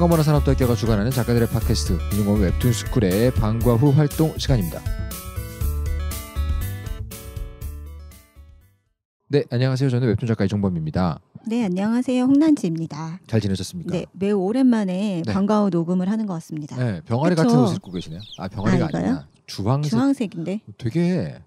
한가문화 산업대학교가 주관하는 작가들의 팟캐스트 민영원 웹툰 스쿨의 방과 후 활동 시간입니다. 네, 안녕하세요. 저는 웹툰 작가 이종범입니다. 네, 안녕하세요. 홍난지입니다. 잘 지내셨습니까? 네, 매우 오랜만에 네. 방과 후 녹음을 하는 것 같습니다. 네, 병아리 그쵸? 같은 옷 입고 계시네요. 아, 병아리가 아, 니라 주황색. 주황색인데. 되게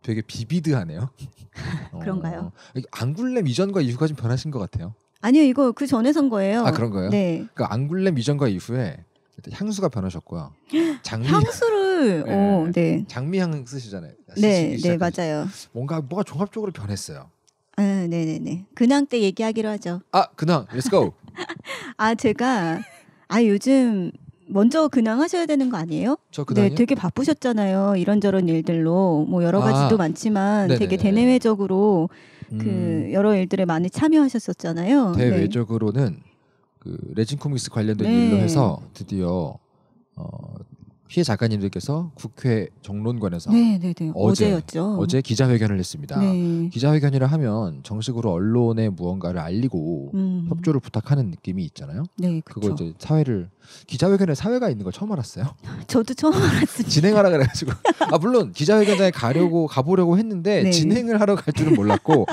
되게 비비드하네요. 그런가요? 안굴렘 어, 이전과 이후가 좀 변하신 것 같아요. 아니요, 이거 그 전에 산 거예요. 아 그런 거예요? 네. 그안굴렘 그러니까 이전과 이후에 향수가 변하셨고요. 장미 향수를 네. 어, 네. 장미 향 쓰시잖아요. 아, 네, 네 맞아요. 뭔가 뭐가 종합적으로 변했어요. 아, 네, 네, 네. 근황 때 얘기하기로 하죠. 아, 근황. Let's go. 아, 제가 아 요즘 먼저 근황하셔야 되는 거 아니에요? 저근황 네, 되게 바쁘셨잖아요. 이런저런 일들로 뭐 여러 가지도 아, 많지만 네네네. 네, 되게 네, 네, 대내외적으로 그 음. 여러 일들에 많이 참여하셨었잖아요. 네. 대외적으로는 그 레진 코믹스 관련된 네. 일로 해서 드디어 어, 피해 작가님들께서 국회 정론관에서 네, 네, 네. 어제, 였죠 어제 기자회견을 했습니다. 네. 기자회견이라 하면 정식으로 언론에 무언가를 알리고 음. 협조를 부탁하는 느낌이 있잖아요. 네, 그거 이제 사회를 기자회견에 사회가 있는 걸 처음 알았어요. 저도 처음 알았습니 진행하라 그래가지고 아 물론 기자회견장에 가려고 가보려고 했는데 네. 진행을 하러 갈 줄은 몰랐고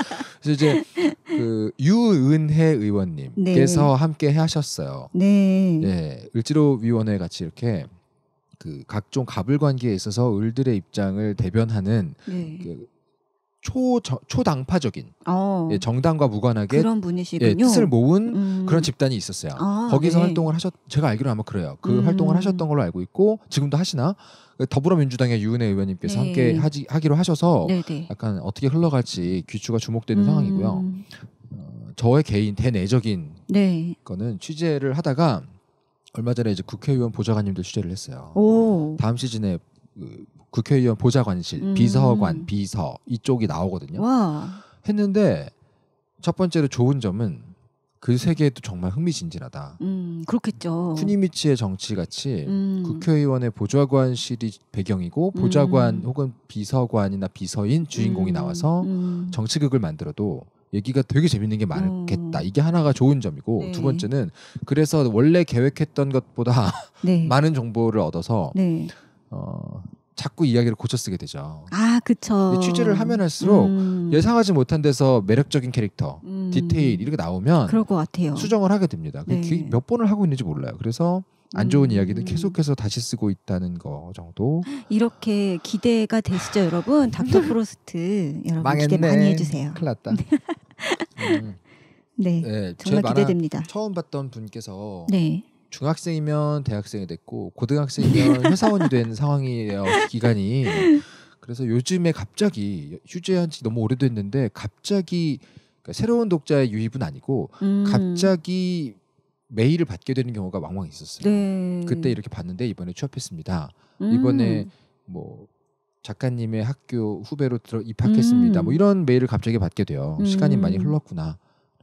그래서 이제 그 유은혜 의원님께서 네. 함께 하셨어요. 네. 네, 을지로 위원회 같이 이렇게 그 각종 갑을 관계에 있어서 을들의 입장을 대변하는 네. 예. 그초 초당파적인 어. 예, 정당과 무관하게 그런 분이시군요. 예, 뜻을 모은 음. 그런 집단이 있었어요. 아, 거기서 네. 활동을 하셨 제가 알기로 아마 그래요. 그 음. 활동을 하셨던 걸로 알고 있고 지금도 하시나 그 더불어민주당의 유은혜 의원님께서 네. 함께 하지, 하기로 하셔서 네네. 네. 약간 어떻게 흘러갈지 귀추가 주목되는 음. 상황이고요. 어, 저의 개인 대내적인 네. 거는 취재를 하다가 얼마 전에 이제 국회의원 보좌관님들 취재를 했어요. 오. 다음 시즌에 그 국회의원 보좌관실, 음. 비서관, 비서 이쪽이 나오거든요. 와. 했는데 첫 번째로 좋은 점은 그 세계에도 정말 흥미진진하다. 음, 그렇겠죠. 쿠니미치의 정치 같이 음. 국회의원의 보좌관실이 배경이고 음. 보좌관 음. 혹은 비서관이나 비서인 주인공이 음. 나와서 음. 정치극을 만들어도 얘기가 되게 재밌는 게 많겠다. 음. 이게 하나가 좋은 점이고 네. 두 번째는 그래서 원래 계획했던 것보다 네. 많은 정보를 얻어서 네. 어, 자꾸 이야기를 고쳐 쓰게 되죠. 아, 그쵸. 취재를 하면 할수록 음. 예상하지 못한 데서 매력적인 캐릭터, 음. 디테일 이렇게 나오면 그럴 것 같아요. 수정을 하게 됩니다. 그 네. 몇 번을 하고 있는지 몰라요. 그래서 안 좋은 이야기는 음. 계속해서 다시 쓰고 있다는 거 정도. 이렇게 기대가 되시죠, 여러분? 닥터 프로스트 여러분 망했네. 기대 많이 해주세요. 큰 났다. 네. 음. 네, 네, 정말 기대됩니다. 처음 봤던 분께서 네. 중학생이면 대학생이 됐고 고등학생이면 회사원이 된 상황이에요 기간이. 그래서 요즘에 갑자기 휴재한 지 너무 오래됐는데 갑자기 그러니까 새로운 독자의 유입은 아니고 음. 갑자기 메일을 받게 되는 경우가 왕왕 있었어요. 네. 그때 이렇게 봤는데 이번에 취업했습니다. 음. 이번에 뭐 작가님의 학교 후배로 들어 입학했습니다. 음. 뭐 이런 메일을 갑자기 받게 돼요. 음. 시간이 많이 음. 흘렀구나라는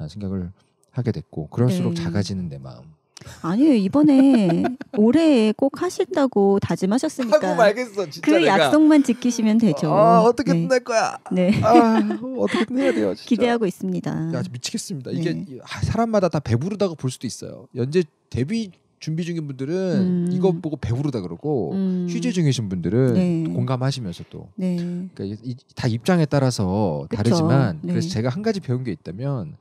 생각을 하게 됐고 그럴수록 네. 작아지는 내 마음. 아니에요 이번에 올해 꼭 하신다고 다짐하셨으니까 하고 말겠어 진짜 그 내가. 약속만 지키시면 되죠. 아, 어떻게든 네. 할 거야. 네. 아, 어떻게든 해야 돼요. 진짜. 기대하고 있습니다. 야, 미치겠습니다. 이게 네. 아, 사람마다 다 배부르다고 볼 수도 있어요. 연재 데뷔 준비 중인 분들은 음. 이거 보고 배부르다 그러고 음. 휴재 중이신 분들은 네. 공감하시면서 또 네. 그러니까 이, 다 입장에 따라서 그쵸. 다르지만 네. 그래서 제가 한 가지 배운 게 있다면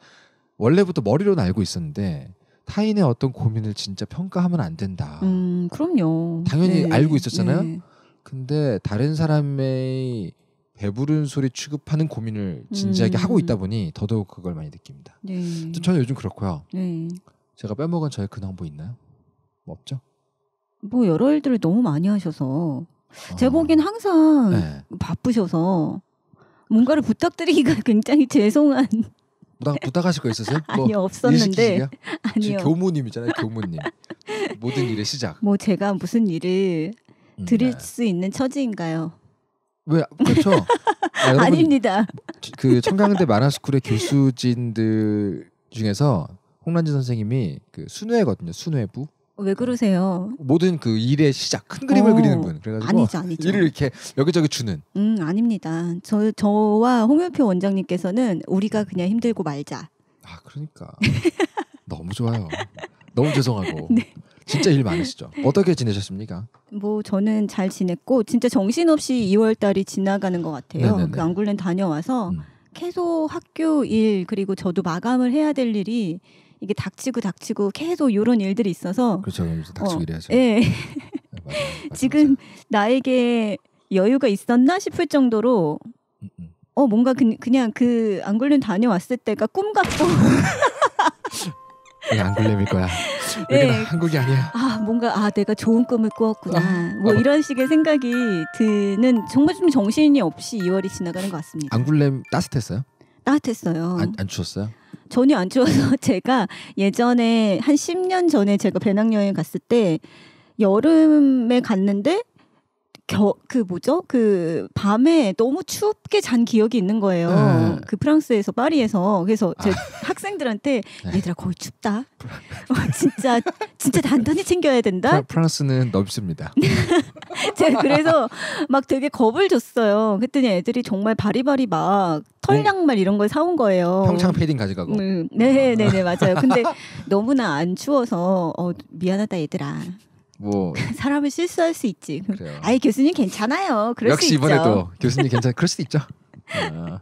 원래부터 머리로는 알고 있었는데 타인의 어떤 고민을 진짜 평가하면 안 된다. 음, 그럼요. 당연히 네. 알고 있었잖아요. 네. 근데 다른 사람의 배부른 소리 취급하는 고민을 진지하게 음. 하고 있다 음. 보니 더더욱 그걸 많이 느낍니다. 네. 저는 요즘 그렇고요. 네. 제가 빼먹은 저의 근황 뭐 있나요? 뭐 없죠? 뭐 여러 일들을 너무 많이 하셔서 아. 제 보기엔 항상 네. 바쁘셔서 뭔가를 부탁드리기가 굉장히 죄송한 부탁 네. 부탁하실 거 있으세요? 뭐아니 없었는데 아니 교무님이잖아요 교무님 모든 일의 시작. 뭐 제가 무슨 일을 음, 드릴 음, 네. 수 있는 처지인가요? 왜 그렇죠? 아, 여러분, 아닙니다. 그 청강대 만화스쿨의 교수진들 중에서 홍란지 선생님이 그 순회거든요 순회부 왜 네. 그러세요? 모든 그 일의 시작 큰 그림을 어, 그리는 분 그래가지고 아니죠, 아니죠. 일을 이렇게 여기저기 주는 음 아닙니다 저 저와 홍현표 원장님께서는 우리가 그냥 힘들고 말자 아 그러니까 너무 좋아요 너무 죄송하고 네. 진짜 일 많으시죠 어떻게 지내셨습니까? 뭐 저는 잘 지냈고 진짜 정신없이 2월 달이 지나가는 것 같아요 그 앙굴렌 다녀와서 음. 계속 학교 일 그리고 저도 마감을 해야 될 일이 이게 닥치고 닥치고 계속 이런 일들이 있어서 그렇죠. 닥치고 어, 이야죠 예. 네. 지금 나에게 여유가 있었나 싶을 정도로 음, 음. 어 뭔가 그, 그냥 그 안굴림 다녀왔을 때가 꿈 같고 안굴림일 거야. 네. 한국이 아니야. 아 뭔가 아 내가 좋은 꿈을 꾸었구나. 아, 뭐 아, 이런 식의 생각이 드는 정말 좀 정신이 없이 2월이 지나가는 것 같습니다. 안굴림 따뜻했어요? 따뜻했어요. 안, 안 추웠어요? 전혀 안 추워서 제가 예전에 한 10년 전에 제가 배낭여행 갔을 때 여름에 갔는데 그 뭐죠? 그 밤에 너무 춥게 잔 기억이 있는 거예요. 네. 그 프랑스에서 파리에서 그래서 제 아. 학생들한테 네. 얘들아 거의 춥다. 어, 진짜 진짜 단단히 챙겨야 된다. 프랑스는 넓습니다. 제가 그래서 막 되게 겁을 줬어요. 그랬더니 애들이 정말 바리바리 막 털양말 이런 걸 사온 거예요. 평창 패딩 가져가고. 음, 네, 네, 네, 네 맞아요. 근데 너무나 안 추워서 어, 미안하다 얘들아. 뭐 사람은 실수할 수 있지. 그래요. 아이 교수님 괜찮아요. 그럴 역시 수 있죠. 이번에도 교수님 괜찮. 그럴 수 있죠. 아,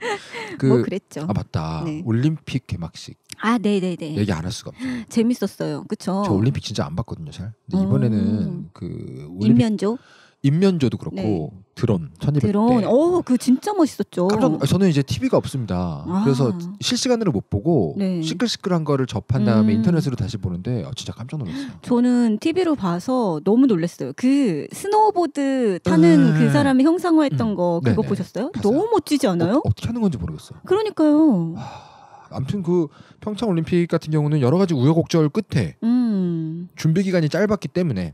그, 뭐 그랬죠. 아 맞다. 네. 올림픽 개막식. 아 네네네. 네, 네. 얘기 안 할 수가 없죠. 재밌었어요. 그쵸. 저 올림픽 진짜 안 봤거든요. 잘. 근데 음. 이번에는 음. 그 올림픽, 인면조. 인면조도 그렇고 네. 드론 1200대. 드론. 오, 네. 어, 그 진짜 멋있었죠. 깜짝, 아, 저는 이제 TV가 없습니다. 아. 그래서 실시간으로 못 보고 네. 시끌시끌한 거를 접한 다음에 음. 인터넷으로 다시 보는데 아, 진짜 깜짝 놀랐어요. 저는 TV로 봐서 너무 놀랐어요. 그 스노우보드 타는 음. 그 사람이 형상화했던 음. 거 그거 네네. 보셨어요? 봤어요. 너무 멋지지 않아요? 어, 떻게 하는 건지 모르겠어요. 그러니까요. 하... 아, 아무튼 그 평창 올림픽 같은 경우는 여러 가지 우여곡절 끝에 음. 준비 기간이 짧았기 때문에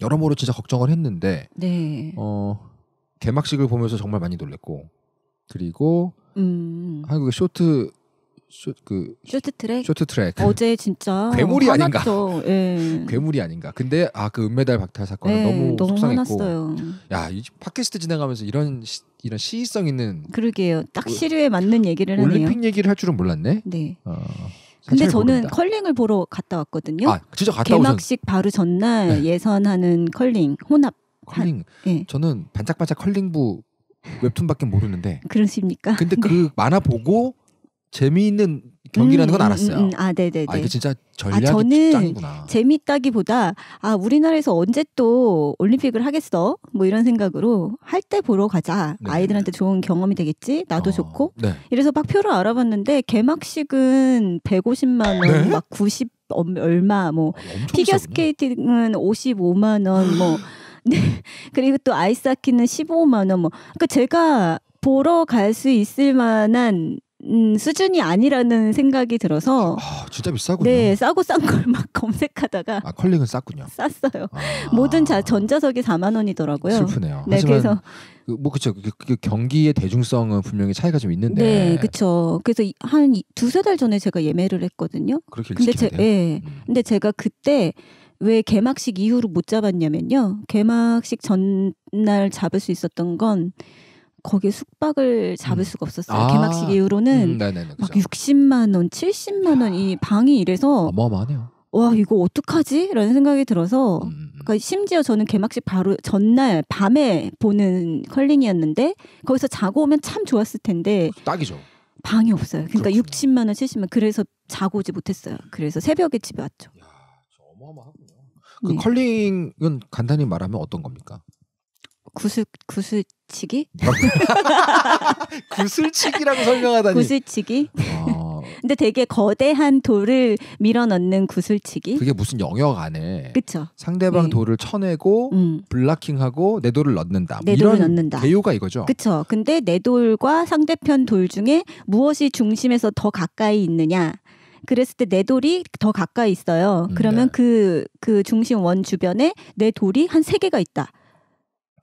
여러모로 진짜 걱정을 했는데 네. 어, 개막식을 보면서 정말 많이 놀랬고 그리고 음. 한국의 쇼트 쇼, 그 쇼트 트랙 쇼트 트랙 어제 진짜 괴물이 아닌가 예. 괴물이 아닌가 근데 아그 은메달 박탈 사건은 예, 너무, 너무 속상했고 어요야 이, 팟캐스트 진행하면서 이런 시, 이런 시의성 있는 그러게요 딱 시류에 맞는 얘기를 올림픽 하네요 올림픽 얘기를 할 줄은 몰랐네 네 어. 근데 저는 모릅다 컬링을 보러 갔다 왔거든요. 아, 진짜 갔다 개막식 오셨... 바로 전날 네. 예선하는 컬링 혼합. 컬링. 한, 예. 네. 저는 반짝반짝 컬링부 웹툰밖에 모르는데. 그러십니까? 근데 네. 그 네. 만화 보고 재미있는 경기라는 건 음, 음, 알았어요. 음, 아, 네 네네. 아, 이게 진짜 아, 전략이 아, 저는 짱이구나. 재밌다기보다 아 우리나라에서 언제 또 올림픽을 하겠어? 뭐 이런 생각으로 할 때 보러 가자. 네. 아이들한테 좋은 경험이 되겠지. 나도 어, 좋고. 네. 이래서 막 표를 알아봤는데 개막식은 150만 원, 네? 막90 얼마 뭐 어, 피겨 스케이팅은 55만 원 뭐. 네. 그리고 또 아이스하키는 15만 원 뭐. 그러니까 제가 보러 갈 수 있을 만한 음, 수준이 아니라는 생각이 들어서 아, 진짜 비싸군요. 네, 싸고 싼 걸 막 검색하다가 아, 컬링은 쌌군요. 쌌어요. 아. 모든 자, 전자석이 4만 원이더라고요. 슬프네요. 네, 그래서 그, 뭐 그쵸 그, 그, 경기의 대중성은 분명히 차이가 좀 있는데 네, 그쵸 그래서 한 두세 달 전에 제가 예매를 했거든요. 그렇게 근데 제 예. 네. 음. 근데 제가 그때 왜 개막식 이후로 못 잡았냐면요. 개막식 전날 잡을 수 있었던 건 거기에 숙박을 잡을 음. 수가 없었어요. 아. 개막식 이후로는 음, 네네네, 막 60만 원, 70만 원이 방이 이래서 어마어마하네요. 와 이거 어떡하지? 라는 생각이 들어서 음, 음, 음. 그러니까 심지어 저는 개막식 바로 전날 밤에 보는 컬링이었는데 거기서 자고 오면 참 좋았을 텐데 딱이죠. 방이 없어요. 그러니까 그렇군요. 60만 원, 70만 원 그래서 자고 오지 못했어요. 그래서 새벽에 집에 왔죠. 야, 어마어마하군요. 그 네. 컬링은 간단히 말하면 어떤 겁니까? 구슬 구슬치기? 아, 구슬치기라고 설명하다니. 구슬치기? 아. 근데 되게 거대한 돌을 밀어 넣는 구슬치기. 그게 무슨 영역 안에. 그쵸. 상대방 네. 돌을 쳐내고 음. 블락킹하고 내 돌을 넣는다. 뭐 내 돌을 넣는다. 대요가 이거죠. 그쵸. 근데 내 돌과 상대편 돌 중에 무엇이 중심에서 더 가까이 있느냐. 그랬을 때 내 돌이 더 가까이 있어요. 음, 그러면 그그 음, 네. 그, 그 중심 원 주변에 내 돌이 한 세 개가 있다.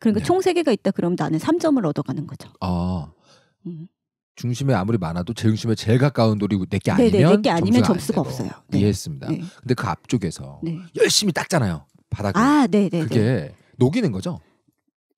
그러니까 네. 총세 개가 있다 그러면 나는 3점을 얻어가는 거죠. 아. 음. 중심에 아무리 많아도 제 중심에 제일 가까운 돌이 내게 네, 네, 아니면 내게 아니면 점수가, 점수가 없어요. 네. 이해했습니다. 네. 근데 그 앞쪽에서 네. 열심히 닦잖아요. 바닥에 아, 네, 네. 그게 녹이는 거죠.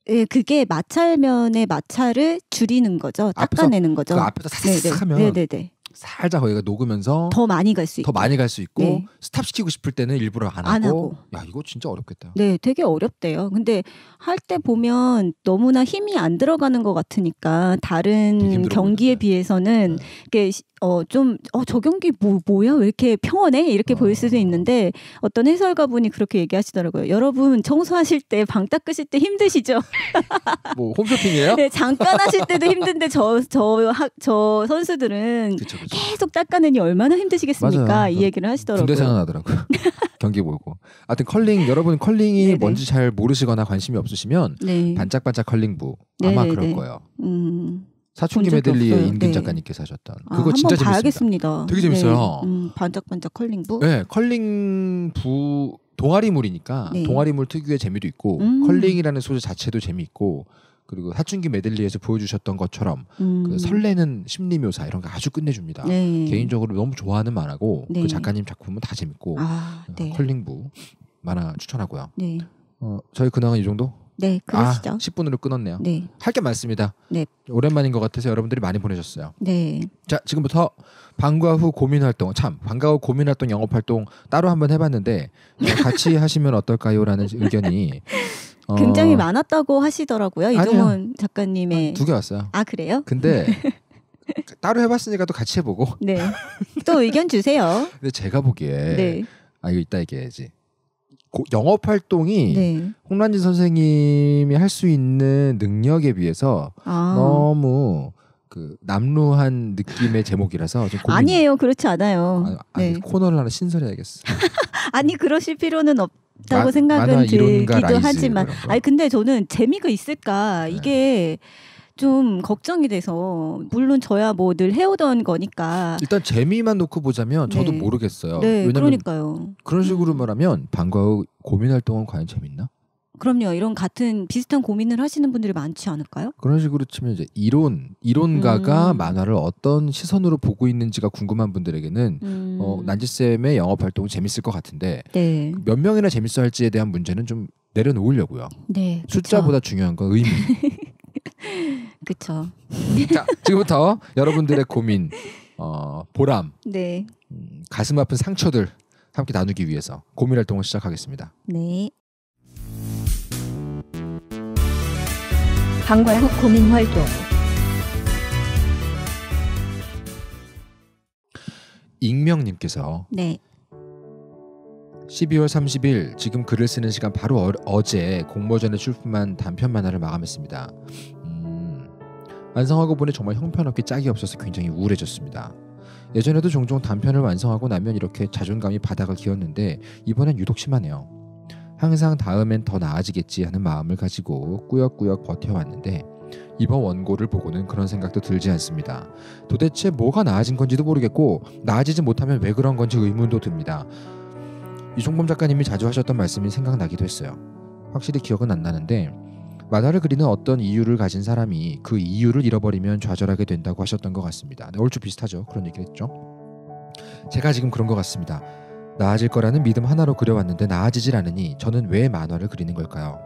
예, 그게 마찰면의 마찰을 줄이는 거죠. 닦아내는 거죠. 그 앞에서 사삭 하면 네네네. 살짝 거기가 녹으면서 더 많이 갈 수 있고, 많이 갈 수 있고 네. 스탑 시키고 싶을 때는 일부러 안, 안 하고. 하고. 야 이거 진짜 어렵겠다. 네, 되게 어렵대요. 근데 할 때 보면 너무나 힘이 안 들어가는 것 같으니까 다른 경기에 보이잖아 비해서는 네. 이게 어, 좀, 어, 저 경기 뭐, 뭐야? 왜 이렇게 평온해? 이렇게 어. 보일 수도 있는데 어떤 해설가분이 그렇게 얘기하시더라고요. 여러분, 청소하실 때, 방 닦으실 때 힘드시죠? 뭐, 홈쇼핑이에요? 네, 잠깐 하실 때도 힘든데 저, 저, 하, 저 선수들은 그쵸, 그쵸. 계속 닦아내니 얼마나 힘드시겠습니까? 맞아요. 이 얘기를 하시더라고요. 군대 생각나더라고요. 경기 보고. 하여튼 컬링, 여러분 컬링이 네네. 뭔지 잘 모르시거나 관심이 없으시면 네. 반짝반짝 컬링부. 아마 네네 그럴 거예요. 음. 사춘기 메들리의 임금 네. 작가님께서 하셨던 아, 그거 진짜 재밌습니다. 겠습니다 되게 재밌어요. 네. 음, 반짝반짝 컬링부. 네, 컬링부 동아리물이니까 네. 동아리물 특유의 재미도 있고 음. 컬링이라는 소재 자체도 재미있고 그리고 사춘기 메들리에서 보여주셨던 것처럼 그 음. 그 설레는 심리 묘사 이런 거 아주 끝내줍니다. 네. 개인적으로 너무 좋아하는 만화고 그 네. 그 작가님 작품은 다 재밌고 아, 어, 네. 컬링부 만화 추천하고요. 네. 어, 저희 근황은 이 정도? 네, 아, 그러시죠. 아, 10분으로 끊었네요. 네. 할게 많습니다. 네. 오랜만인 것 같아서 여러분들이 많이 보내셨어요. 네. 자, 지금부터 방과 후 고민 활동. 참, 방과 후 고민 활동, 영업 활동 따로 한번 해봤는데 네, 같이 하시면 어떨까요?라는 의견이 어... 굉장히 많았다고 하시더라고요. 이종원 작가님의 아, 두개 왔어요. 아 그래요? 근데 따로 해봤으니까 또 같이 해보고. 네. 또 의견 주세요. 근데 제가 보기에 네. 아 이거 이따 얘기해야지. 영업 활동이 네. 홍란진 선생님이 할 수 있는 능력에 비해서 아. 너무 그 남루한 느낌의 제목이라서 좀 고민... 아니에요 그렇지 않아요. 아, 아 아니, 네. 코너를 하나 신설해야겠어. 아니 그러실 필요는 없다고 마, 생각은 들기도 하지만, 아니 근데 저는 재미가 있을까 네. 이게. 좀 걱정이 돼서 물론 저야 뭐 늘 해오던 거니까 일단 재미만 놓고 보자면 저도 네. 모르겠어요. 네, 그러니까요. 그런 식으로 음. 말하면 방과후 고민 활동은 과연 재밌나? 그럼요. 이런 같은 비슷한 고민을 하시는 분들이 많지 않을까요? 그런 식으로 치면 이제 이론 이론가가 음. 만화를 어떤 시선으로 보고 있는지가 궁금한 분들에게는 음. 어, 난지 쌤의 영업 활동은 재밌을 것 같은데 네. 몇 명이나 재밌어 할지에 대한 문제는 좀 내려놓으려고요. 네, 숫자보다 중요한 건 의미. 그쵸. 자 지금부터 여러분들의 고민, 어, 보람, 네. 음, 가슴 아픈 상처들 함께 나누기 위해서 고민 활동을 시작하겠습니다. 네. 방과 후 고민 활동. 익명님께서 네. 12월 30일 지금 글을 쓰는 시간 바로 어, 제 공모전에 출품한 단편 만화를 마감했습니다. 완성하고 보니 정말 형편없게 짝이 없어서 굉장히 우울해졌습니다. 예전에도 종종 단편을 완성하고 나면 이렇게 자존감이 바닥을 기었는데 이번엔 유독 심하네요. 항상 다음엔 더 나아지겠지 하는 마음을 가지고 꾸역꾸역 버텨왔는데 이번 원고를 보고는 그런 생각도 들지 않습니다. 도대체 뭐가 나아진 건지도 모르겠고 나아지지 못하면 왜 그런 건지 의문도 듭니다. 이종범 작가님이 자주 하셨던 말씀이 생각나기도 했어요. 확실히 기억은 안 나는데 만화를 그리는 어떤 이유를 가진 사람이 그 이유를 잃어버리면 좌절하게 된다고 하셨던 것 같습니다. 네, 얼추 비슷하죠. 그런 얘기를 했죠. 제가 지금 그런 것 같습니다. 나아질 거라는 믿음 하나로 그려왔는데 나아지질 않으니 저는 왜 만화를 그리는 걸까요?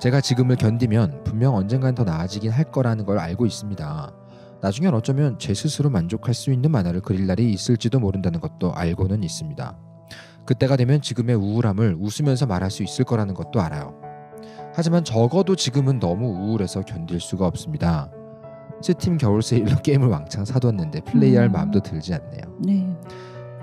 제가 지금을 견디면 분명 언젠간 더 나아지긴 할 거라는 걸 알고 있습니다. 나중엔 어쩌면 제 스스로 만족할 수 있는 만화를 그릴 날이 있을지도 모른다는 것도 알고는 있습니다. 그때가 되면 지금의 우울함을 웃으면서 말할 수 있을 거라는 것도 알아요. 하지만 적어도 지금은 너무 우울해서 견딜 수가 없습니다. 스팀 겨울 세일로 게임을 왕창 사뒀는데 플레이할 음. 마음도 들지 않네요. 네.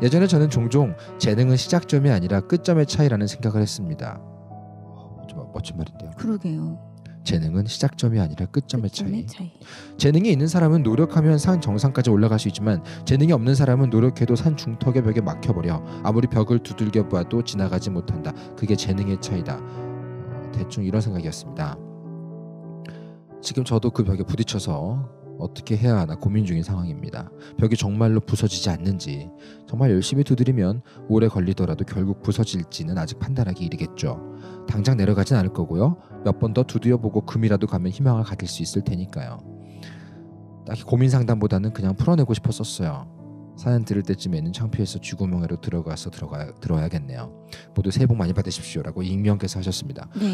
예전에 저는 종종 재능은 시작점이 아니라 끝점의 차이라는 생각을 했습니다. 어, 좀 멋진 말인데요. 그러게요. 재능은 시작점이 아니라 끝점의, 끝점의 차이. 차이. 재능이 있는 사람은 노력하면 산 정상까지 올라갈 수 있지만 재능이 없는 사람은 노력해도 산 중턱의 벽에 막혀버려 아무리 벽을 두들겨 봐도 지나가지 못한다. 그게 재능의 차이다. 대충 이런 생각이었습니다. 지금 저도 그 벽에 부딪혀서 어떻게 해야 하나 고민 중인 상황입니다. 벽이 정말로 부서지지 않는지, 정말 열심히 두드리면 오래 걸리더라도 결국 부서질지는 아직 판단하기 이르겠죠. 당장 내려가진 않을 거고요. 몇 번 더 두드려보고 금이라도 가면 희망을 가질 수 있을 테니까요. 딱히 고민 상담보다는 그냥 풀어내고 싶었었어요. 사연 들을 때쯤에는 창피해서 주구멍에로 들어가서 들어가 들어야겠네요. 모두 새해 복 많이 받으십시오라고 익명께서 하셨습니다. 네.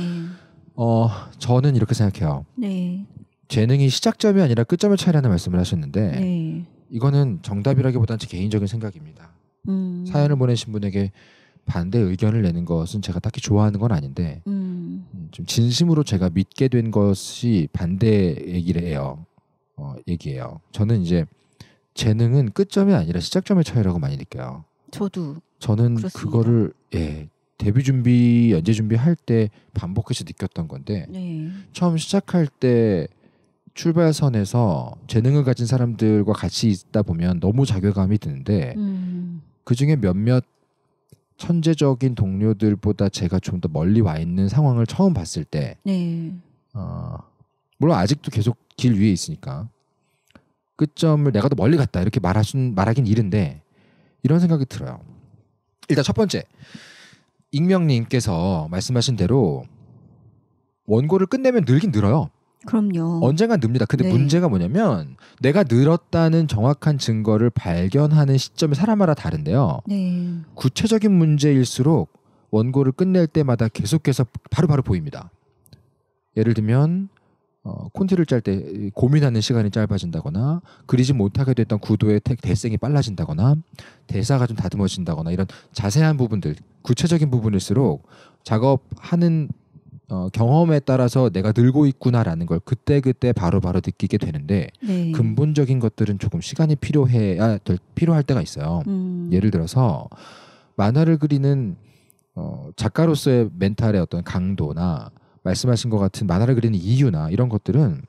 어 저는 이렇게 생각해요. 네. 재능이 시작점이 아니라 끝점을 차이라는 말씀을 하셨는데 네. 이거는 정답이라기보다는 제 개인적인 생각입니다. 음. 사연을 보내신 분에게 반대 의견을 내는 것은 제가 딱히 좋아하는 건 아닌데 음. 음 좀 진심으로 제가 믿게 된 것이 반대 얘기를 해요. 어, 얘기예요. 저는 이제 재능은 끝점이 아니라 시작점의 차이라고 많이 느껴요. 저도 저는 그렇습니다. 그거를 예 데뷔 준비 연재 준비할 때 반복해서 느꼈던 건데 네. 처음 시작할 때 출발선에서 재능을 가진 사람들과 같이 있다 보면 너무 자괴감이 드는데 음. 그 중에 몇몇 천재적인 동료들보다 제가 좀 더 멀리 와 있는 상황을 처음 봤을 때 네. 어, 물론 아직도 계속 길 위에 있으니까 끝점을 그 내가 더 멀리 갔다 이렇게 말하순 말하긴 이른데 이런 생각이 들어요. 일단 첫 번째 익명님께서 말씀하신 대로 원고를 끝내면 늘긴 늘어요. 그럼요. 언젠간 늡니다. 근데 네. 문제가 뭐냐면 내가 늘었다는 정확한 증거를 발견하는 시점이 사람마다 다른데요. 네. 구체적인 문제일수록 원고를 끝낼 때마다 계속해서 바로바로 바로 보입니다. 예를 들면 어, 콘티를 짤 때 고민하는 시간이 짧아진다거나 그리지 못하게 됐던 구도의 태, 대생이 빨라진다거나 대사가 좀 다듬어진다거나 이런 자세한 부분들 구체적인 부분일수록 작업하는 어, 경험에 따라서 내가 늘고 있구나라는 걸 그때그때 바로바로 느끼게 되는데 네. 근본적인 것들은 조금 시간이 필요해야 될, 필요할 때가 있어요 음. 예를 들어서 만화를 그리는 어, 작가로서의 멘탈의 어떤 강도나 말씀하신 것 같은 만화를 그리는 이유나 이런 것들은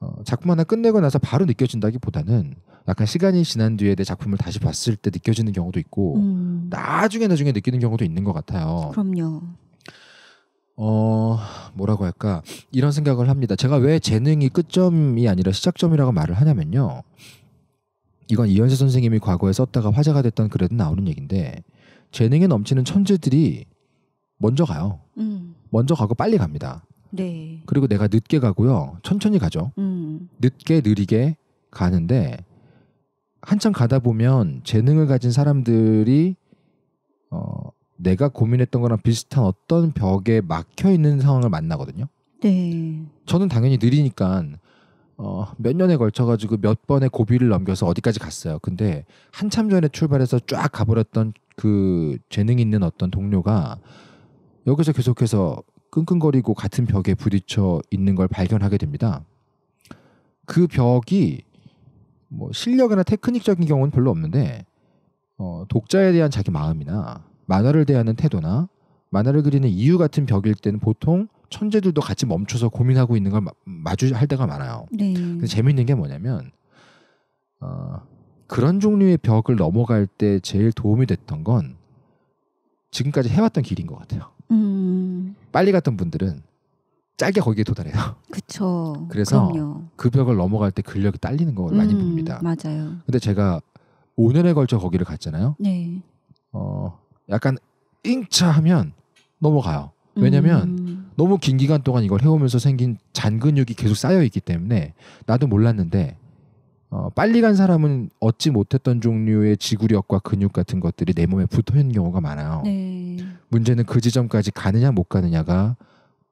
어, 작품 하나 끝내고 나서 바로 느껴진다기보다는 약간 시간이 지난 뒤에 내 작품을 다시 봤을 때 느껴지는 경우도 있고 음. 나중에 나중에 느끼는 경우도 있는 것 같아요. 그럼요. 어 뭐라고 할까 이런 생각을 합니다. 제가 왜 재능이 끝점이 아니라 시작점이라고 말을 하냐면요. 이건 이현세 선생님이 과거에 썼다가 화제가 됐던 글에도 나오는 얘긴데 재능에 넘치는 천재들이 먼저 가요. 음. 먼저 가고 빨리 갑니다. 네. 그리고 내가 늦게 가고요. 천천히 가죠. 음. 늦게 느리게 가는데 한참 가다 보면 재능을 가진 사람들이 어, 내가 고민했던 거랑 비슷한 어떤 벽에 막혀 있는 상황을 만나거든요. 네. 저는 당연히 느리니까 어, 몇 년에 걸쳐가지고 몇 번의 고비를 넘겨서 어디까지 갔어요. 근데 한참 전에 출발해서 쫙 가버렸던 그 재능 있는 어떤 동료가 여기서 계속해서 끙끙거리고 같은 벽에 부딪혀 있는 걸 발견하게 됩니다. 그 벽이 뭐 실력이나 테크닉적인 경우는 별로 없는데 어, 독자에 대한 자기 마음이나 만화를 대하는 태도나 만화를 그리는 이유 같은 벽일 때는 보통 천재들도 같이 멈춰서 고민하고 있는 걸 마, 주할 때가 많아요. 네. 근데 재밌는 게 뭐냐면 어, 그런 종류의 벽을 넘어갈 때 제일 도움이 됐던 건 지금까지 해왔던 길인 것 같아요. 음. 빨리 갔던 분들은 짧게 거기에 도달해요. 그렇죠. 그래서 그럼요. 그 벽을 넘어갈 때 근력이 딸리는 걸 음, 많이 봅니다. 맞아요. 근데 제가 5년에 걸쳐 거기를 갔잖아요. 네. 어, 약간 잉차하면 넘어가요. 왜냐면 음. 너무 긴 기간 동안 이걸 해오면서 생긴 잔 근육이 계속 쌓여 있기 때문에 나도 몰랐는데 어, 빨리 간 사람은 얻지 못했던 종류의 지구력과 근육 같은 것들이 내 몸에 붙어 있는 경우가 많아요. 네. 문제는 그 지점까지 가느냐 못 가느냐가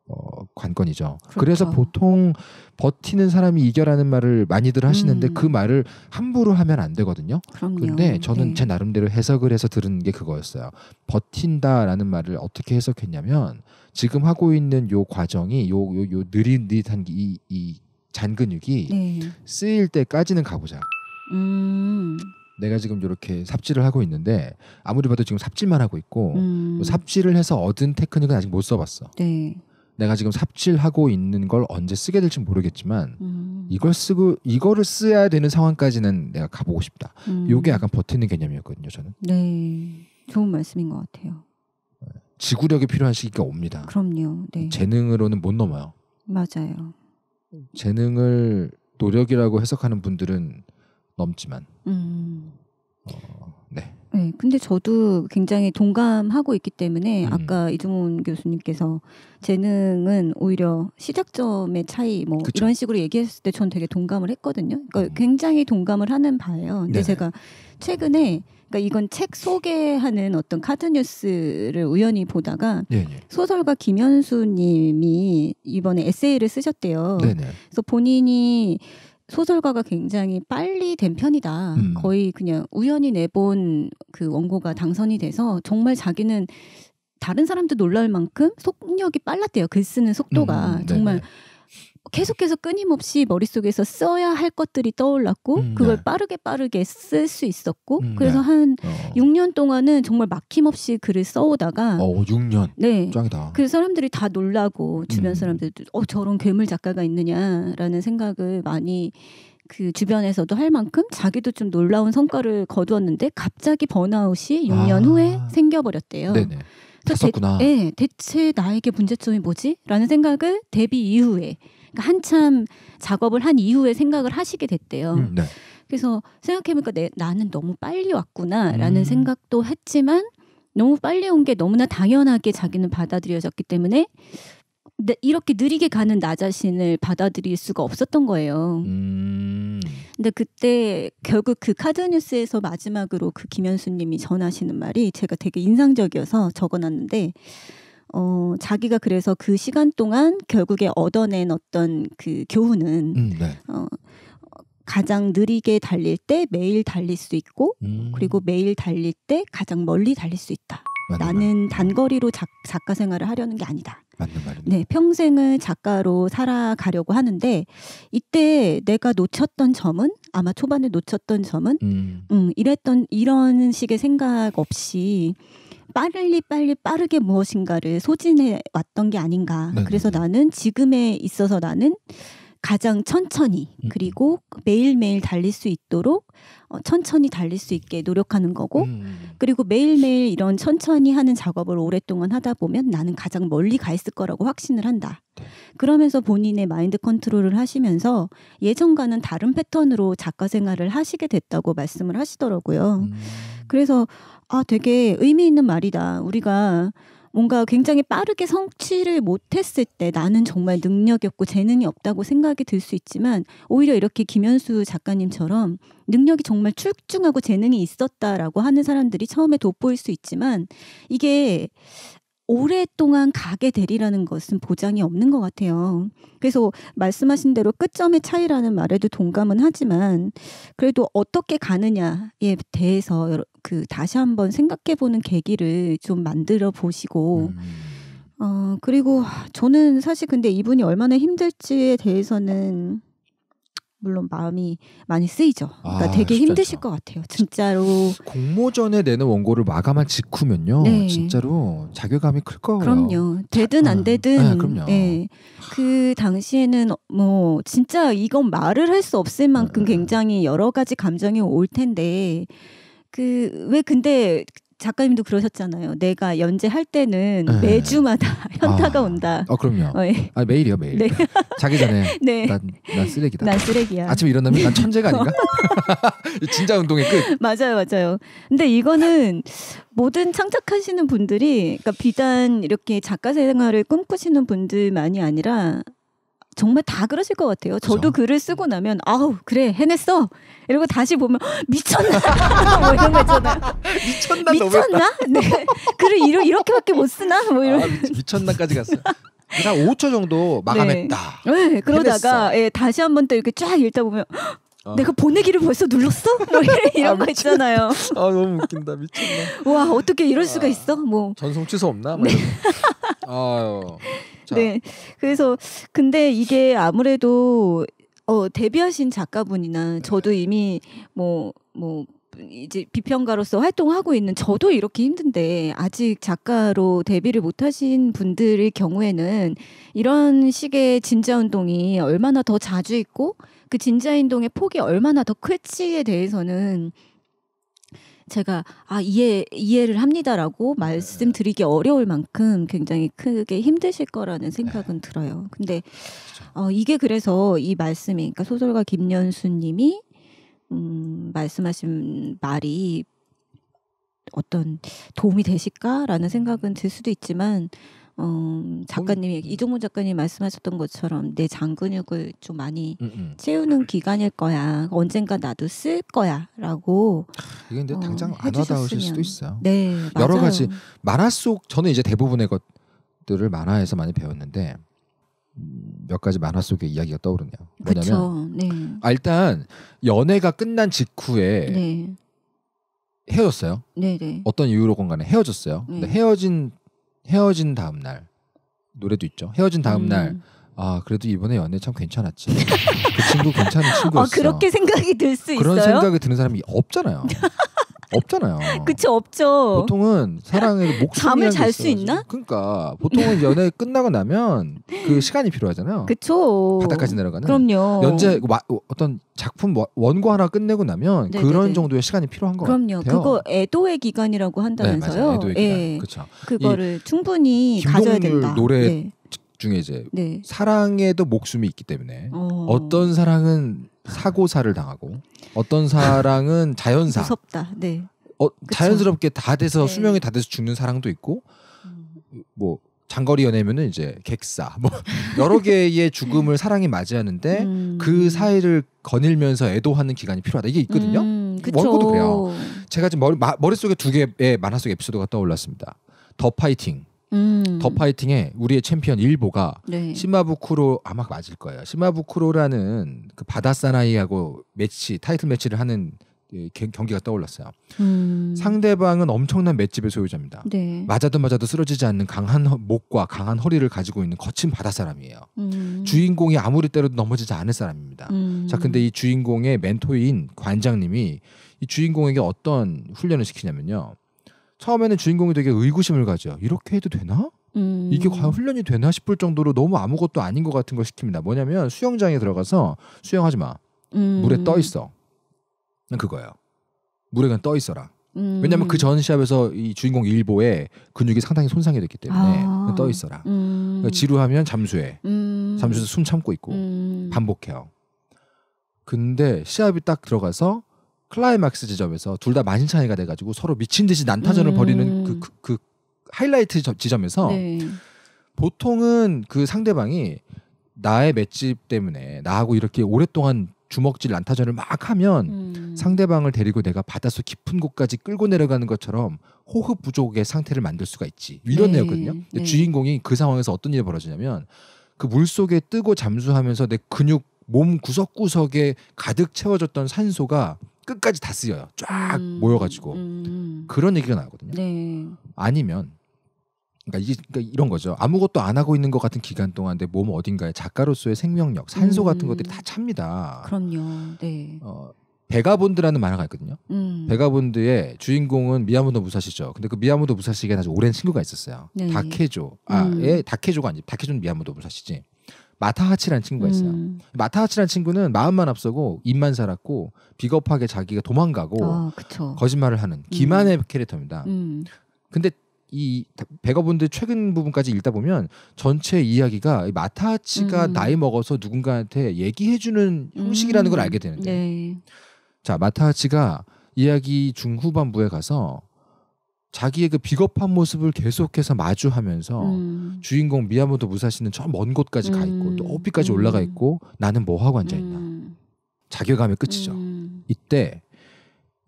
어, 관건이죠. 그렇죠. 그래서 보통 버티는 사람이 이겨라는 말을 많이들 하시는데 음. 그 말을 함부로 하면 안 되거든요. 그럼 근데 저는 네. 제 나름대로 해석을 해서 들은 게 그거였어요. 버틴다라는 말을 어떻게 해석했냐면 지금 하고 있는 요 과정이 요 요 요 느릿느릿한 이, 이잔 근육이 네. 쓰일 때까지는 가보자. 음. 내가 지금 이렇게 삽질을 하고 있는데 아무리 봐도 지금 삽질만 하고 있고 음. 뭐 삽질을 해서 얻은 테크닉은 아직 못 써봤어. 네. 내가 지금 삽질하고 있는 걸 언제 쓰게 될지 모르겠지만 음. 이걸 쓰고 이거를 써야 되는 상황까지는 내가 가보고 싶다. 음. 요게 약간 버티는 개념이었거든요, 저는. 네, 좋은 말씀인 것 같아요. 네. 지구력이 필요한 시기가 옵니다. 그럼요. 네. 재능으로는 못 넘어요. 맞아요. 재능을 노력이라고 해석하는 분들은 넘지만 음. 어, 네. 네. 근데 저도 굉장히 동감하고 있기 때문에 음. 아까 이종훈 교수님께서 재능은 오히려 시작점의 차이 뭐 그쵸. 이런 식으로 얘기했을 때 전 되게 동감을 했거든요. 그러니까 음. 굉장히 동감을 하는 바예요. 근데 네 제가 최근에 그러니까 이건 책 소개하는 어떤 카드 뉴스를 우연히 보다가 네네. 예, 예. 소설가 김현수님이 이번에 에세이를 쓰셨대요. 네네. 네. 그래서 본인이 소설가가 굉장히 빨리 된 편이다. 음. 거의 그냥 우연히 내본 그 원고가 당선이 돼서 정말 자기는 다른 사람도 놀랄 만큼 속력이 빨랐대요. 글 쓰는 속도가 음, 네, 정말. 네. 계속해서 끊임없이 머릿속에서 써야 할 것들이 떠올랐고 음, 그걸 네. 빠르게 빠르게 쓸 수 있었고 음, 그래서 네. 한 어. 6년 동안은 정말 막힘없이 글을 써오다가 어, 6년 네 짱이다. 그 사람들이 다 놀라고 주변 음. 사람들도 어 저런 괴물 작가가 있느냐라는 생각을 많이 그 주변에서도 할 만큼 자기도 좀 놀라운 성과를 거두었는데 갑자기 번아웃이 6년 아. 후에 생겨버렸대요. 네네. 그래서 대, 네, 대체 나에게 문제점이 뭐지? 라는 생각을 데뷔 이후에 그러니까 한참 작업을 한 이후에 생각을 하시게 됐대요. 음, 네. 그래서 생각해보니까 내, 나는 너무 빨리 왔구나라는 음. 생각도 했지만 너무 빨리 온 게 너무나 당연하게 자기는 받아들여졌기 때문에 이렇게 느리게 가는 나 자신을 받아들일 수가 없었던 거예요. 음. 근데 그때 결국 그 카드뉴스에서 마지막으로 그 김현수님이 전하시는 말이 제가 되게 인상적이어서 적어놨는데 어, 자기가 그래서 그 시간 동안 결국에 얻어낸 어떤 그 교훈은 음, 네. 어, 가장 느리게 달릴 때 매일 달릴 수 있고 음. 그리고 매일 달릴 때 가장 멀리 달릴 수 있다. 맞네, 나는 맞 단거리로 작, 작가 생활을 하려는 게 아니다. 맞는 네, 평생을 작가로 살아가려고 하는데 이때 내가 놓쳤던 점은 아마 초반에 놓쳤던 점은 음, 음 이랬던 이런 식의 생각 없이 빠르리 빨리 빠르게 무엇인가를 소진해 왔던 게 아닌가. 네네. 네, 그래서 네. 나는 지금에 있어서 나는 가장 천천히 음, 음. 그리고 매일매일 달릴 수 있도록 어, 천천히 달릴 수 있게 노력하는 거고 음, 음. 그리고 매일매일 이런 천천히 하는 작업을 오랫동안 하다 보면 나는 가장 멀리 가 있을 거라고 확신을 한다. 네. 그러면서 본인의 마인드 컨트롤을 하시면서 예전과는 다른 패턴으로 작가 생활을 하시게 됐다고 말씀을 하시더라고요. 음. 그래서 아, 되게 의미 있는 말이다. 우리가 뭔가 굉장히 빠르게 성취를 못했을 때 나는 정말 능력이 없고 재능이 없다고 생각이 들 수 있지만 오히려 이렇게 김현수 작가님처럼 능력이 정말 출중하고 재능이 있었다라고 하는 사람들이 처음에 돋보일 수 있지만 이게 오랫동안 가게 되리라는 것은 보장이 없는 것 같아요. 그래서 말씀하신 대로 끝점의 차이라는 말에도 동감은 하지만 그래도 어떻게 가느냐에 대해서 그 다시 한번 생각해보는 계기를 좀 만들어 보시고 음. 어 그리고 저는 사실 근데 이분이 얼마나 힘들지에 대해서는 물론 마음이 많이 쓰이죠. 그러니까 아, 되게 힘드실 것 같아요. 진짜로 공모전에 내는 원고를 마감한 직후면요. 네. 진짜로 자괴감이 클 거예요. 그럼요. 되든 안 네. 되든 네, 네, 네. 그 당시에는 뭐 진짜 이건 말을 할 수 없을 만큼 네. 굉장히 여러 가지 감정이 올 텐데 그 왜 근데 작가님도 그러셨잖아요. 내가 연재할 때는 네. 매주마다 아. 현타가 아, 온다. 어 그럼요. 어, 예. 아 매일이요 매일. 네. 자기 전에 네. 난, 난 쓰레기다. 난 쓰레기야. 아침에 일어나면 난 천재가 아닌가? 진짜 운동의 끝. 맞아요 맞아요. 근데 이거는 모든 창작하시는 분들이 그러니까 비단 이렇게 작가 생활을 꿈꾸시는 분들만이 아니라 정말 다 그러실 것 같아요. 그죠? 저도 글을 쓰고 음. 나면 아우 그래 해냈어 이러고 다시 보면 미쳤나 뭐 이런 거잖아 미쳤나 미쳤나? 네 글을 이러, 이렇게밖에 못 쓰나 뭐 이런. 아, 미쳤나까지 갔어한 5초 정도 마감했다. 네, 네 그러다가 예, 다시 한 번 또 이렇게 쫙 읽다 보면 어. 내가 보내기를 벌써 눌렀어? 뭐 이런 아, 거 있잖아요. 아 너무 웃긴다 미쳤나. 와 어떻게 이럴 수가 아. 있어? 뭐 전송 취소 없나? 뭐 네. 아유. 자. 네. 그래서 근데 이게 아무래도 어 데뷔하신 작가분이나 저도 네. 이미 뭐뭐 뭐 이제 비평가로서 활동하고 있는 저도 이렇게 힘든데 아직 작가로 데뷔를 못하신 분들의 경우에는 이런 식의 진자 운동이 얼마나 더 자주 있고 그 진자 운동의 폭이 얼마나 더 클지에 대해서는 제가 아 이해 이해를 합니다라고 네. 말씀드리기 어려울 만큼 굉장히 크게 힘드실 거라는 네. 생각은 들어요. 근데 그렇죠. 어 이게 그래서 이 말씀이 그러니까 소설가 김연수님이 음 말씀하신 말이 어떤 도움이 되실까라는 생각은 들 수도 있지만 어, 음, 작가님이 음. 이종문 작가님 말씀하셨던 것처럼 내 장근육을 좀 많이 음음. 음. 채우는 기간일 거야. 언젠가 나도 쓸 거야라고. 이게 근데 어, 당장 어, 안 와닿으실 수도 있어요. 네, 여러 맞아요. 가지 만화 속 저는 이제 대부분의 것들을 만화에서 많이 배웠는데 몇 가지 만화 속의 이야기가 떠오르네요. 뭐냐면 그쵸, 네. 아, 일단 연애가 끝난 직후에 네. 헤어졌어요. 네네. 네. 어떤 이유로건 간에 헤어졌어요. 네. 근 헤어진 헤어진 다음 날 노래도 있죠. 헤어진 다음 음. 날. 아 그래도 이번에 연애 참 괜찮았지. 그 친구 괜찮은 어, 친구였어. 아, 그렇게 생각이 들 수 있어요. 그런 생각이 드는 사람이 없잖아요. 없잖아요. 그쵸 없죠. 보통은 사랑에 목숨 잠을 잘 수 있나? 그러니까 보통은 연애 끝나고 나면 그 시간이 필요하잖아요. 그쵸. 바닥까지 내려가는. 그럼요. 연재 와, 어, 어떤 작품 뭐, 원고 하나 끝내고 나면 네네네. 그런 네, 네. 정도의 시간이 필요한 거 그럼요. 같아요. 그거 애도의 기간이라고 네, 한다면서요. 네, 애도의 기간. 예. 그렇 그거를 충분히 가져야 된다. 노래 네. 중에 이제 네. 사랑에도 목숨이 있기 때문에 어... 어떤 사랑은 사고사를 당하고 어떤 사랑은 자연사. 무섭다. 네. 어, 자연스럽게 다 돼서 네. 수명이 다 돼서 죽는 사랑도 있고 음. 뭐 장거리 연애면은 이제 객사 뭐 여러 개의 죽음을 사랑이 맞이하는데 음. 그 사이를 거닐면서 애도하는 기간이 필요하다 이게 있거든요. 음, 원고도 그래요. 제가 지금 머리, 마, 머릿속에 두 개의 만화 속 에피소드가 떠올랐습니다. 더 파이팅. 음. 더 파이팅에 우리의 챔피언 일보가 네. 시마부쿠로 아마 맞을 거예요. 시마부쿠로라는 그 바다 사나이하고 매치 타이틀 매치를 하는 경기가 떠올랐어요. 음. 상대방은 엄청난 맷집의 소유자입니다. 네. 맞아도 맞아도 쓰러지지 않는 강한 목과 강한 허리를 가지고 있는 거친 바다 사람이에요. 음. 주인공이 아무리 때려도 넘어지지 않을 사람입니다. 음. 자, 근데 이 주인공의 멘토인 관장님이 이 주인공에게 어떤 훈련을 시키냐면요. 처음에는 주인공이 되게 의구심을 가져요. 이렇게 해도 되나? 음. 이게 과연 훈련이 되나 싶을 정도로 너무 아무것도 아닌 것 같은 걸 시킵니다. 뭐냐면 수영장에 들어가서 수영하지 마. 음. 물에 떠 있어. 그거예요. 물에 그냥 떠 있어라. 음. 왜냐하면 그 전 시합에서 이 주인공 일보에 근육이 상당히 손상이 됐기 때문에 아. 떠 있어라. 그 지루하면 잠수해. 음. 잠수해서 숨 참고 있고 음. 반복해요. 근데 시합이 딱 들어가서 클라이막스 지점에서 둘 다 만신창이가 돼가지고 서로 미친 듯이 난타전을 음. 벌이는 그, 그, 그, 하이라이트 지점에서 네. 보통은 그 상대방이 나의 맷집 때문에 나하고 이렇게 오랫동안 주먹질 난타전을 막 하면 음. 상대방을 데리고 내가 바다속 깊은 곳까지 끌고 내려가는 것처럼 호흡 부족의 상태를 만들 수가 있지 이런 네. 내용이거든요. 네. 주인공이 그 상황에서 어떤 일이 벌어지냐면 그 물속에 뜨고 잠수하면서 내 근육 몸 구석구석에 가득 채워졌던 산소가 끝까지 다 쓰여요. 쫙 음, 모여가지고 음. 음. 그런 얘기가 나거든요. 네. 아니면 그러니까, 이게, 그러니까 이런 거죠. 아무것도 안 하고 있는 것 같은 기간 동안 내몸 어딘가에 작가로서의 생명력, 산소 음. 같은 음. 것들이 다 찹니다. 그럼요. 네. 어, 베가본드라는 만화가 있거든요. 음. 베가본드의 주인공은 미야모도 무사시죠. 근데 그미야모도 무사시에게 아주 오랜 친구가 있었어요. 네. 다케조. 아, 음. 예, 다케조가 아니, 지 다케조는 미야모도 무사시지. 마타하치라는 친구가 있어요. 음. 마타하치라는 친구는 마음만 앞서고 입만 살았고 비겁하게 자기가 도망가고 아, 거짓말을 하는 기만의 음. 캐릭터입니다. 음. 근데 이 백어분들 최근 부분까지 읽다 보면 전체 이야기가 마타하치가 음. 나이 먹어서 누군가한테 얘기해주는 형식이라는 걸 음. 알게 되는데 네. 자 마타하치가 이야기 중후반부에 가서 자기의 그 비겁한 모습을 계속해서 마주하면서 음. 주인공 미야모토 무사시는 저 먼 곳까지 음. 가 있고 또어이까지 음. 올라가 음. 있고 나는 뭐 하고 앉아 있나 음. 자괴감의 끝이죠. 음. 이때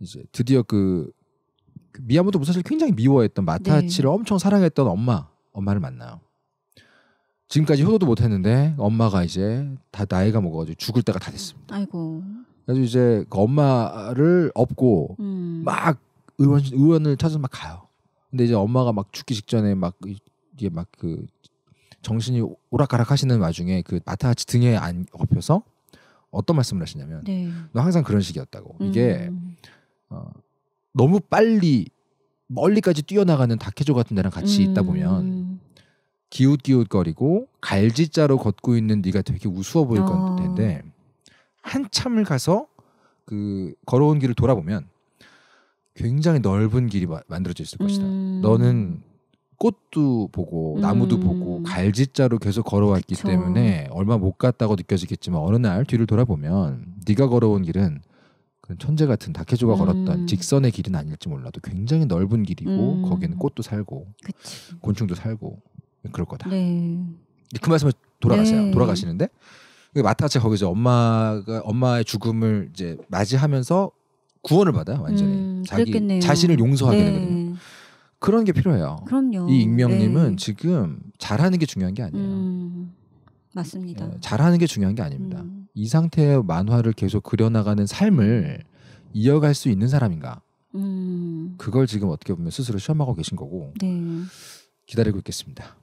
이제 드디어 그, 그 미야모토 무사시를 굉장히 미워했던 마타치를 네. 엄청 사랑했던 엄마 엄마를 만나요. 지금까지 효도도 못했는데 엄마가 이제 다 나이가 먹어가지고 죽을 때가 다 됐습니다. 아이고. 그래서 이제 그 엄마를 업고 막 의원 의원을 찾아서 막 가요. 근데 이제 엄마가 막 죽기 직전에 막 이게 막 그 정신이 오락가락 하시는 와중에 그 마타하치 등에 안 엎혀서 어떤 말씀을 하시냐면 네. 너 항상 그런 식이었다고 음. 이게 어, 너무 빨리 멀리까지 뛰어나가는 다케조 같은 데랑 같이 음. 있다 보면 기웃기웃거리고 갈지자로 걷고 있는 네가 되게 우스워 보일 어. 건데 한참을 가서 그 걸어온 길을 돌아보면 굉장히 넓은 길이 마, 만들어져 있을 것이다. 음. 너는 꽃도 보고 음. 나무도 음. 보고 갈짓자로 계속 걸어왔기 그쵸. 때문에 얼마 못 갔다고 느껴지겠지만 어느 날 뒤를 돌아보면 네가 걸어온 길은 천재 같은 다케조가 음. 걸었던 직선의 길은 아닐지 몰라도 굉장히 넓은 길이고 음. 거기는 꽃도 살고 그치. 곤충도 살고 그럴 거다. 네. 그 말씀을 돌아가세요. 네. 돌아가시는데 마타체 거기서 엄마가 엄마의 죽음을 이제 맞이하면서 구원을 받아요 완전히 음, 자기 그랬겠네요. 자신을 용서하게 네. 되거든요. 그런 게 필요해요. 그럼요. 이 익명님은 네. 지금 잘하는 게 중요한 게 아니에요. 음, 맞습니다. 네, 잘하는 게 중요한 게 아닙니다. 음. 이 상태의 만화를 계속 그려나가는 삶을 이어갈 수 있는 사람인가? 음. 그걸 지금 어떻게 보면 스스로 시험하고 계신 거고 네. 기다리고 있겠습니다.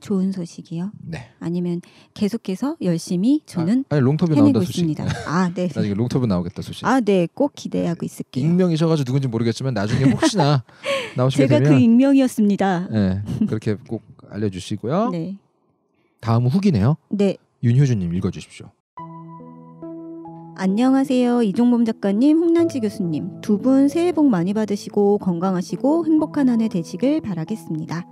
좋은 소식이요? 네. 아니면 계속해서 열심히 저는 아, 니 롱터뷰 나온다 있습니다. 소식. 아, 네. 나중에 롱터뷰 나오겠다 소식. 아, 네. 꼭 기대하고 네. 있을게요. 익명이셔 가지고 누군지 모르겠지만 나중에 뭐 혹시나 나오시게 제가 되면 제가 그 익명이었습니다. 네. 그렇게 꼭 알려 주시고요. 네. 다음 후기네요. 네. 윤효준 님 읽어 주십시오. 안녕하세요. 이종범 작가님, 홍난지 교수님. 두 분 새해 복 많이 받으시고 건강하시고 행복한 한 해 되시길 바라겠습니다.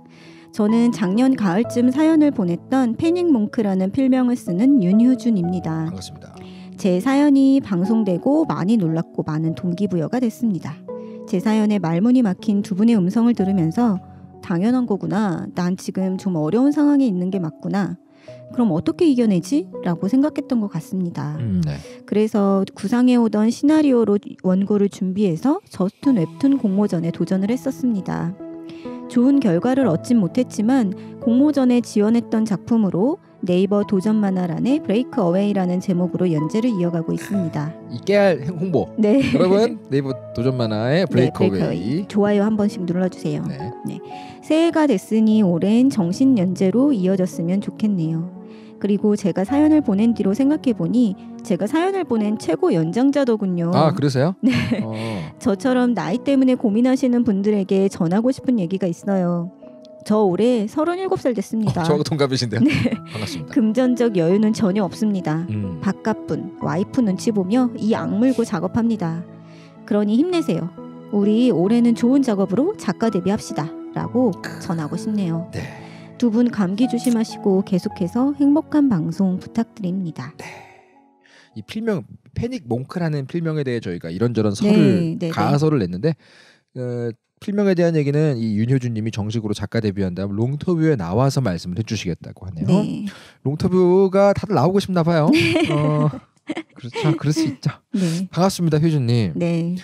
저는 작년 가을쯤 사연을 보냈던 패닉 몽크라는 필명을 쓰는 윤효준입니다. 반갑습니다. 제 사연이 방송되고 많이 놀랐고 많은 동기부여가 됐습니다. 제 사연에 말문이 막힌 두 분의 음성을 들으면서 당연한 거구나. 난 지금 좀 어려운 상황에 있는 게 맞구나. 그럼 어떻게 이겨내지? 라고 생각했던 것 같습니다. 음, 네. 그래서 구상해오던 시나리오로 원고를 준비해서 저스툰 웹툰 공모전에 도전을 했었습니다. 좋은 결과를 얻진 못했지만 공모전에 지원했던 작품으로 네이버 도전 만화란의 브레이크 어웨이라는 제목으로 연재를 이어가고 있습니다. 이 깨알 홍보. 네. 여러분 네이버 도전 만화의 브레이크, 네, 브레이크 어웨이 좋아요 한 번씩 눌러주세요. 네. 네. 새해가 됐으니 올해 정신 연재로 이어졌으면 좋겠네요. 그리고 제가 사연을 보낸 뒤로 생각해 보니 제가 사연을 보낸 최고 연장자더군요. 아 그러세요? 네. 어. 저처럼 나이 때문에 고민하시는 분들에게 전하고 싶은 얘기가 있어요. 저 올해 37살 됐습니다. 어, 저하고 동갑이신데요. 네. 반갑습니다. 금전적 여유는 전혀 없습니다. 음. 바깥분, 와이프 눈치 보며 이 악물고 작업합니다. 그러니 힘내세요. 우리 올해는 좋은 작업으로 작가 데뷔합시다. 라고 전하고 싶네요. 네. 두분 감기 조심하시고 계속해서 행복한 방송 부탁드립니다. 네. 이 필명 패닉 몽크라는 필명에 대해 저희가 이런저런 네, 설을 네, 네, 가설을 냈는데 어, 필명에 대한 얘기는 이 윤효준님이 정식으로 작가 데뷔한 다음 롱터뷰에 나와서 말씀을 해주시겠다고 하네요. 네. 롱터뷰가 다들 나오고 싶나 봐요. 어, 그렇죠, 그럴 수 있죠. 네. 반갑습니다, 효준님. 네.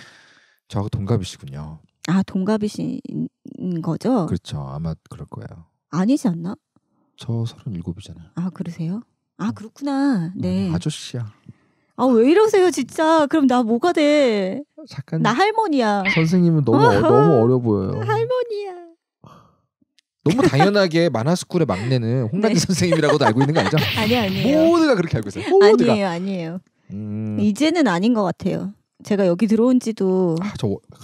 저하고 동갑이시군요. 아 동갑이신 거죠? 그렇죠, 아마 그럴 거예요. 아니지 않나? 저 서른일곱이잖아요. 아 그러세요? 아 네. 그렇구나. 네. 네. 아저씨야. 아 왜 이러세요 진짜? 그럼 나 뭐가 돼? 잠깐. 나 할머니야. 선생님은 너무 어, 너무 어려 보여요. 할머니야. 너무 당연하게 만화스쿨의 막내는 홍란지 네. 선생님이라고도 알고 있는 거 아니죠? 아니 아니에요. 모두가 그렇게 알고 있어요. 모두가. 아니에요 아니에요. 음... 이제는 아닌 것 같아요. 제가 여기 들어온 지도 아, 저... 아,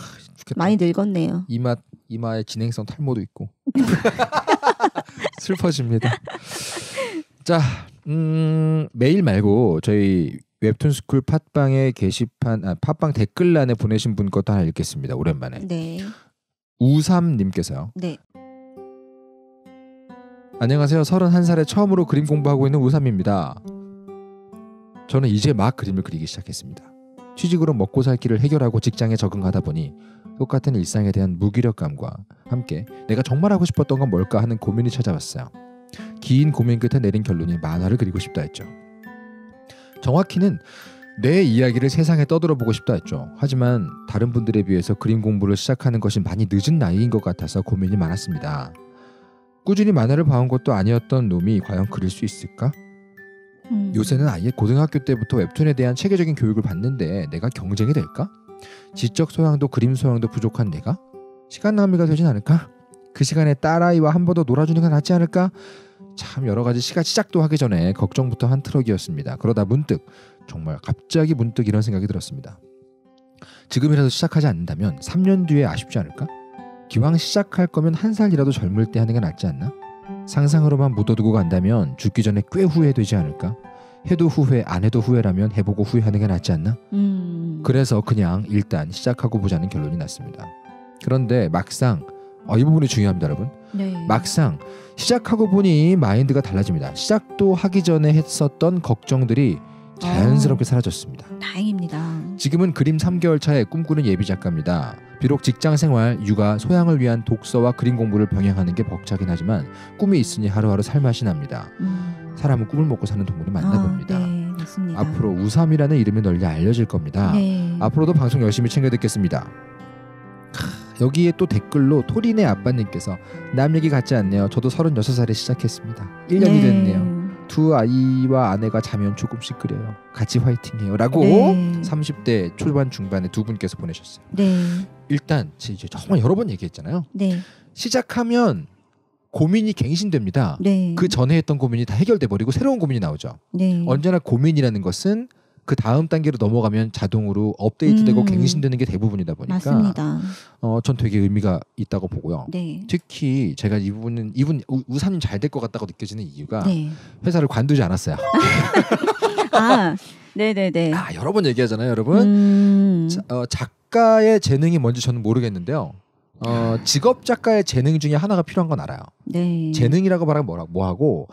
많이 늙었네요. 이맛 이마에 진행성 탈모도 있고 슬퍼집니다. 자, 음, 메일 말고 저희 웹툰 스쿨 팟빵의 게시판 아, 팟빵 댓글란에 보내신 분 것도 하나 읽겠습니다. 오랜만에. 네. 우삼 님께서요. 네. 안녕하세요. 31살에 처음으로 그림 공부하고 있는 우삼입니다. 저는 이제 막 그림을 그리기 시작했습니다. 취직으로 먹고 살 길을 해결하고 직장에 적응하다 보니 똑같은 일상에 대한 무기력감과 함께 내가 정말 하고 싶었던 건 뭘까 하는 고민이 찾아왔어요. 긴 고민 끝에 내린 결론이 만화를 그리고 싶다 했죠. 정확히는 내 이야기를 세상에 떠들어 보고 싶다 했죠. 하지만 다른 분들에 비해서 그림 공부를 시작하는 것이 많이 늦은 나이인 것 같아서 고민이 많았습니다. 꾸준히 만화를 봐온 것도 아니었던 놈이 과연 그릴 수 있을까? 음. 요새는 아예 고등학교 때부터 웹툰에 대한 체계적인 교육을 받는데 내가 경쟁이 될까? 지적 소양도 그림 소양도 부족한 내가 시간 낭비가 되진 않을까? 그 시간에 딸아이와 한 번 더 놀아주는 게 낫지 않을까? 참 여러 가지 시가 시작도 하기 전에 걱정부터 한 트럭이었습니다. 그러다 문득 정말 갑자기 문득 이런 생각이 들었습니다. 지금이라도 시작하지 않는다면 3년 뒤에 아쉽지 않을까? 기왕 시작할 거면 한 살이라도 젊을 때 하는 게 낫지 않나? 상상으로만 묻어두고 간다면 죽기 전에 꽤 후회되지 않을까? 해도 후회 안 해도 후회라면 해보고 후회하는 게 낫지 않나? 음. 그래서 그냥 일단 시작하고 보자는 결론이 났습니다. 그런데 막상 어, 이 부분이 중요합니다, 여러분. 네. 막상 시작하고 보니 마인드가 달라집니다. 시작도 하기 전에 했었던 걱정들이 자연스럽게 아. 사라졌습니다. 다행입니다. 지금은 그림 3개월 차에 꿈꾸는 예비 작가입니다. 비록 직장 생활, 육아, 소양을 위한 독서와 그림 공부를 병행하는 게 벅차긴 하지만 꿈이 있으니 하루하루 살맛이 납니다. 음. 사람은 꿈을 먹고 사는 동물이 맞나 아, 봅니다. 네, 맞습니다. 앞으로 우삼이라는 이름이 널리 알려질 겁니다. 네. 앞으로도 방송 열심히 챙겨 듣겠습니다. 여기에 또 댓글로 토린의 아빠님께서 남 얘기 같지 않네요. 저도 36살에 시작했습니다. 1년이 네. 됐네요. 두 아이와 아내가 자면 조금씩 그래요. 같이 화이팅해요. 라고 네. 30대 초반 중반에 두 분께서 보내셨어요. 네. 일단 이제 정말 여러 번 얘기했잖아요. 네. 시작하면 고민이 갱신됩니다. 네. 그 전에 했던 고민이 다 해결돼 버리고 새로운 고민이 나오죠. 네. 언제나 고민이라는 것은 그 다음 단계로 넘어가면 자동으로 업데이트되고 음. 갱신되는 게 대부분이다 보니까 맞습니다. 어, 전 되게 의미가 있다고 보고요. 네. 특히 제가 이분은 부 이분 우산님 잘될 것 같다고 느껴지는 이유가 네. 회사를 관두지 않았어요. 아, 네네네. 아 여러 번 얘기하잖아요, 여러분. 음. 자, 어, 작가의 재능이 뭔지 저는 모르겠는데요. 어, 직업 작가의 재능 중에 하나가 필요한 건 알아요. 네. 재능이라고 말하면 뭐라 뭐하고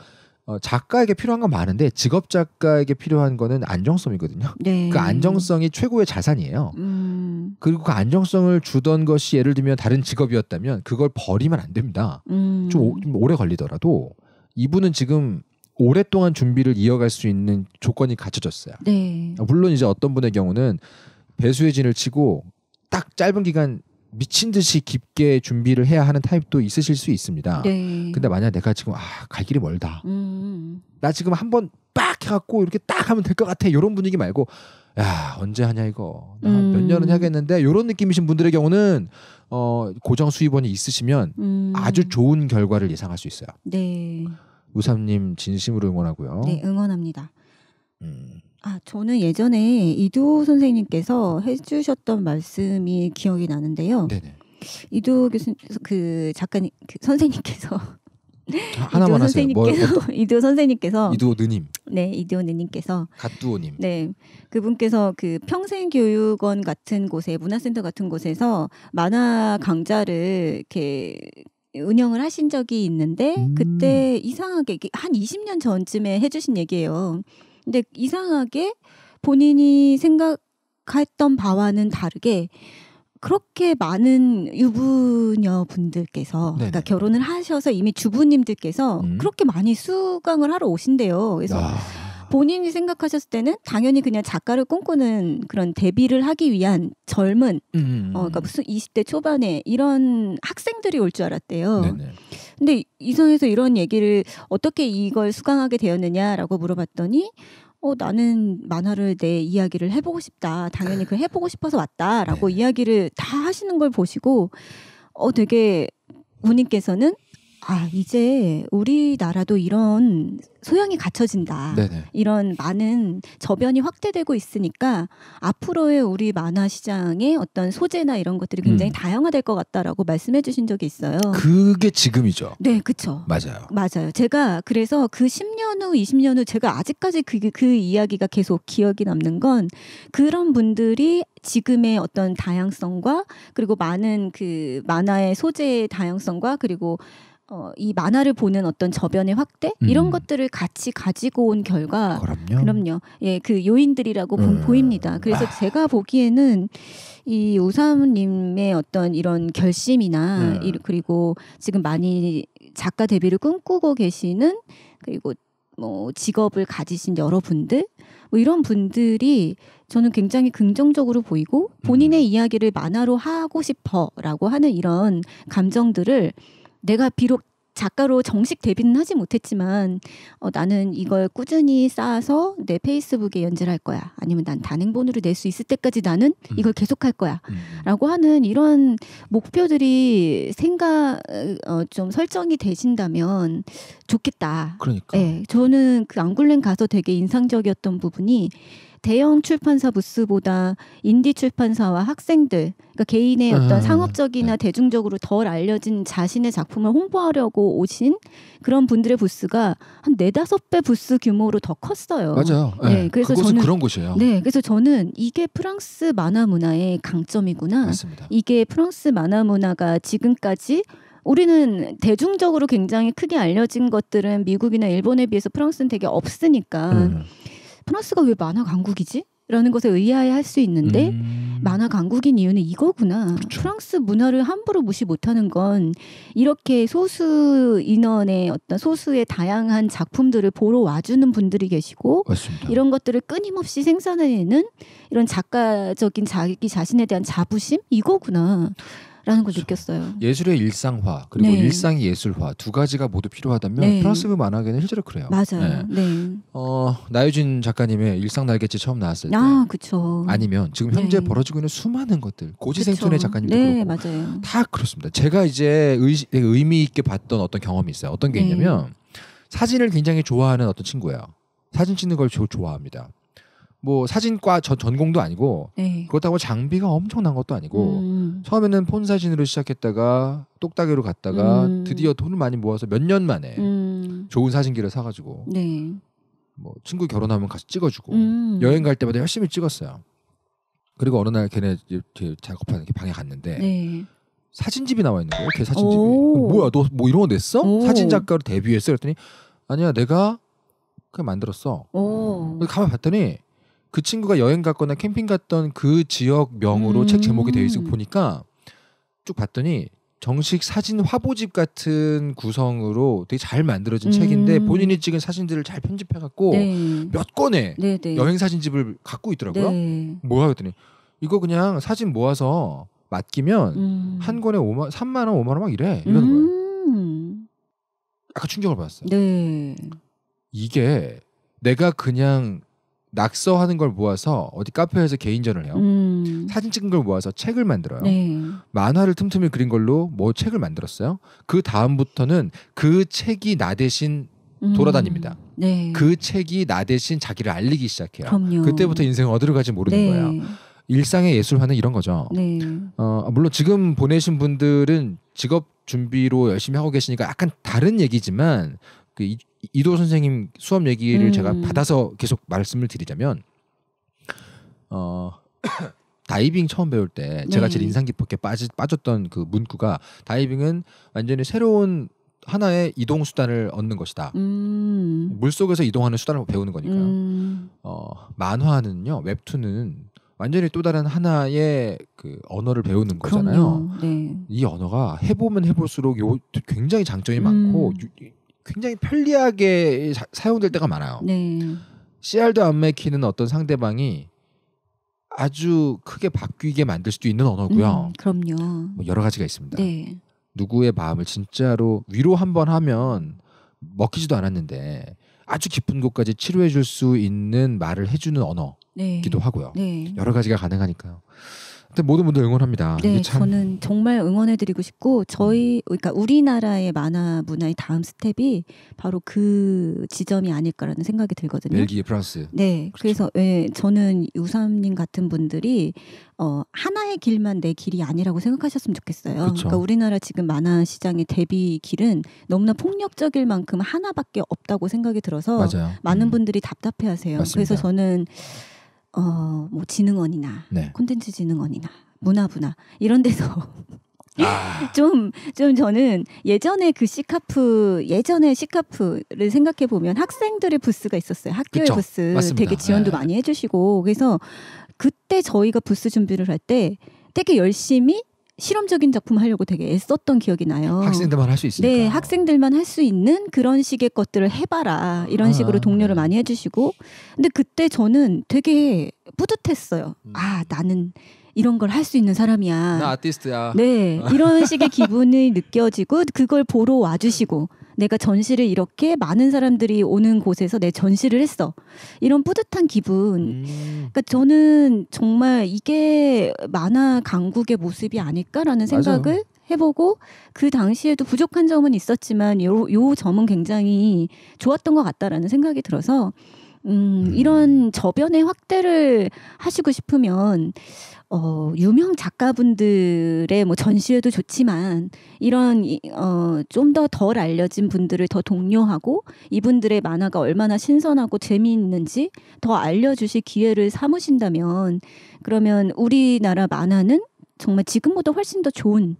어, 작가에게 필요한 건 많은데 직업 작가에게 필요한 거는 안정성이거든요. 네. 그 안정성이 최고의 자산이에요. 음. 그리고 그 안정성을 주던 것이 예를 들면 다른 직업이었다면 그걸 버리면 안 됩니다. 음. 좀, 오, 좀 오래 걸리더라도 이분은 지금 오랫동안 준비를 이어갈 수 있는 조건이 갖춰졌어요. 네. 물론 이제 어떤 분의 경우는 배수의 진을 치고 딱 짧은 기간 미친 듯이 깊게 준비를 해야 하는 타입도 있으실 수 있습니다. 네. 근데 만약 내가 지금 아, 갈 길이 멀다. 음. 음. 나 지금 한 번 빡 해갖고 이렇게 딱 하면 될 것 같아. 이런 분위기 말고 야 언제 하냐 이거 음. 몇 년은 해야겠는데 이런 느낌이신 분들의 경우는 어, 고정 수입원이 있으시면 음. 아주 좋은 결과를 예상할 수 있어요. 네. 우삼님 진심으로 응원하고요. 네 응원합니다. 음. 아, 저는 예전에 이도 선생님께서 해주셨던 말씀이 기억이 나는데요. 네네. 이도 교수 그 작가님 그 선생님께서 하나만 하세 선생님께서 뭐, 이도 선생님께서 이도 느님. 네, 이도 느님께서 갓두오 님. 네. 그분께서 그 평생 교육원 같은 곳에 문화센터 같은 곳에서 만화 강좌를 이렇게 운영을 하신 적이 있는데 음. 그때 이상하게 한 20년 전쯤에 해주신 얘기예요. 근데 이상하게 본인이 생각했던 바와는 다르게 그렇게 많은 유부녀 분들께서 그러니까 결혼을 하셔서 이미 주부님들께서 음. 그렇게 많이 수강을 하러 오신대요. 그래서 아. 본인이 생각하셨을 때는 당연히 그냥 작가를 꿈꾸는 그런 데뷔를 하기 위한 젊은 음. 음 어그니까 음. 무슨 20대 초반에 이런 학생들이 올 줄 알았대요. 네네. 근데 이성에서 이런 얘기를 어떻게 이걸 수강하게 되었느냐라고 물어봤더니 어 나는 만화를 내 이야기를 해 보고 싶다. 당연히 그해 보고 싶어서 왔다라고 네. 이야기를 다 하시는 걸 보시고 어 되게 우님께서는 아, 이제 우리나라도 이런 소양이 갖춰진다. 네네. 이런 많은 저변이 확대되고 있으니까 앞으로의 우리 만화 시장의 어떤 소재나 이런 것들이 굉장히 음. 다양화될 것 같다라고 말씀해 주신 적이 있어요. 그게 지금이죠. 네, 그렇죠. 맞아요. 맞아요. 제가 그래서 그 10년 후, 20년 후 제가 아직까지 그, 그 이야기가 계속 기억이 남는 건 그런 분들이 지금의 어떤 다양성과 그리고 많은 그 만화의 소재의 다양성과 그리고 어, 이 만화를 보는 어떤 저변의 확대 음. 이런 것들을 같이 가지고 온 결과 그럼요, 그럼요. 예그 요인들이라고 음. 보입니다 그래서 아. 제가 보기에는 이 우사님의 어떤 이런 결심이나 음. 이, 그리고 지금 많이 작가 데뷔를 꿈꾸고 계시는 그리고 뭐 직업을 가지신 여러분들 뭐 이런 분들이 저는 굉장히 긍정적으로 보이고 본인의 음. 이야기를 만화로 하고 싶어라고 하는 이런 감정들을 내가 비록 작가로 정식 데뷔는 하지 못했지만 어, 나는 이걸 꾸준히 쌓아서 내 페이스북에 연재를 할 거야. 아니면 난 단행본으로 낼 수 있을 때까지 나는 음. 이걸 계속할 거야.라고 음. 하는 이런 목표들이 생각 어, 좀 설정이 되신다면 좋겠다. 그러니까. 네, 저는 그 앙굴렘 가서 되게 인상적이었던 부분이 대형 출판사 부스보다 인디 출판사와 학생들 그러니까 개인의 어떤 아, 상업적이나 네. 대중적으로 덜 알려진 자신의 작품을 홍보하려고 오신 그런 분들의 부스가 한 네다섯 배 부스 규모로 더 컸어요. 맞아요. 네, 네 그래서 저는 그런 곳이에요. 네, 그래서 저는 이게 프랑스 만화 문화의 강점이구나. 맞습니다. 이게 프랑스 만화 문화가 지금까지 우리는 대중적으로 굉장히 크게 알려진 것들은 미국이나 일본에 비해서 프랑스는 되게 없으니까 음. 프랑스가 왜 만화 강국이지? 라는 것에 의아해할 수 있는데 음... 만화 강국인 이유는 이거구나. 그렇 프랑스 문화를 함부로 무시 못하는 건 이렇게 소수 인원의 어떤 소수의 다양한 작품들을 보러 와주는 분들이 계시고 맞습니다. 이런 것들을 끊임없이 생산해내는 이런 작가적인 자기 자신에 대한 자부심 이거구나. 라는 그렇죠. 걸 느꼈어요. 예술의 일상화 그리고 네. 일상이 예술화 두 가지가 모두 필요하다면 네. 프랑스부 만화계는 실제로 그래요. 맞아요. 네. 네. 어, 나유진 작가님의 일상 날갯짓 처음 나왔을 때, 아, 그쵸. 아니면 지금 현재 네. 벌어지고 있는 수많은 것들 고지생촌의 작가님도 네, 그렇고 맞아요. 다 그렇습니다. 제가 이제 의, 의미 있게 봤던 어떤 경험이 있어요. 어떤 게 네. 있냐면 사진을 굉장히 좋아하는 어떤 친구예요. 사진 찍는 걸 좋아합니다. 뭐 사진과 전, 전공도 아니고 네. 그렇다고 장비가 엄청난 것도 아니고 음. 처음에는 폰 사진으로 시작했다가 똑딱이로 갔다가 음. 드디어 돈을 많이 모아서 몇 년 만에 음. 좋은 사진기를 사가지고 네. 뭐 친구 결혼하면 같이 찍어주고 음. 여행 갈 때마다 열심히 찍었어요. 그리고 어느 날 걔네 이렇게 작업하는 방에 갔는데 네. 사진집이 나와 있는 거예요. 걔 사진집이 뭐야 너 뭐 이런 거 냈어? 사진 작가로 데뷔했어? 그랬더니 아니야 내가 그냥 만들었어. 가만 봤더니 그 친구가 여행 갔거나 캠핑 갔던 그 지역 명으로 음. 책 제목이 되어 있고 음. 보니까 쭉 봤더니 정식 사진 화보집 같은 구성으로 되게 잘 만들어진 음. 책인데 본인이 찍은 사진들을 잘 편집해 갖고 네. 몇 권의 네, 네. 여행 사진집을 갖고 있더라고요. 네. 뭐야 그랬더니 이거 그냥 사진 모아서 맡기면 음. 한 권에 5만 3만 원, 5만 원 막 이래. 이러는 음. 거예요. 아까 충격을 받았어요. 네. 이게 내가 그냥 낙서하는 걸 모아서 어디 카페에서 개인전을 해요. 음. 사진 찍은 걸 모아서 책을 만들어요. 네. 만화를 틈틈이 그린 걸로 뭐 책을 만들었어요. 그 다음부터는 그 책이 나 대신 음. 돌아다닙니다. 음. 네. 그 책이 나 대신 자기를 알리기 시작해요. 그럼요. 그때부터 인생은 어디로 갈지 모르는 네. 거예요. 일상의 예술화는 이런 거죠. 네. 어, 물론 지금 보내신 분들은 직업 준비로 열심히 하고 계시니까 약간 다른 얘기지만 그 이도 선생님 수업 얘기를 음. 제가 받아서 계속 말씀을 드리자면 어 다이빙 처음 배울 때 제가 네. 제일 인상 깊게 빠지, 빠졌던 그 문구가 다이빙은 완전히 새로운 하나의 이동 수단을 얻는 것이다. 음. 물 속에서 이동하는 수단을 배우는 거니까요. 음. 어, 만화는요, 웹툰은 완전히 또 다른 하나의 그 언어를 배우는 거잖아요. 네. 이 언어가 해보면 해볼수록 요 굉장히 장점이 음. 많고 유, 굉장히 편리하게 사, 용될 때가 많아요. 네. CR도 안 맥히는 어떤 상대방이 아주 크게 바뀌게 만들 수도 있는 언어고요. 음, 그럼요. 뭐 여러 가지가 있습니다. 네. 누구의 마음을 진짜로 위로 한번 하면 먹히지도 않았는데 아주 깊은 곳까지 치료해 줄 수 있는 말을 해주는 언어기도 이 네. 하고요. 네. 여러 가지가 가능하니까요. 때 모든 분들 응원합니다. 네, 저는 정말 응원해드리고 싶고 저희 그러니까 우리나라의 만화 문화의 다음 스텝이 바로 그 지점이 아닐까라는 생각이 들거든요. 벨기에, 프랑스. 네, 그렇죠. 그래서 네, 저는 유삼님 같은 분들이 어, 하나의 길만 내 길이 아니라고 생각하셨으면 좋겠어요. 그렇죠. 그러니까 우리나라 지금 만화 시장의 대비 길은 너무나 폭력적일 만큼 하나밖에 없다고 생각이 들어서 맞아요. 많은 음. 분들이 답답해하세요. 맞습니다. 그래서 저는 어, 뭐 지능원이나 네. 콘텐츠 지능원이나 문화부나 이런 데서 좀좀 아. 좀 저는 예전에 그 시카프 예전에 시카프를 생각해 보면 학생들의 부스가 있었어요. 학교의 그쵸? 부스 맞습니다. 되게 지원도 네. 많이 해주시고 그래서 그때 저희가 부스 준비를 할 때 되게 열심히 실험적인 작품 하려고 되게 애썼던 기억이 나요. 학생들만 할 수 있으니까. 네, 학생들만 할 수 있는 그런 식의 것들을 해봐라 이런 아, 식으로 동료를 네. 많이 해주시고, 근데 그때 저는 되게 뿌듯했어요. 음. 아, 나는 이런 걸 할 수 있는 사람이야. 나 아티스트야. 네, 이런 식의 기분이 느껴지고 그걸 보러 와주시고 내가 전시를 이렇게 많은 사람들이 오는 곳에서 내 전시를 했어. 이런 뿌듯한 기분. 음. 그러니까 저는 정말 이게 만화 강국의 모습이 아닐까라는 생각을 맞아요. 해보고 그 당시에도 부족한 점은 있었지만 요, 요 점은 굉장히 좋았던 것 같다라는 생각이 들어서 음, 음, 이런 저변의 확대를 하시고 싶으면 어, 유명 작가분들의 뭐 전시회도 좋지만 이런 어, 좀 더 덜 알려진 분들을 더 독려하고 이분들의 만화가 얼마나 신선하고 재미있는지 더 알려주실 기회를 삼으신다면 그러면 우리나라 만화는 정말 지금보다 훨씬 더 좋은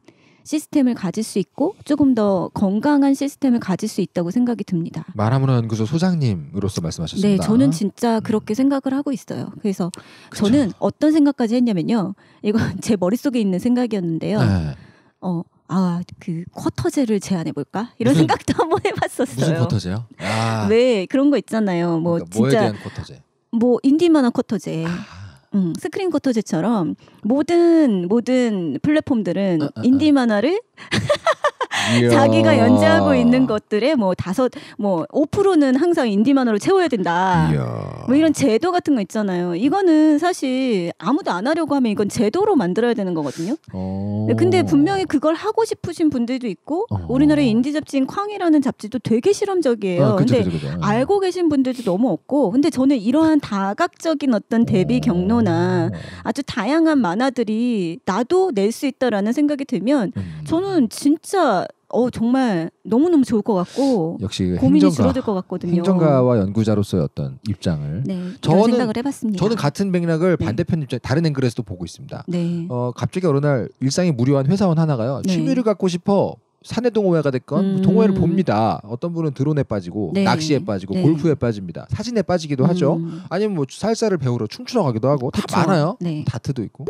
시스템을 가질 수 있고 조금 더 건강한 시스템을 가질 수 있다고 생각이 듭니다. 말하문화 연구소 소장님으로서 말씀하셨습니다. 네, 저는 진짜 그렇게 음. 생각을 하고 있어요. 그래서 그쵸. 저는 어떤 생각까지 했냐면요. 이건 제 머릿속에 있는 생각이었는데요. 네. 어, 아, 그 쿼터제를 제안해 볼까? 이런 무슨, 생각도 한번 해 봤었어요. 무슨 쿼터제요? 아. 왜 네, 그런 거 있잖아요. 뭐 그러니까 진짜 뭐에 대한 쿼터제? 뭐 인디 만화 쿼터제. 아. 음, 스크린 코터제처럼 모든 모든 플랫폼들은 어, 어, 어. 인디 만화를 자기가 연재하고 있는 것들에뭐 다섯 뭐 5%는 항상 인디 만화로 채워야 된다. 이야. 뭐 이런 제도 같은 거 있잖아요. 이거는 사실 아무도 안 하려고 하면 이건 제도로 만들어야 되는 거거든요. 어. 근데 분명히 그걸 하고 싶으신 분들도 있고 어. 우리나라의 인디 잡지인 쾅이라는 잡지도 되게 실험적이에요. 아, 그쵸, 근데 그쵸, 그쵸, 네. 알고 계신 분들도 너무 없고 근데 저는 이러한 다각적인 어떤 대비 경로 만화나 음. 아주 다양한 만화들이 나도 낼 수 있다라는 생각이 들면 음. 저는 진짜 어 정말 너무 너무 좋을 것 같고 역시 고민이 행정가, 줄어들 것 같거든요. 행정가와 연구자로서의 어떤 입장을 네, 저는 생각을 해봤습니다. 저는 같은 맥락을 네. 반대편 입장 다른 앵글에서도 보고 있습니다. 네. 어 갑자기 어느 날 일상이 무료한 회사원 하나가요. 네. 취미를 갖고 싶어 산내 동호회가 됐건 뭐 음. 동호회를 봅니다. 어떤 분은 드론에 빠지고 네. 낚시에 빠지고 네. 골프에 빠집니다. 사진에 빠지기도 음. 하죠. 아니면 뭐 살사를 배우러 춤추러 가기도 하고 다 그쵸. 많아요. 네. 다트도 있고.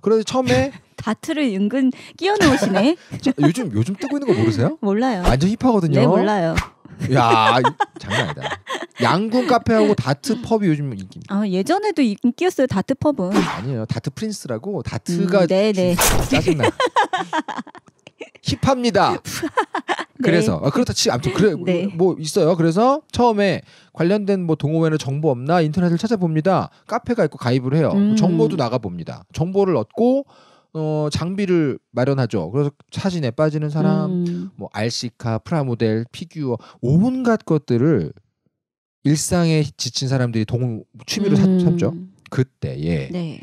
그래서 처음에 다트를 은근 끼워 넣으시네. 요즘 요즘 뜨고 있는 거 모르세요? 몰라요. 완전 힙하거든요. 네, 몰라요. 야, 장난 아니다. 양궁 카페하고 다트 펍이 요즘 인기입니다. 아, 예전에도 인기였어요. 다트 펍은. 아니에요. 다트 프린스라고 다트가 음, 네네. 네. 짜증나. 힙합니다. 네. 그래서 아, 그렇다 치 아무튼 그래 네. 뭐 있어요. 그래서 처음에 관련된 뭐동호회는 정보 없나 인터넷을 찾아봅니다. 카페가 있고 가입을 해요. 음. 정보도 나가 봅니다. 정보를 얻고 어, 장비를 마련하죠. 그래서 사진에 빠지는 사람, 음. 뭐 RC카, 프라모델, 피규어 온갖 것들을 일상에 지친 사람들이 동 취미로 음. 삼죠. 그때에 네.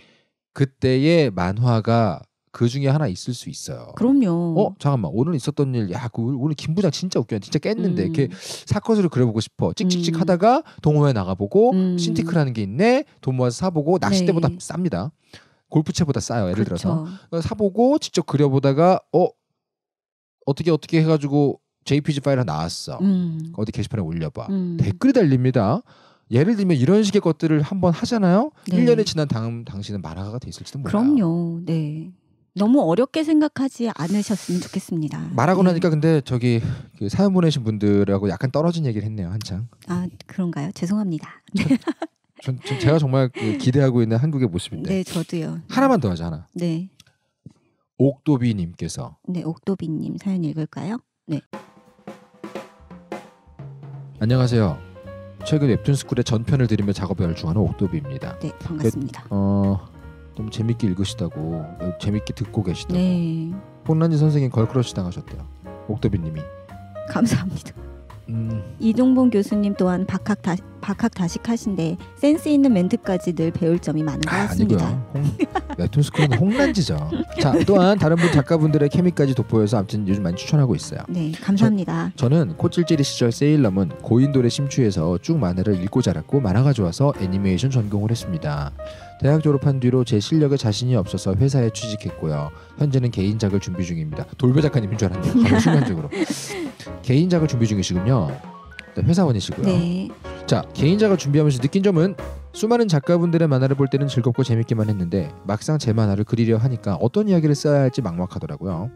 그때의 만화가 그 중에 하나 있을 수 있어요. 그럼요. 어 잠깐만 오늘 있었던 일, 야 그, 오늘 김 부장 진짜 웃겨, 진짜 깼는데 음. 이렇게 사컷으로 그려보고 싶어. 찍찍찍 음. 하다가 동호회 나가보고 음. 신티크라는 게 있네. 돈 모아서 사보고 낚싯대보다 네. 쌉니다. 골프채보다 싸요. 예를 그렇죠. 들어서 사보고 직접 그려보다가 어 어떻게 어떻게 해가지고 JPG 파일이 나왔어. 음. 어디 게시판에 올려봐. 음. 댓글이 달립니다. 예를 들면 이런 식의 것들을 한번 하잖아요. 네. 1년이 지난 다음 당신은 만화가가 돼 있을지도 몰라요. 그럼요. 네. 너무 어렵게 생각하지 않으셨으면 좋겠습니다. 말하고 네. 나니까 근데 저기 그 사연 보내신 분들하고 약간 떨어진 얘기를 했네요 한창. 아 그런가요? 죄송합니다. 네. 전, 전, 제가 정말 그 기대하고 있는 한국의 모습인데. 네 저도요. 하나만 더 하자 하나. 네. 옥도비님께서. 네 옥도비님 사연 읽을까요? 네. 안녕하세요. 최근 웹툰 스쿨의 전편을 들으며 작업에 열중하는 옥도비입니다. 네 반갑습니다. 그, 어. 너무 재밌게 읽으시다고 재밌게 듣고 계시다고 네. 폰란지 선생님 걸크러시 당하셨대요. 옥도비님이 감사합니다. 음. 이종봉 교수님 또한 박학 다, 박학 다식하신데 센스 있는 멘트까지 늘 배울 점이 많은 것 아, 같습니다. 아, 네툰스쿨은 홍란지죠. 자, 또한 다른 분 작가분들의 케미까지 돋보여서 아무튼 요즘 많이 추천하고 있어요. 네, 감사합니다. 저, 는 코찔찔이 시절 세일럼은 고인돌의 심취해서 쭉 만화를 읽고 자랐고 만화가 좋아서 애니메이션 전공을 했습니다. 대학 졸업한 뒤로 제 실력에 자신이 없어서 회사에 취직했고요. 현재는 개인작을 준비 중입니다. 돌배 작가님인 줄 알았네요. 순간적으로 개인작을 준비 중이시군요. 네, 회사원이시고요. 네. 자 개인작을 준비하면서 느낀 점은 수많은 작가분들의 만화를 볼 때는 즐겁고 재밌기만 했는데 막상 제 만화를 그리려 하니까 어떤 이야기를 써야 할지 막막하더라고요.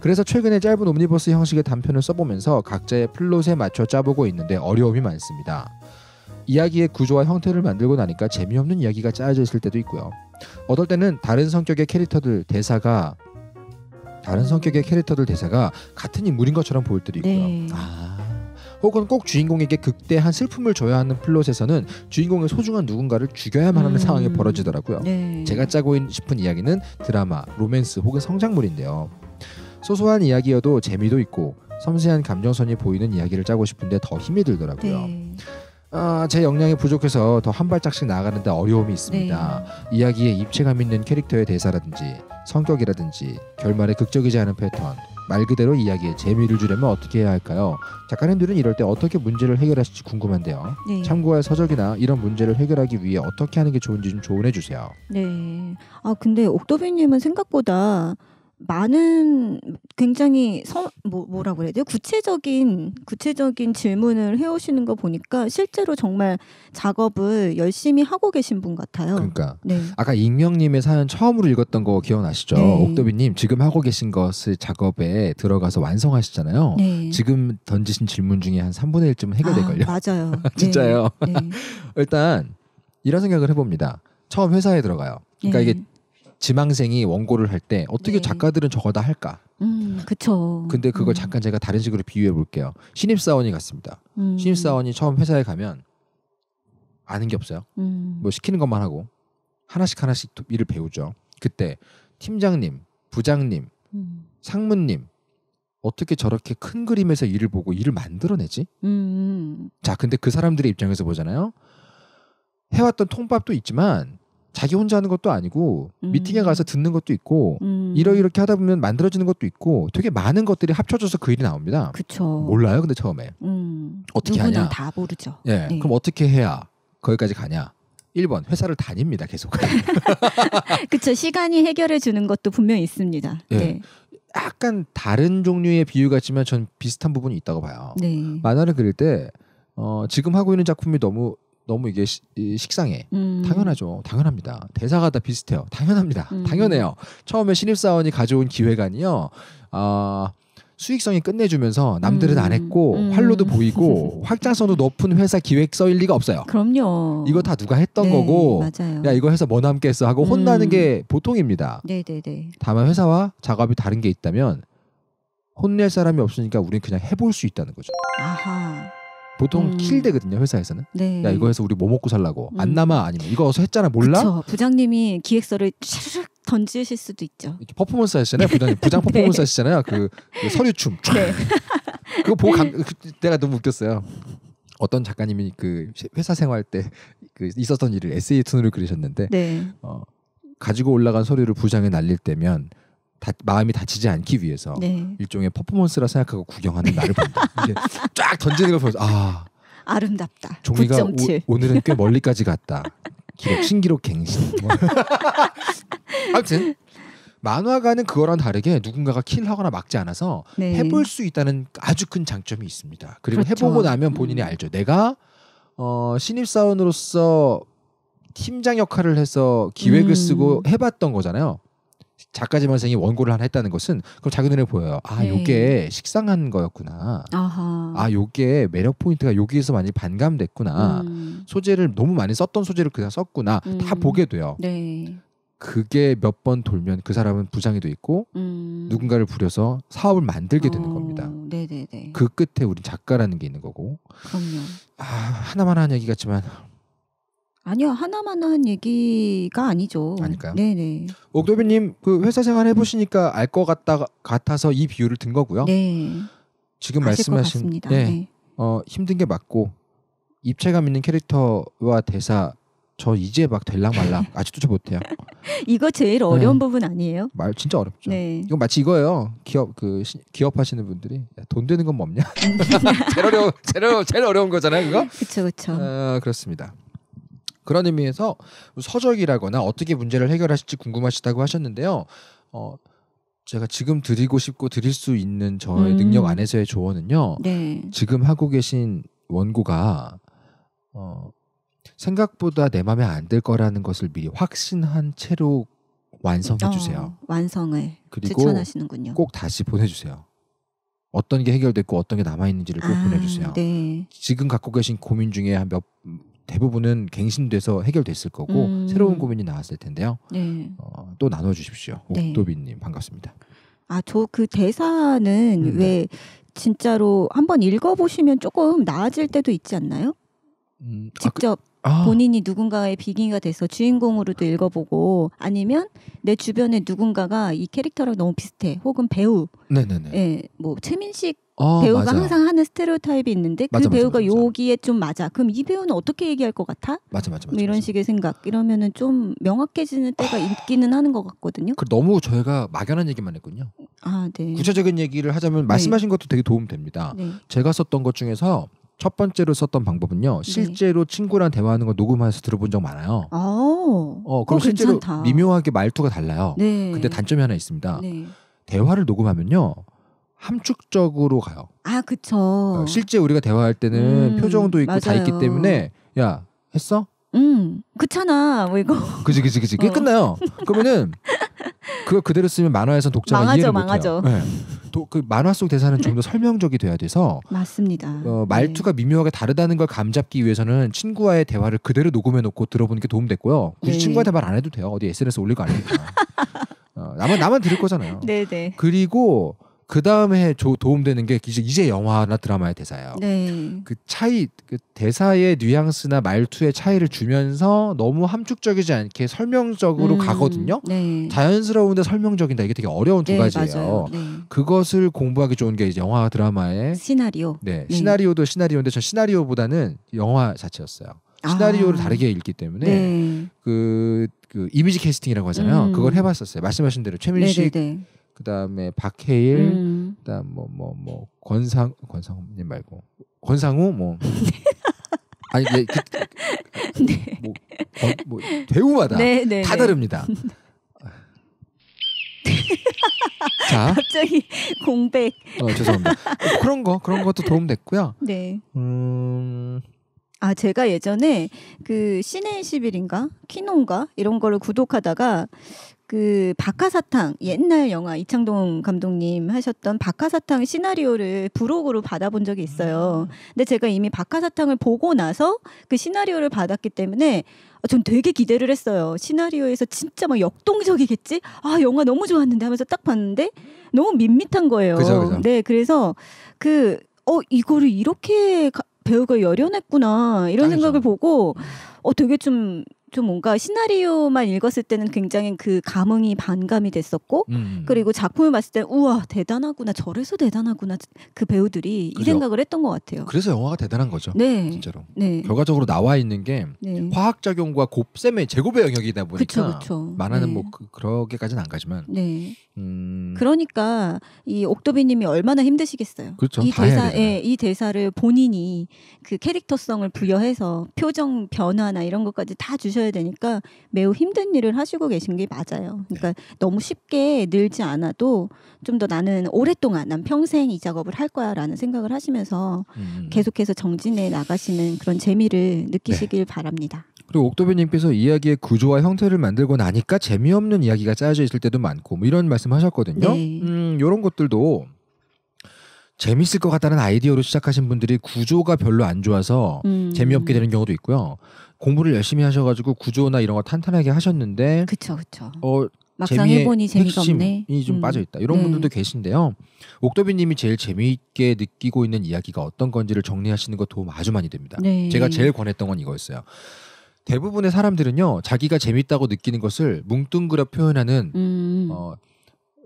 그래서 최근에 짧은 옴니버스 형식의 단편을 써보면서 각자의 플롯에 맞춰 짜보고 있는데 어려움이 많습니다. 이야기의 구조와 형태를 만들고 나니까 재미없는 이야기가 짜여져 있을 때도 있고요. 어떨 때는 다른 성격의 캐릭터들 대사가 다른 성격의 캐릭터들 대사가 같은 인물인 것처럼 보일 때도 있고요. 네. 아. 혹은 꼭 주인공에게 극대한 슬픔을 줘야 하는 플롯에서는 주인공의 소중한 누군가를 죽여야만 하는 음. 상황이 벌어지더라고요. 네. 제가 짜고 싶은 이야기는 드라마, 로맨스 혹은 성장물인데요. 소소한 이야기여도 재미도 있고 섬세한 감정선이 보이는 이야기를 짜고 싶은데 더 힘이 들더라고요. 네. 아, 제 역량이 부족해서 더 한 발짝씩 나아가는데 어려움이 있습니다. 네. 이야기에 입체감 있는 캐릭터의 대사라든지 성격이라든지 결말에 극적이지 않은 패턴 말 그대로 이야기에 재미를 주려면 어떻게 해야 할까요? 작가님들은 이럴 때 어떻게 문제를 해결하실지 궁금한데요. 네. 참고할 서적이나 이런 문제를 해결하기 위해 어떻게 하는 게 좋은지 좀 조언해 주세요. 네. 아 근데 옥도비님은 생각보다 많은 굉장히 서, 뭐, 뭐라 그래야 돼요? 구체적인 구체적인 질문을 해오시는 거 보니까 실제로 정말 작업을 열심히 하고 계신 분 같아요. 그러니까 네. 아까 익명님의 사연 처음으로 읽었던 거 기억나시죠? 네. 옥도비님 지금 하고 계신 것을 작업에 들어가서 완성하시잖아요. 네. 지금 던지신 질문 중에 한 3분의 1쯤은 해결될걸요. 아, 맞아요. 네. 진짜요. 네. 일단 이런 생각을 해봅니다. 처음 회사에 들어가요. 그러니까 네. 이게 지망생이 원고를 할 때 어떻게 네. 작가들은 저거 다 할까? 음, 그쵸. 근데 그걸 음. 잠깐 제가 다른 식으로 비유해 볼게요. 신입사원이 같습니다. 음. 신입사원이 처음 회사에 가면 아는 게 없어요. 음. 뭐 시키는 것만 하고 하나씩 하나씩 일을 배우죠. 그때 팀장님, 부장님, 음. 상무님 어떻게 저렇게 큰 그림에서 일을 보고 일을 만들어내지? 음, 음. 자, 근데 그 사람들의 입장에서 보잖아요. 해왔던 통밥도 있지만 자기 혼자 하는 것도 아니고 음. 미팅에 가서 듣는 것도 있고 음. 이러이렇게 하다 보면 만들어지는 것도 있고 되게 많은 것들이 합쳐져서 그 일이 나옵니다. 그쵸. 몰라요, 근데 처음에 음. 어떻게 하냐? 다 모르죠. 예, 네. 그럼 어떻게 해야 거기까지 가냐? 1번 회사를 다닙니다 계속. 그쵸 시간이 해결해 주는 것도 분명히 있습니다. 예. 네. 약간 다른 종류의 비유 같지만 전 비슷한 부분이 있다고 봐요. 네. 만화를 그릴 때 어, 지금 하고 있는 작품이 너무 너무 이게 시, 식상해. 음. 당연하죠. 당연합니다. 대사가 다 비슷해요. 당연합니다. 음. 당연해요. 처음에 신입사원이 가져온 기획안이요. 아 어, 수익성이 끝내주면서 남들은 음. 안 했고 음. 활로도 보이고 확장성도 높은 회사 기획서일 리가 없어요. 그럼요. 이거 다 누가 했던 네, 거고 맞아요. 야 이거 해서 뭐 남겠어 하고 혼나는 음. 게 보통입니다. 네네네. 다만 회사와 작업이 다른 게 있다면 혼낼 사람이 없으니까 우린 그냥 해볼 수 있다는 거죠. 아하. 보통 음. 킬 되거든요 회사에서는. 네. 야 이거 해서 우리 뭐 먹고 살라고 음. 안 남아 아니면 이거 어서 했잖아 몰라. 그쵸. 부장님이 기획서를 슈르륵 던지실 수도 있죠. 이렇게 퍼포먼스 하시잖아요 부장님 부장 네. 퍼포먼스 네. 하시잖아요 그, 그 서류춤. 네. 그거 보고 감, 그, 그, 내가 너무 웃겼어요. 어떤 작가님이 그 회사 생활 때 그 있었던 일을 에세이 툰으로 그리셨는데 네. 어, 가지고 올라간 서류를 부장에 날릴 때면 다, 마음이 다치지 않기 위해서 네. 일종의 퍼포먼스라 생각하고 구경하는 나를 본다. 이게 쫙 던지는 걸 보면서 아 아름답다. 종이가 오, 오늘은 꽤 멀리까지 갔다. 기록 신기록 갱신. 뭐. 아무튼 만화가는 그거랑 다르게 누군가가 킬하거나 막지 않아서 네. 해볼 수 있다는 아주 큰 장점이 있습니다. 그리고 그렇죠. 해보고 나면 음. 본인이 음. 알죠. 내가 어, 신입사원으로서 팀장 역할을 해서 기획을 음. 쓰고 해봤던 거잖아요. 작가 지만생이 원고를 하나 했다는 것은 그걸 자기 눈에 보여요. 아, 네. 요게 식상한 거였구나. 아하. 아, 요게 매력 포인트가 여기에서 많이 반감됐구나. 음. 소재를 너무 많이 썼던 소재를 그냥 썼구나. 음. 다 보게 돼요. 네. 그게 몇 번 돌면 그 사람은 부장이 돼 있고 음. 누군가를 부려서 사업을 만들게 되는 어. 겁니다. 네네네. 그 끝에 우리 작가라는 게 있는 거고. 그럼요. 아, 하나만 한 얘기 같지만 아니요 하나만 한 얘기가 아니죠. 아닐까요? 네네. 옥도비님 그 회사 생활 해보시니까 알 것 같다 같아서 이 비유를 든 거고요. 네. 지금 말씀하신 네. 네. 어, 힘든 게 맞고 입체감 있는 캐릭터와 대사 저 이제 막 될랑 말랑 아직도 저 못해요. 이거 제일 어려운 네. 부분 아니에요? 말 진짜 어렵죠. 네. 이거 마치 이거예요. 기업 그 시, 기업 하시는 분들이 야, 돈 되는 건 뭐 없냐? 제일 어려 제일 제일 어려운 거잖아요, 그거. 그렇죠, 그렇죠. 어, 그렇습니다. 그런 의미에서 서적이라거나 어떻게 문제를 해결하실지 궁금하시다고 하셨는데요. 어, 제가 지금 드리고 싶고 드릴 수 있는 저의 음. 능력 안에서의 조언은요. 네. 지금 하고 계신 원고가 어, 생각보다 내 마음에 안 들 거라는 것을 미리 확신한 채로 완성해 주세요. 어, 완성을 그리고 추천하시는군요. 꼭 다시 보내주세요. 어떤 게 해결됐고 어떤 게 남아 있는지를 꼭 아, 보내주세요. 네. 지금 갖고 계신 고민 중에 한몇 대부분은 갱신돼서 해결됐을 거고 음. 새로운 고민이 나왔을 텐데요. 네. 어, 또 나눠주십시오. 네. 옥도비님 네. 반갑습니다. 아 저 그 대사는 음, 네. 왜 진짜로 한번 읽어보시면 조금 나아질 때도 있지 않나요? 음, 직접 아, 그, 아. 본인이 누군가의 비기가 돼서 주인공으로도 아. 읽어보고 아니면 내 주변에 누군가가 이 캐릭터랑 너무 비슷해 혹은 배우 네네네. 예, 뭐 최민식 어, 배우가 맞아. 항상 하는 스테레오 타입이 있는데 그 맞아, 맞아, 배우가 여기에 좀 맞아. 그럼 이 배우는 어떻게 얘기할 것 같아? 맞아, 맞아, 뭐 이런 식의 생각. 이러면은 좀 명확해지는 때가 아. 있기는 하는 것 같거든요. 그 너무 저희가 막연한 얘기만 했군요. 아, 네. 구체적인 얘기를 하자면 말씀하신 네. 것도 되게 도움 됩니다. 네. 제가 썼던 것 중에서 첫 번째로 썼던 방법은요. 네. 실제로 네. 친구랑 대화하는 걸 녹음해서 들어본 적 많아요. 오, 아. 어, 그럼 어, 실제로 괜찮다. 미묘하게 말투가 달라요. 네. 근데 단점이 하나 있습니다. 네. 대화를 녹음하면요. 함축적으로 가요. 아, 그쵸. 그러니까 실제 우리가 대화할 때는 음, 표정도 있고 맞아요. 다 있기 때문에 야 했어? 음, 그잖아뭐 이거. 그지 그지 그지. 그게 어. 끝나요. 그러면은 그거 그대로 쓰면 만화에선 독자가 망하죠, 이해를 망하죠. 못해요. 네. 도, 그 만화 속 대사는 좀 더 설명적이 돼야 돼서 맞습니다. 어, 말투가 네. 미묘하게 다르다는 걸 감잡기 위해서는 친구와의 대화를 그대로 녹음해 놓고 들어보는 게 도움됐고요. 굳이 네. 친구한테 말 안 해도 돼요. 어디 SNS 올릴 거 아니니까. 어, 나만 나만 들을 거잖아요. 네네. 네. 그리고 그 다음에 도움되는 게 이제, 이제 영화나 드라마의 대사예요. 네. 그 차이, 그 대사의 뉘앙스나 말투의 차이를 주면서 너무 함축적이지 않게 설명적으로 음, 가거든요. 네. 자연스러운데 설명적인다. 이게 되게 어려운 두 네, 가지예요. 네. 그것을 공부하기 좋은 게 이제 영화 드라마의 시나리오. 네, 네. 시나리오도 시나리오인데 저 시나리오보다는 영화 자체였어요. 아. 시나리오를 아. 다르게 읽기 때문에 네. 그, 그 이미지 캐스팅이라고 하잖아요. 음. 그걸 해봤었어요. 말씀하신 대로 최민식 네네네. 네, 네. 그다음에 박해일, 음. 그다음 뭐뭐뭐 뭐, 뭐, 권상 권상우님 말고 권상우 뭐 네. 아니 네, 그, 네. 뭐, 어, 뭐대우마다 네, 네, 다 네. 다릅니다. 자 갑자기 공백. 어 죄송합니다. 그런 거 그런 것도 도움 됐고요. 네. 음. 아 제가 예전에 그 시내 21인가 키노가 이런 거를 구독하다가 그 박하사탕 옛날 영화 이창동 감독님 하셨던 박하사탕 시나리오를 브록으로 받아본 적이 있어요. 음. 근데 제가 이미 박하사탕을 보고 나서 그 시나리오를 받았기 때문에 아, 전 되게 기대를 했어요. 시나리오에서 진짜 막 역동적이겠지? 아, 영화 너무 좋았는데 하면서 딱 봤는데 너무 밋밋한 거예요. 그죠, 그죠. 네, 그래서 그, 어, 이거를 이렇게 가, 배우가 열연했구나. 이런 아니죠. 생각을 보고, 어, 되게 좀좀 뭔가 시나리오만 읽었을 때는 굉장히 그 감흥이 반감이 됐었고 음. 음, 음. 그리고 작품을 봤을 때 우와 대단하구나 저래서 대단하구나 그 배우들이 그죠? 이 생각을 했던 것 같아요. 그래서 영화가 대단한 거죠. 네, 진짜로. 네. 결과적으로 나와 있는 게 네. 화학 작용과 곱셈의 제곱의 영역이다 보니까 그쵸, 그쵸. 만화는 네. 뭐 그, 그렇게까지는 안 가지만. 네. 음. 그러니까 이 옥도비님이 얼마나 힘드시겠어요. 그렇죠. 이 대사, 예, 이 대사를 본인이 그 캐릭터성을 부여해서 표정 변화나 이런 것까지 다 주셔야 되니까 매우 힘든 일을 하시고 계신 게 맞아요. 그러니까 네. 너무 쉽게 늘지 않아도 좀 더 나는 오랫동안 난 평생 이 작업을 할 거야라는 생각을 하시면서 음. 계속해서 정진해 나가시는 그런 재미를 네. 느끼시길 네. 바랍니다. 그리고 옥도비님께서 이야기의 구조와 형태를 만들고 나니까 재미없는 이야기가 짜여져 있을 때도 많고 뭐 이런 말씀하셨거든요. 네. 음, 이런 것들도 재밌을 것 같다는 아이디어로 시작하신 분들이 구조가 별로 안 좋아서 음. 재미없게 되는 경우도 있고요. 공부를 열심히 하셔가지고 구조나 이런 거 탄탄하게 하셨는데, 그쵸 그쵸. 어 막상 해보니 재미 없네. 이좀 음. 빠져 있다. 이런 네. 분들도 계신데요. 옥도비님이 제일 재미있게 느끼고 있는 이야기가 어떤 건지를 정리하시는 거 도움 아주 많이 됩니다. 네. 제가 제일 권했던 건 이거였어요. 대부분의 사람들은요 자기가 재밌다고 느끼는 것을 뭉뚱그려 표현하는 음. 어,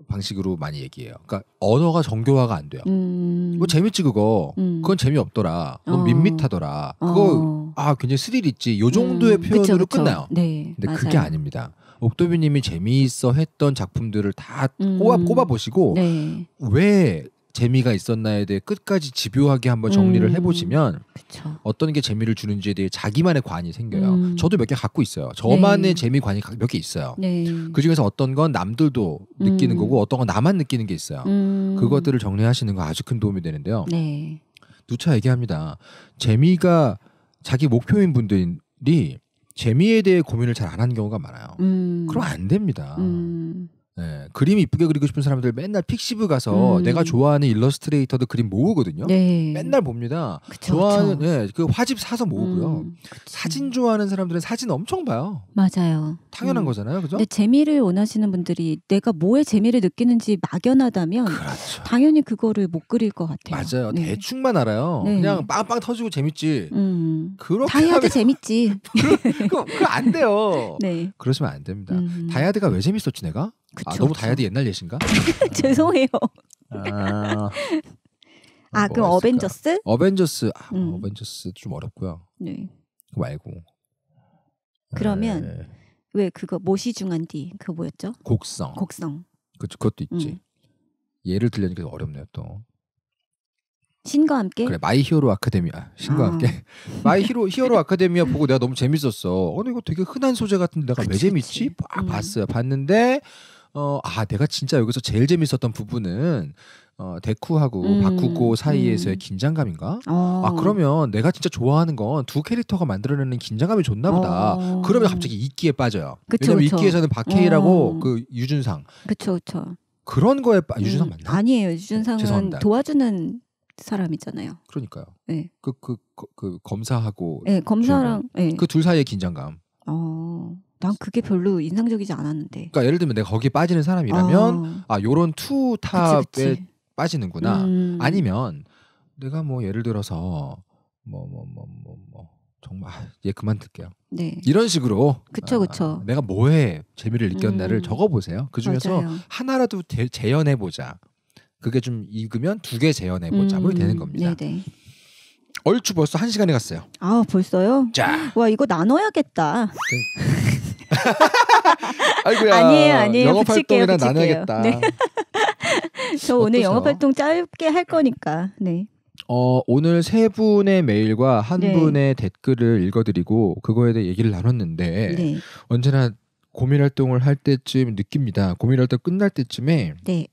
방식으로 많이 얘기해요. 그러니까 언어가 정교화가 안 돼요. 음. 뭐 재밌지 그거. 음. 그건 재미없더라. 그건 어. 밋밋하더라. 그거 어. 아 굉장히 스릴 있지. 요 정도의 음. 표현으로 그쵸, 그쵸. 끝나요. 네, 근데 맞아요. 그게 아닙니다. 옥도비님이 재미있어 했던 작품들을 다 꼽아 음. 꼽아 보시고 네. 왜 재미가 있었나에 대해 끝까지 집요하게 한번 정리를 음. 해보시면 그쵸. 그렇죠. 어떤 게 재미를 주는지에 대해 자기만의 관이 생겨요. 음. 저도 몇 개 갖고 있어요. 저만의 네. 재미 관이 몇 개 있어요. 네. 그 중에서 어떤 건 남들도 느끼는 음. 거고 어떤 건 나만 느끼는 게 있어요. 음. 그것들을 정리하시는 거 아주 큰 도움이 되는데요. 네. 누차 얘기합니다. 재미가 자기 목표인 분들이 재미에 대해 고민을 잘 안 하는 경우가 많아요. 음. 그럼 안 됩니다. 음. 네, 예, 그림 이쁘게 그리고 싶은 사람들 맨날 픽시브 가서 음. 내가 좋아하는 일러스트레이터도 그림 모으거든요. 네. 맨날 봅니다. 그쵸, 좋아하는 예, 네, 그 화집 사서 모으고요. 음, 사진 좋아하는 사람들은 사진 엄청 봐요. 맞아요. 당연한 음. 거잖아요, 그죠? 근데 재미를 원하시는 분들이 내가 뭐에 재미를 느끼는지 막연하다면 그렇죠. 당연히 그거를 못 그릴 것 같아요. 맞아요. 네. 대충만 알아요. 네. 그냥 빵빵 터지고 재밌지. 음. 그렇게 다이아드 하면... 재밌지. 그안 돼요. 네. 그러시면 안 됩니다. 음. 다이아드가 왜 재밌었지 내가? 그쵸, 아, 너무 그쵸. 다이아드 옛날 예신가? 죄송해요. 아, 아, 아 그럼 뭐 어벤져스? 어벤져스 아, 음. 어벤져스 좀 어렵고요. 네. 그 말고. 그러면 네. 왜 그거 모시 중한디 그 뭐였죠? 곡성. 곡성. 그 그것도 있지. 음. 예를 들려니까 어렵네요 또. 신과 함께 그래 마이 히어로 아카데미아 신과 아. 함께 마이 히로 히어로 아카데미아 보고 내가 너무 재밌었어. 아 이거 되게 흔한 소재 같은데 내가 그치, 왜 재밌지? 아, 음. 봤어요. 봤는데 어, 아 내가 진짜 여기서 제일 재밌었던 부분은 어, 데쿠하고 음, 바쿠고 사이에서의 음. 긴장감인가? 어. 아 그러면 내가 진짜 좋아하는 건 두 캐릭터가 만들어내는 긴장감이 좋나 보다. 어. 그러면 갑자기 이끼에 빠져요. 그쵸, 왜냐면 그쵸. 이끼에서는 박해이라고 어. 그 유준상. 그렇죠, 그렇죠. 그런 거에 빠... 음, 유준상 맞나? 아니에요. 네, 유준상은 네, 도와주는 사람이잖아요. 그러니까요. 네. 그그그 그, 그, 그 검사하고. 네, 검사랑. 네. 그둘 사이의 긴장감. 어. 난 그게 별로 인상적이지 않았는데. 그러니까 예를 들면 내가 거기 빠지는 사람이라면 어. 아, 요런 투탑에 빠지는구나. 음. 아니면 내가 뭐 예를 들어서 뭐 뭐 뭐 뭐뭐 뭐, 뭐, 뭐, 정말 아, 얘 그만 듣게요. 네. 이런 식으로 그쵸, 아, 그쵸. 아, 내가 뭐에 재미를 느꼈나를 음. 적어 보세요. 그 중에서 하나라도 재, 재현해 보자. 그게 좀 익으면 두 개 재현해 보자 음. 되는 겁니다. 네네. 얼추 벌써 한 시간이 갔어요. 아 벌써요? 자, 와 이거 나눠야겠다. 그 아이고야. 아니에요, 아니에요. 영업 활동이나 나눠야겠다. 네. 저 오늘 영업 활동 짧게 할 거니까. 네. 어, 오늘 세 분의 메일과 한 네. 분의 댓글을 읽어드리고 그거에 대해 얘기를 나눴는데 네. 언제나 고민 활동을 할 때쯤 느낍니다. 고민 활동 끝날 때쯤에 네.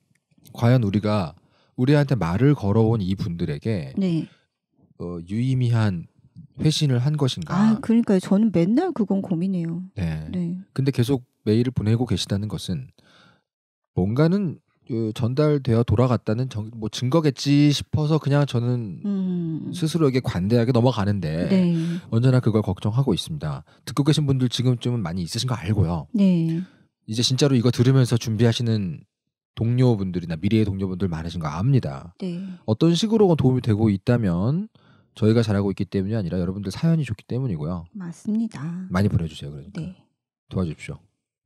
과연 우리가 우리한테 말을 걸어온 이 분들에게 네. 어, 유의미한 회신을 한 것인가? 아, 그러니까요. 저는 맨날 그건 고민해요. 네. 네. 근데 계속 메일을 보내고 계시다는 것은 뭔가는 그 전달되어 돌아갔다는 정, 뭐 증거겠지 싶어서 그냥 저는 음. 스스로에게 관대하게 넘어가는데 네. 언제나 그걸 걱정하고 있습니다. 듣고 계신 분들 지금쯤 많이 있으신 거 알고요. 네. 이제 진짜로 이거 들으면서 준비하시는 동료분들이나 미래의 동료분들 많으신 거 압니다. 네. 어떤 식으로 도움이 되고 있다면 저희가 잘하고 있기 때문이 아니라 여러분들 사연이 좋기 때문이고요. 맞습니다. 많이 보내주세요. 그러니까 네. 도와주십시오.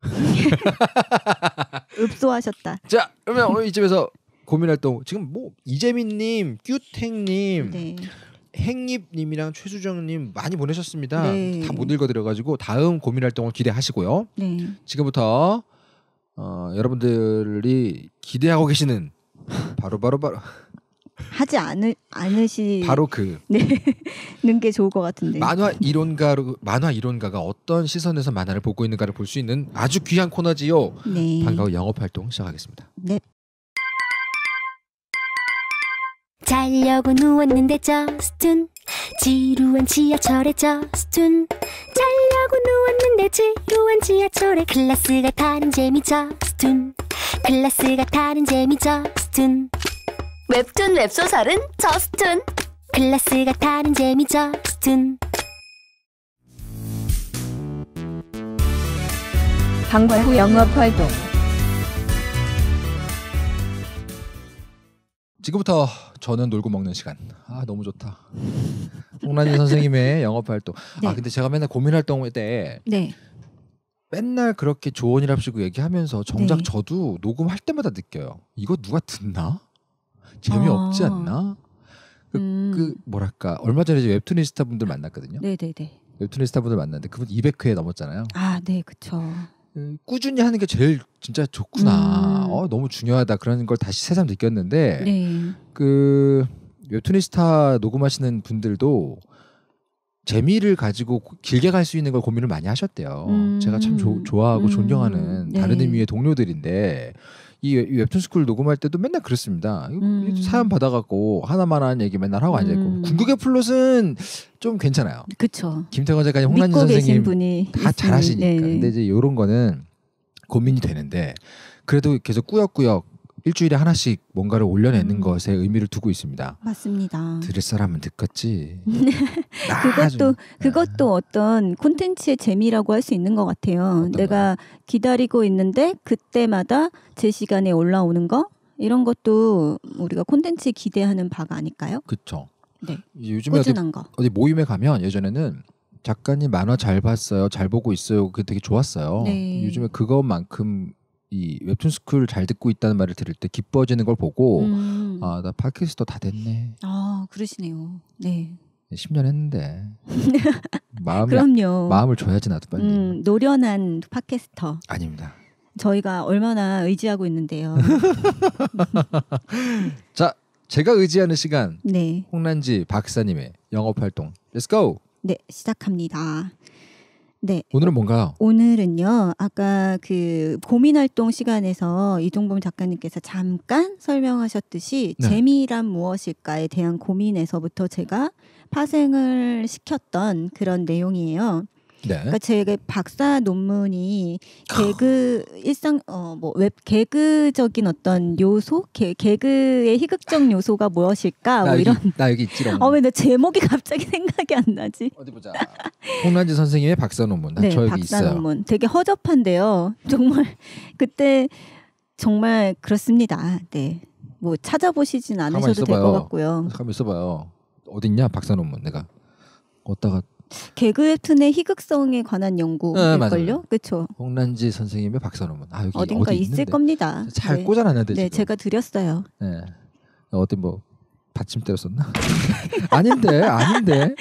읍소하셨다. 자, 그러면 오늘 이쯤에서 고민활동 지금 뭐 이재민님, 뀨탱님, 네. 행잎님이랑 최수정님 많이 보내셨습니다. 네. 다못 읽어드려가지고 다음 고민활동을 기대하시고요. 네. 지금부터 어, 여러분들이 기대하고 계시는 바로 바로 바로 하지 않을 않으시 바로 그 네. 는게 좋을 것 같은데 만화 이론가로 만화 이론가가 어떤 시선에서 만화를 보고 있는가를 볼 수 있는 아주 귀한 코너지요. 네. 반가워 영업 활동 시작하겠습니다. 네. 자려고 누웠는데 저스툰 지루한 지하철에 저스툰 자려고 누웠는데 지루한 지하철에 클라스가 타는 재미 저스툰 클라스가 타는 재미 저스툰 웹툰 웹소설은 저스툰 클래스가 타는 재미 저스툰 방과 후 영업 활동 지금부터 저는 놀고 먹는 시간. 아 너무 좋다. 홍란희 선생님의 영업 활동. 아, 네. 아 근데 제가 맨날 고민 활동 때 네. 맨날 그렇게 조언이랍시고 얘기하면서 정작 네. 저도 녹음할 때마다 느껴요. 이거 누가 듣나? 재미없지 아. 않나? 그, 음. 그, 뭐랄까 얼마 전에 웹툰리스타 분들 만났거든요. 네네네. 웹툰리스타 분들 만났는데 그분 200회 넘었잖아요. 아, 네, 그렇죠. 꾸준히 하는 게 제일 진짜 좋구나. 음. 어, 너무 중요하다 그런 걸 다시 새삼 느꼈는데 네. 그 웹툰리스타 녹음하시는 분들도 재미를 가지고 길게 갈 수 있는 걸 고민을 많이 하셨대요. 제가 참 조, 음. 좋아하고 음. 존경하는 네. 다른 의미의 동료들인데 이 웹툰 스쿨 녹음할 때도 맨날 그랬습니다. 뭐 음. 사연 받아갖고 하나만 하는 얘기 맨날 하고 앉아있고 음. 궁극의 플롯은 좀 괜찮아요. 그렇죠. 김태건 작가님, 홍란진 선생님 분이 다 잘하시니까. 네 근데 이제 이런 거는 고민이 되는데 그래도 계속 꾸역꾸역 일주일에 하나씩 뭔가를 올려내는 음. 것에 의미를 두고 있습니다. 맞습니다. 들을 사람은 듣겠지. 네. 그것도 그것도 네. 어떤 콘텐츠의 재미라고 할 수 있는 것 같아요. 내가 거야? 기다리고 있는데 그때마다 제 시간에 올라오는 거 이런 것도 우리가 콘텐츠 기대하는 바가 아닐까요? 그렇죠. 네. 요즘에 어디, 어디 모임에 가면 예전에는 작가님 만화 잘 봤어요, 잘 보고 있어요. 그게 되게 좋았어요. 네. 요즘에 그것만큼 이 웹툰 스쿨 잘 듣고 있다는 말을 들을 때 기뻐지는 걸 보고 음. 아나 팟캐스터 다 됐네. 아 그러시네요. 네. 10년 했는데 마음 그럼요. 마음을 줘야지 나도 빨리. 음, 노련한 팟캐스터. 아닙니다. 저희가 얼마나 의지하고 있는데요. 자, 제가 의지하는 시간. 네. 홍란지 박사님의 영업 활동. Let's go. 네, 시작합니다. 네. 오늘은 뭔가요? 오늘은요. 아까 그 고민 활동 시간에서 이종범 작가님께서 잠깐 설명하셨듯이 네. 재미란 무엇일까에 대한 고민에서부터 제가 파생을 시켰던 그런 내용이에요. 네. 그러니까 제가 박사 논문이 개그 아. 일상 어 뭐 웹 개그적인 어떤 요소 개, 개그의 희극적 요소가 무엇일까 뭐여 이런 나 여기 있지 어왜 내 제목이 갑자기 생각이 안 나지? 어디 보자. 홍란지 선생님의 박사 논문. 네, 저 여기 박사 있어요. 논문. 되게 허접한데요. 정말 그때 정말 그렇습니다. 네. 뭐 찾아보시진 않으셔도 될 것 같고요. 가만 있어봐요. 어딨냐 박사 논문 내가 어디다가 개그 웹툰의 희극성에 관한 연구일걸요? 네, 그렇죠. 홍란지 선생님의 박사논문. 아 어딘가 어디 있을 겁니다. 잘 네. 꽂아놨는데. 지금. 네, 제가 드렸어요. 네, 어떤 뭐 받침대로 썼나? 아닌데, 아닌데.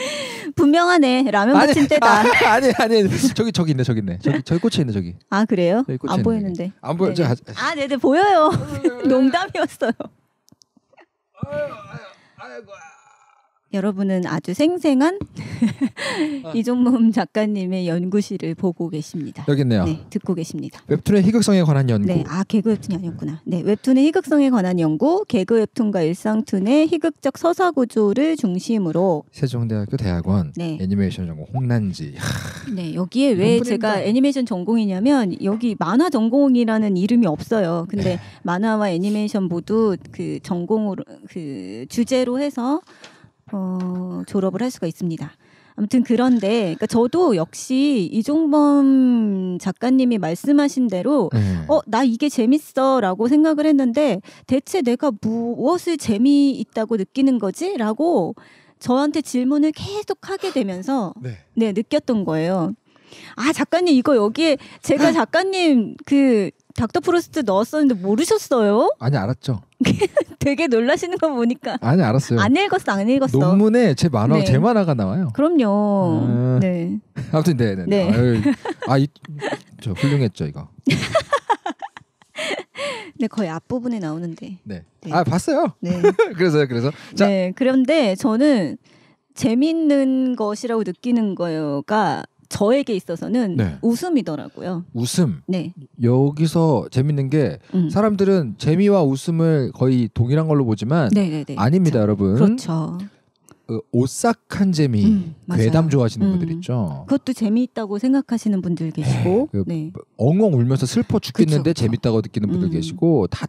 분명하네. 라면 아니, 받침대다. 아 아니, 아니. 저기 저기 있네, 저기 있네. 저기 저기 꽂혀 있네, 저기. 아 그래요? 안 보이는데. 게. 안 보여. 제가... 네. 아, 네네 아, 네, 보여요. 아, 아, 농담이었어요. 아이고, 아이고. 여러분은 아주 생생한 이종범 작가님의 연구실을 보고 계십니다. 여기 있네요. 네, 듣고 계십니다. 웹툰의 희극성에 관한 연구. 네, 아 개그 웹툰이 아니었구나. 네, 웹툰의 희극성에 관한 연구, 개그 웹툰과 일상툰의 희극적 서사 구조를 중심으로 세종대학교 대학원 네. 애니메이션 전공 홍난지. 네, 여기에 왜 제가 애니메이션 전공이냐면 여기 만화 전공이라는 이름이 없어요. 근데 네. 만화와 애니메이션 모두 그 전공으로 그 주제로 해서 어, 졸업을 할 수가 있습니다. 아무튼 그런데 그러니까 저도 역시 이종범 작가님이 말씀하신 대로 음. 네. 어나 이게 재밌어라고 생각을 했는데 대체 내가 무엇을 재미있다고 느끼는 거지라고 저한테 질문을 계속 하게 되면서 네. 네 느꼈던 거예요. 아 작가님 이거 여기에 제가 작가님 그 닥터 프로스트 넣었었는데 모르셨어요? 아니 알았죠. 되게 놀라시는 거 보니까. 아니 알았어요. 안 읽었어, 안 읽었어. 논문에 제 만화, 네. 제 만화가 나와요. 그럼요. 음... 네. 아무튼 네네. 네. 네, 네. 네. 아이저 아, 훌륭했죠 이거. 네 거의 앞 부분에 나오는데. 네. 네. 아 봤어요. 네. 그래서요, 그래서. 자. 네. 그런데 저는 재밌는 것이라고 느끼는 거가 저에게 있어서는 네. 웃음이더라고요. 웃음. 네. 여기서 재밌는 게 음. 사람들은 재미와 웃음을 거의 동일한 걸로 보지만 네네네. 아닙니다, 자, 여러분. 그렇죠. 그 오싹한 재미, 음, 괴담 좋아하시는 음. 분들 있죠. 그것도 재미있다고 생각하시는 분들 예, 계시고, 에이, 그 네. 엉엉 울면서 슬퍼 죽겠는데 그쵸, 그쵸. 재밌다고 느끼는 분들 음. 계시고 다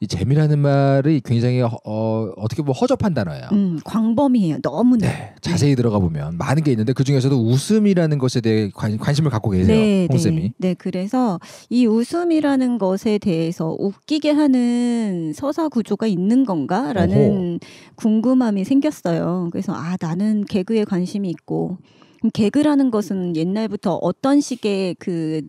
이 재미라는 말이 굉장히 어, 어떻게 보면 허접한 단어예요. 음, 광범위해요. 너무 네, 자세히 들어가 보면 많은 게 있는데 그 중에서도 웃음이라는 것에 대해 관, 심을 갖고 계세요, 네, 네. 홍쌤이. 네, 네, 그래서 이 웃음이라는 것에 대해서 웃기게 하는 서사 구조가 있는 건가라는 오호. 궁금함이 생겼어요. 그래서 아 나는 개그에 관심이 있고 개그라는 것은 옛날부터 어떤 식의 그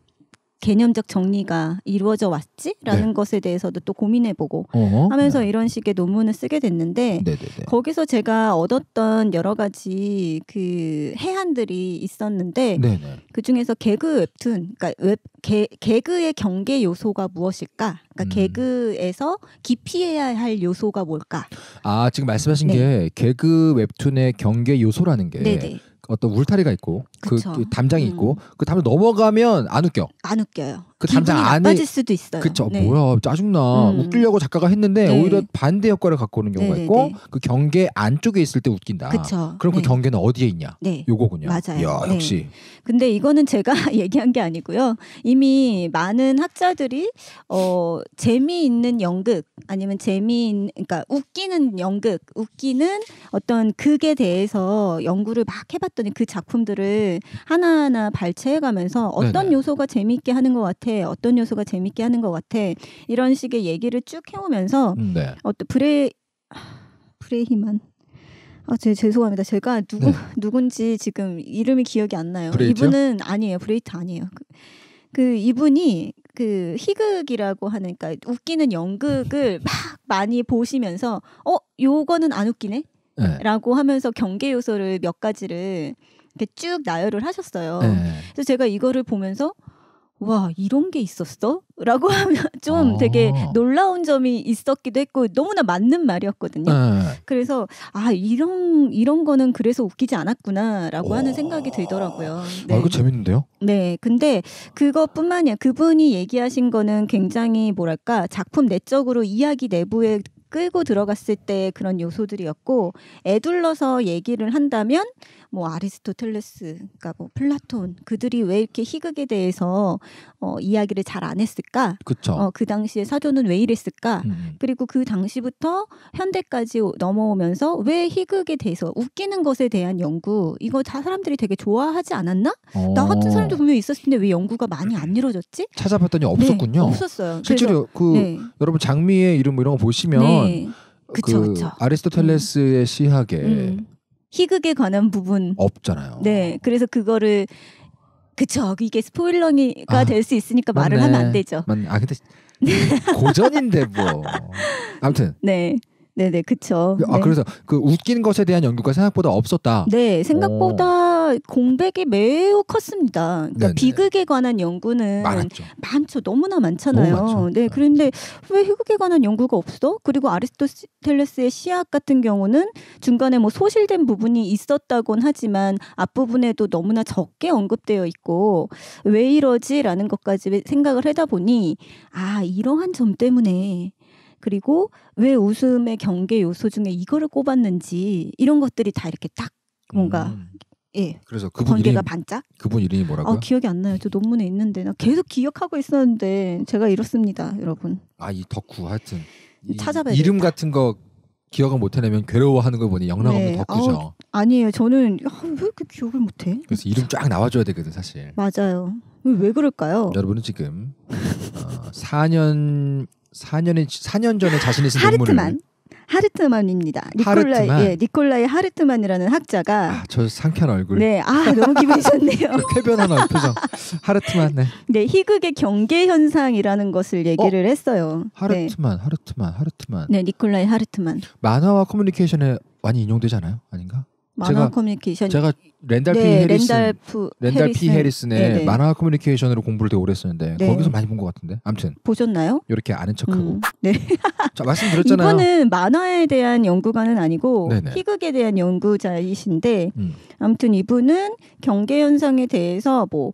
개념적 정리가 이루어져 왔지라는 네. 것에 대해서도 또 고민해보고 어허, 하면서 네. 이런 식의 논문을 쓰게 됐는데 네네네. 거기서 제가 얻었던 여러 가지 그 해안들이 있었는데 네네. 그 중에서 개그 웹툰, 그러니까 웹 개, 개그의 경계 요소가 무엇일까? 그러니까 음. 개그에서 기피해야 할 요소가 뭘까? 아 지금 말씀하신 네. 게 개그 웹툰의 경계 요소라는 게 네네. 어떤 울타리가 있고 그, 그 담장이 음. 있고 그 담장 넘어가면 안 웃겨. 안 웃겨요. 그 담장 안에 빠질 수도 있어요. 그쵸. 네. 뭐야 짜증나. 음. 웃기려고 작가가 했는데 네. 오히려 반대 효과를 갖고 오는 경우가 네, 네 있고 네. 그 경계 안쪽에 있을 때 웃긴다. 그쵸. 그럼 그 네. 경계는 어디에 있냐? 네. 요거군요. 맞아요. 야, 역시. 근데 이거는 제가 얘기한 게 아니고요. 이미 많은 학자들이 어 재미있는 연극 아니면 재미인 그러니까 웃기는 연극, 웃기는 어떤 극에 대해서 연구를 막 해봤더니 그 작품들을 하나하나 발췌해가면서 어떤 네네. 요소가 재미있게 하는 것 같아, 어떤 요소가 재미있게 하는 것 같아 이런 식의 얘기를 쭉 해오면서 음, 네. 어떤 브레 브레히만 아, 제 죄송합니다. 제가 누구 네. 누군지 지금 이름이 기억이 안 나요. 브레이트요? 이분은 아니에요. 브레이트 아니에요. 그, 그 이분이 그 희극이라고 하는 그러니까 웃기는 연극을 막 많이 보시면서 어 요거는 안 웃기네. 네. 라고 하면서 경계 요소를 몇 가지를 이렇게 쭉 나열을 하셨어요. 네. 그래서 제가 이거를 보면서 와 이런 게 있었어? 라고 하면 좀 어. 되게 놀라운 점이 있었기도 했고 너무나 맞는 말이었거든요. 네. 그래서 아 이런 이런 거는 그래서 웃기지 않았구나라고 오. 하는 생각이 들더라고요. 네. 아 이거 네. 재밌는데요? 네, 근데 그것뿐만이야 그분이 얘기하신 거는 굉장히 뭐랄까 작품 내적으로 이야기 내부에 끌고 들어갔을 때 그런 요소들이었고 애둘러서 얘기를 한다면 뭐 아리스토텔레스, 그러니까 뭐 플라톤 그들이 왜 이렇게 희극에 대해서 어, 이야기를 잘 안 했을까? 그쵸. 어, 그 당시에 사조는 왜 이랬을까? 음. 음. 그리고 그 당시부터 현대까지 넘어오면서 왜 희극에 대해서 웃기는 것에 대한 연구 이거 다 사람들이 되게 좋아하지 않았나? 어. 나 같은 어. 사람도 분명히 있었을 텐데 왜 연구가 많이 안 이루어졌지? 찾아봤더니 네, 없었군요. 네, 없었어요. 실제로 그래서, 그 네. 여러분 장미의 이름 뭐 이런 거 보시면. 네. 그그 그쵸. 아리스토텔레스의 음. 시학에 음. 희극에 관한 부분 없잖아요. 네, 그래서 그거를 그쵸 이게 스포일러니까 아, 될수 있으니까 맞네. 말을 하면 안 되죠. 맞네. 아 근데 고전인데 뭐 아무튼 네. 네네 네, 그쵸. 아 네. 그래서 그 웃긴 것에 대한 연구가 생각보다 없었다. 네 생각보다 오. 공백이 매우 컸습니다. 그러니까 네네. 비극에 관한 연구는 많았죠. 많죠. 너무나 많잖아요. 너무 네, 네, 그런데 왜 희극에 관한 연구가 없어? 그리고 아리스토텔레스의 시학 같은 경우는 중간에 뭐 소실된 부분이 있었다곤 하지만 앞부분에도 너무나 적게 언급되어 있고 왜 이러지라는 것까지 생각을 하다 보니 아 이러한 점 때문에 그리고 왜 웃음의 경계 요소 중에 이거를 꼽았는지 이런 것들이 다 이렇게 딱 뭔가 음. 예. 그래서 그분 번개가 이름이, 반짝. 그분 이름이 뭐라고요? 아, 기억이 안 나요. 저 논문에 있는데 나 계속 기억하고 있었는데 제가 이렇습니다, 여러분. 아 이 덕후 하여튼 찾아봐야 이름 같은 거 기억을 못 해내면 괴로워하는 걸 보니 영락없는 네. 덕후죠. 아우, 어, 아니에요, 저는 아, 왜 이렇게 기억을 못 해? 그래서 이름 쫙 나와줘야 되거든 사실. 맞아요. 왜, 그럴까요? 여러분은 지금 어, 4년 4년에 4년 전에 자신이 쓴 하르트만. 하르트만입니다. 니콜라이 하르트만. 예, 니콜라이 하르트만이라는 학자가 아, 저 상쾌한 얼굴. 네, 아 너무 기분이 좋네요. 그 쾌변한 표정. 하르트만 네. 네, 희극의 경계 현상이라는 것을 얘기를 어? 했어요. 하르트만, 네. 하르트만, 하르트만. 네, 네, 니콜라이 하르트만. 만화와 커뮤니케이션에 많이 인용되잖아요, 아닌가? 만화 커뮤니케이션 제가 렌달피 네, 해리슨 렌달프, 렌달피 해리슨. 의 네, 네. 만화 커뮤니케이션으로 공부를 되게 오래 했었는데 네. 거기서 많이 본 것 같은데 아무튼 보셨나요? 이렇게 아는 척하고 음, 네. 자 말씀드렸잖아요. 이분은 만화에 대한 연구가는 아니고 네네. 희극에 대한 연구자이신데 음. 아무튼 이분은 경계 현상에 대해서 뭐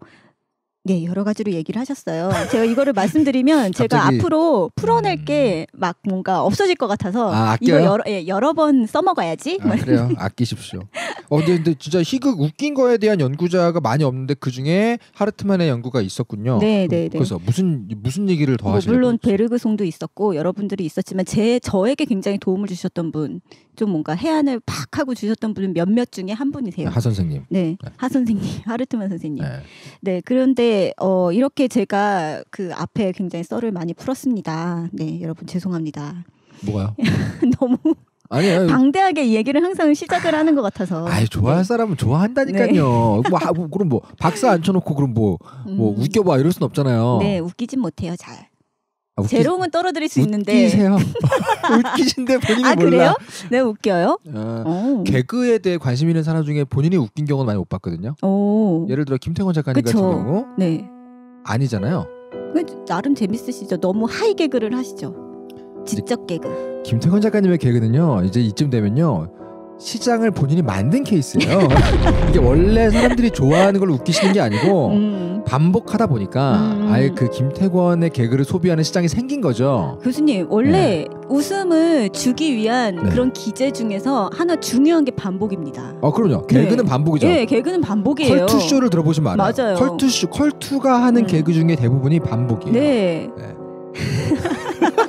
네, 여러 가지로 얘기를 하셨어요. 제가 이거를 말씀드리면 제가 갑자기... 앞으로 풀어낼 음. 게막 뭔가 없어질 것 같아서 아, 이거 여러, 예, 여러 번 써먹어야지. 아, 그래요. 아끼십시오. 어, 근데, 근데 진짜 희극 웃긴 거에 대한 연구자가 많이 없는데 그 중에 하르트만의 연구가 있었군요. 네, 네, 네. 그래서 무슨 무슨 얘기를 더 뭐, 하시는 물론 베르그송도 있었고 여러분들이 있었지만 제 저에게 굉장히 도움을 주셨던 분좀 뭔가 해안을 팍 하고 주셨던 분은 몇몇 중에 한 분이세요. 하 선생님. 네, 네. 하 선생님, 하르트만 선생님. 네. 네, 그런데 어, 이렇게 제가 그 앞에 굉장히 썰을 많이 풀었습니다. 네, 여러분 죄송합니다. 뭐가요? 너무 아니, 아니 방대하게 얘기를 항상 시작을 하는 것 같아서. 아, 좋아할 네. 사람은 좋아한다니까요. 네. 뭐 하, 아, 뭐, 그럼 뭐 박사 앉혀놓고 그럼 뭐뭐 뭐 음. 웃겨봐 이럴 순 없잖아요. 네, 웃기진 못해요 잘. 아, 웃기... 재롱은 떨어뜨릴 수 있는데 웃기세요. 웃기신데 본인이 아, 몰라. 그래요? 네 웃겨요. 아, 개그에 대해 관심 있는 사람 중에 본인이 웃긴 경우는 많이 못 봤거든요. 오. 예를 들어 김태곤 작가님 그쵸. 같은 경우 네. 아니잖아요. 그, 나름 재밌으시죠. 너무 하이 개그를 하시죠. 직접 개그. 김태곤 작가님의 개그는요. 이제 이쯤 되면요. 시장을 본인이 만든 케이스예요. 이게 원래 사람들이 좋아하는 걸 웃기시는 게 아니고 음. 반복하다 보니까 음. 아예 그 김태권의 개그를 소비하는 시장이 생긴 거죠. 교수님 원래 네. 웃음을 주기 위한 네. 그런 기재 중에서 하나 중요한 게 반복입니다. 아 그럼요. 개그는 네. 반복이죠. 네, 개그는 반복이에요. 컬투 쇼를 들어보시면 알아요. 맞아요. 컬투 쇼, 컬투가 하는 음. 개그 중에 대부분이 반복이에요. 네. 네.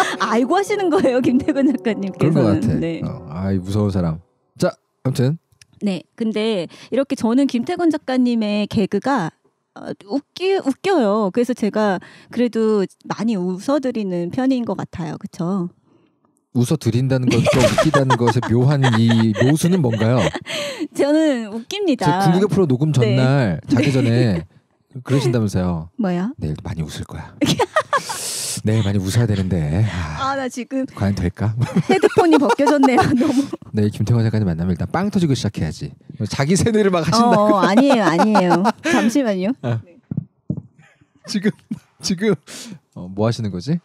알고 하시는 거예요, 김태근 작가님께서는. 그런 같아. 네. 어, 아이 무서운 사람. 자, 아무튼. 네, 근데 이렇게 저는 김태건 작가님의 개그가 어, 웃기 웃겨요. 그래서 제가 그래도 많이 웃어드리는 편인 것 같아요. 그렇죠? 웃어드린다는 것과 웃기다는 것의 묘한 이 묘수는 뭔가요? 저는 웃깁니다. 제 국내 프로 녹음 네. 전날 네. 자기 전에 그러신다면서요? 뭐야? 내일도 많이 웃을 거야. 네, 많이 웃어야 되는데. 아, 아, 나 지금 과연 될까? 헤드폰이 벗겨졌네요. 너무. 네, 김태원 작가님 만나면 일단 빵 터지고 시작해야지. 자기 세뇌를 막 하신다. 어, 아니에요, 아니에요. 잠시만요. 아. 네. 지금 지금 어, 뭐 하시는 거지?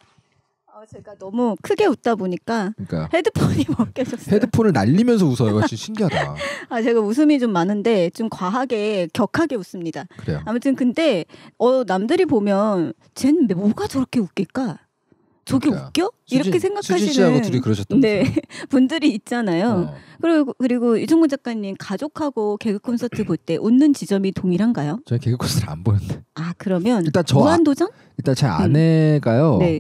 제가 너무 크게 웃다 보니까 그러니까 헤드폰이 벗겨졌어요. 헤드폰을 날리면서 웃어요. 진짜 신기하다. 아 제가 웃음이 좀 많은데 좀 과하게 격하게 웃습니다. 그래요. 아무튼 근데 어 남들이 보면 쟨 뭐가 저렇게 웃길까? 저게 그러니까. 웃겨? 수진, 이렇게 생각하시는 네, 분들이 있잖아요. 어. 그리고 그리고 이종근 작가님 가족하고 개그 콘서트 볼 때 웃는 지점이 동일한가요? 제가 개그 콘서트 안 보는데. 아 그러면 일단 저 아, 무한도전? 일단 제 음. 아내가요. 음. 네.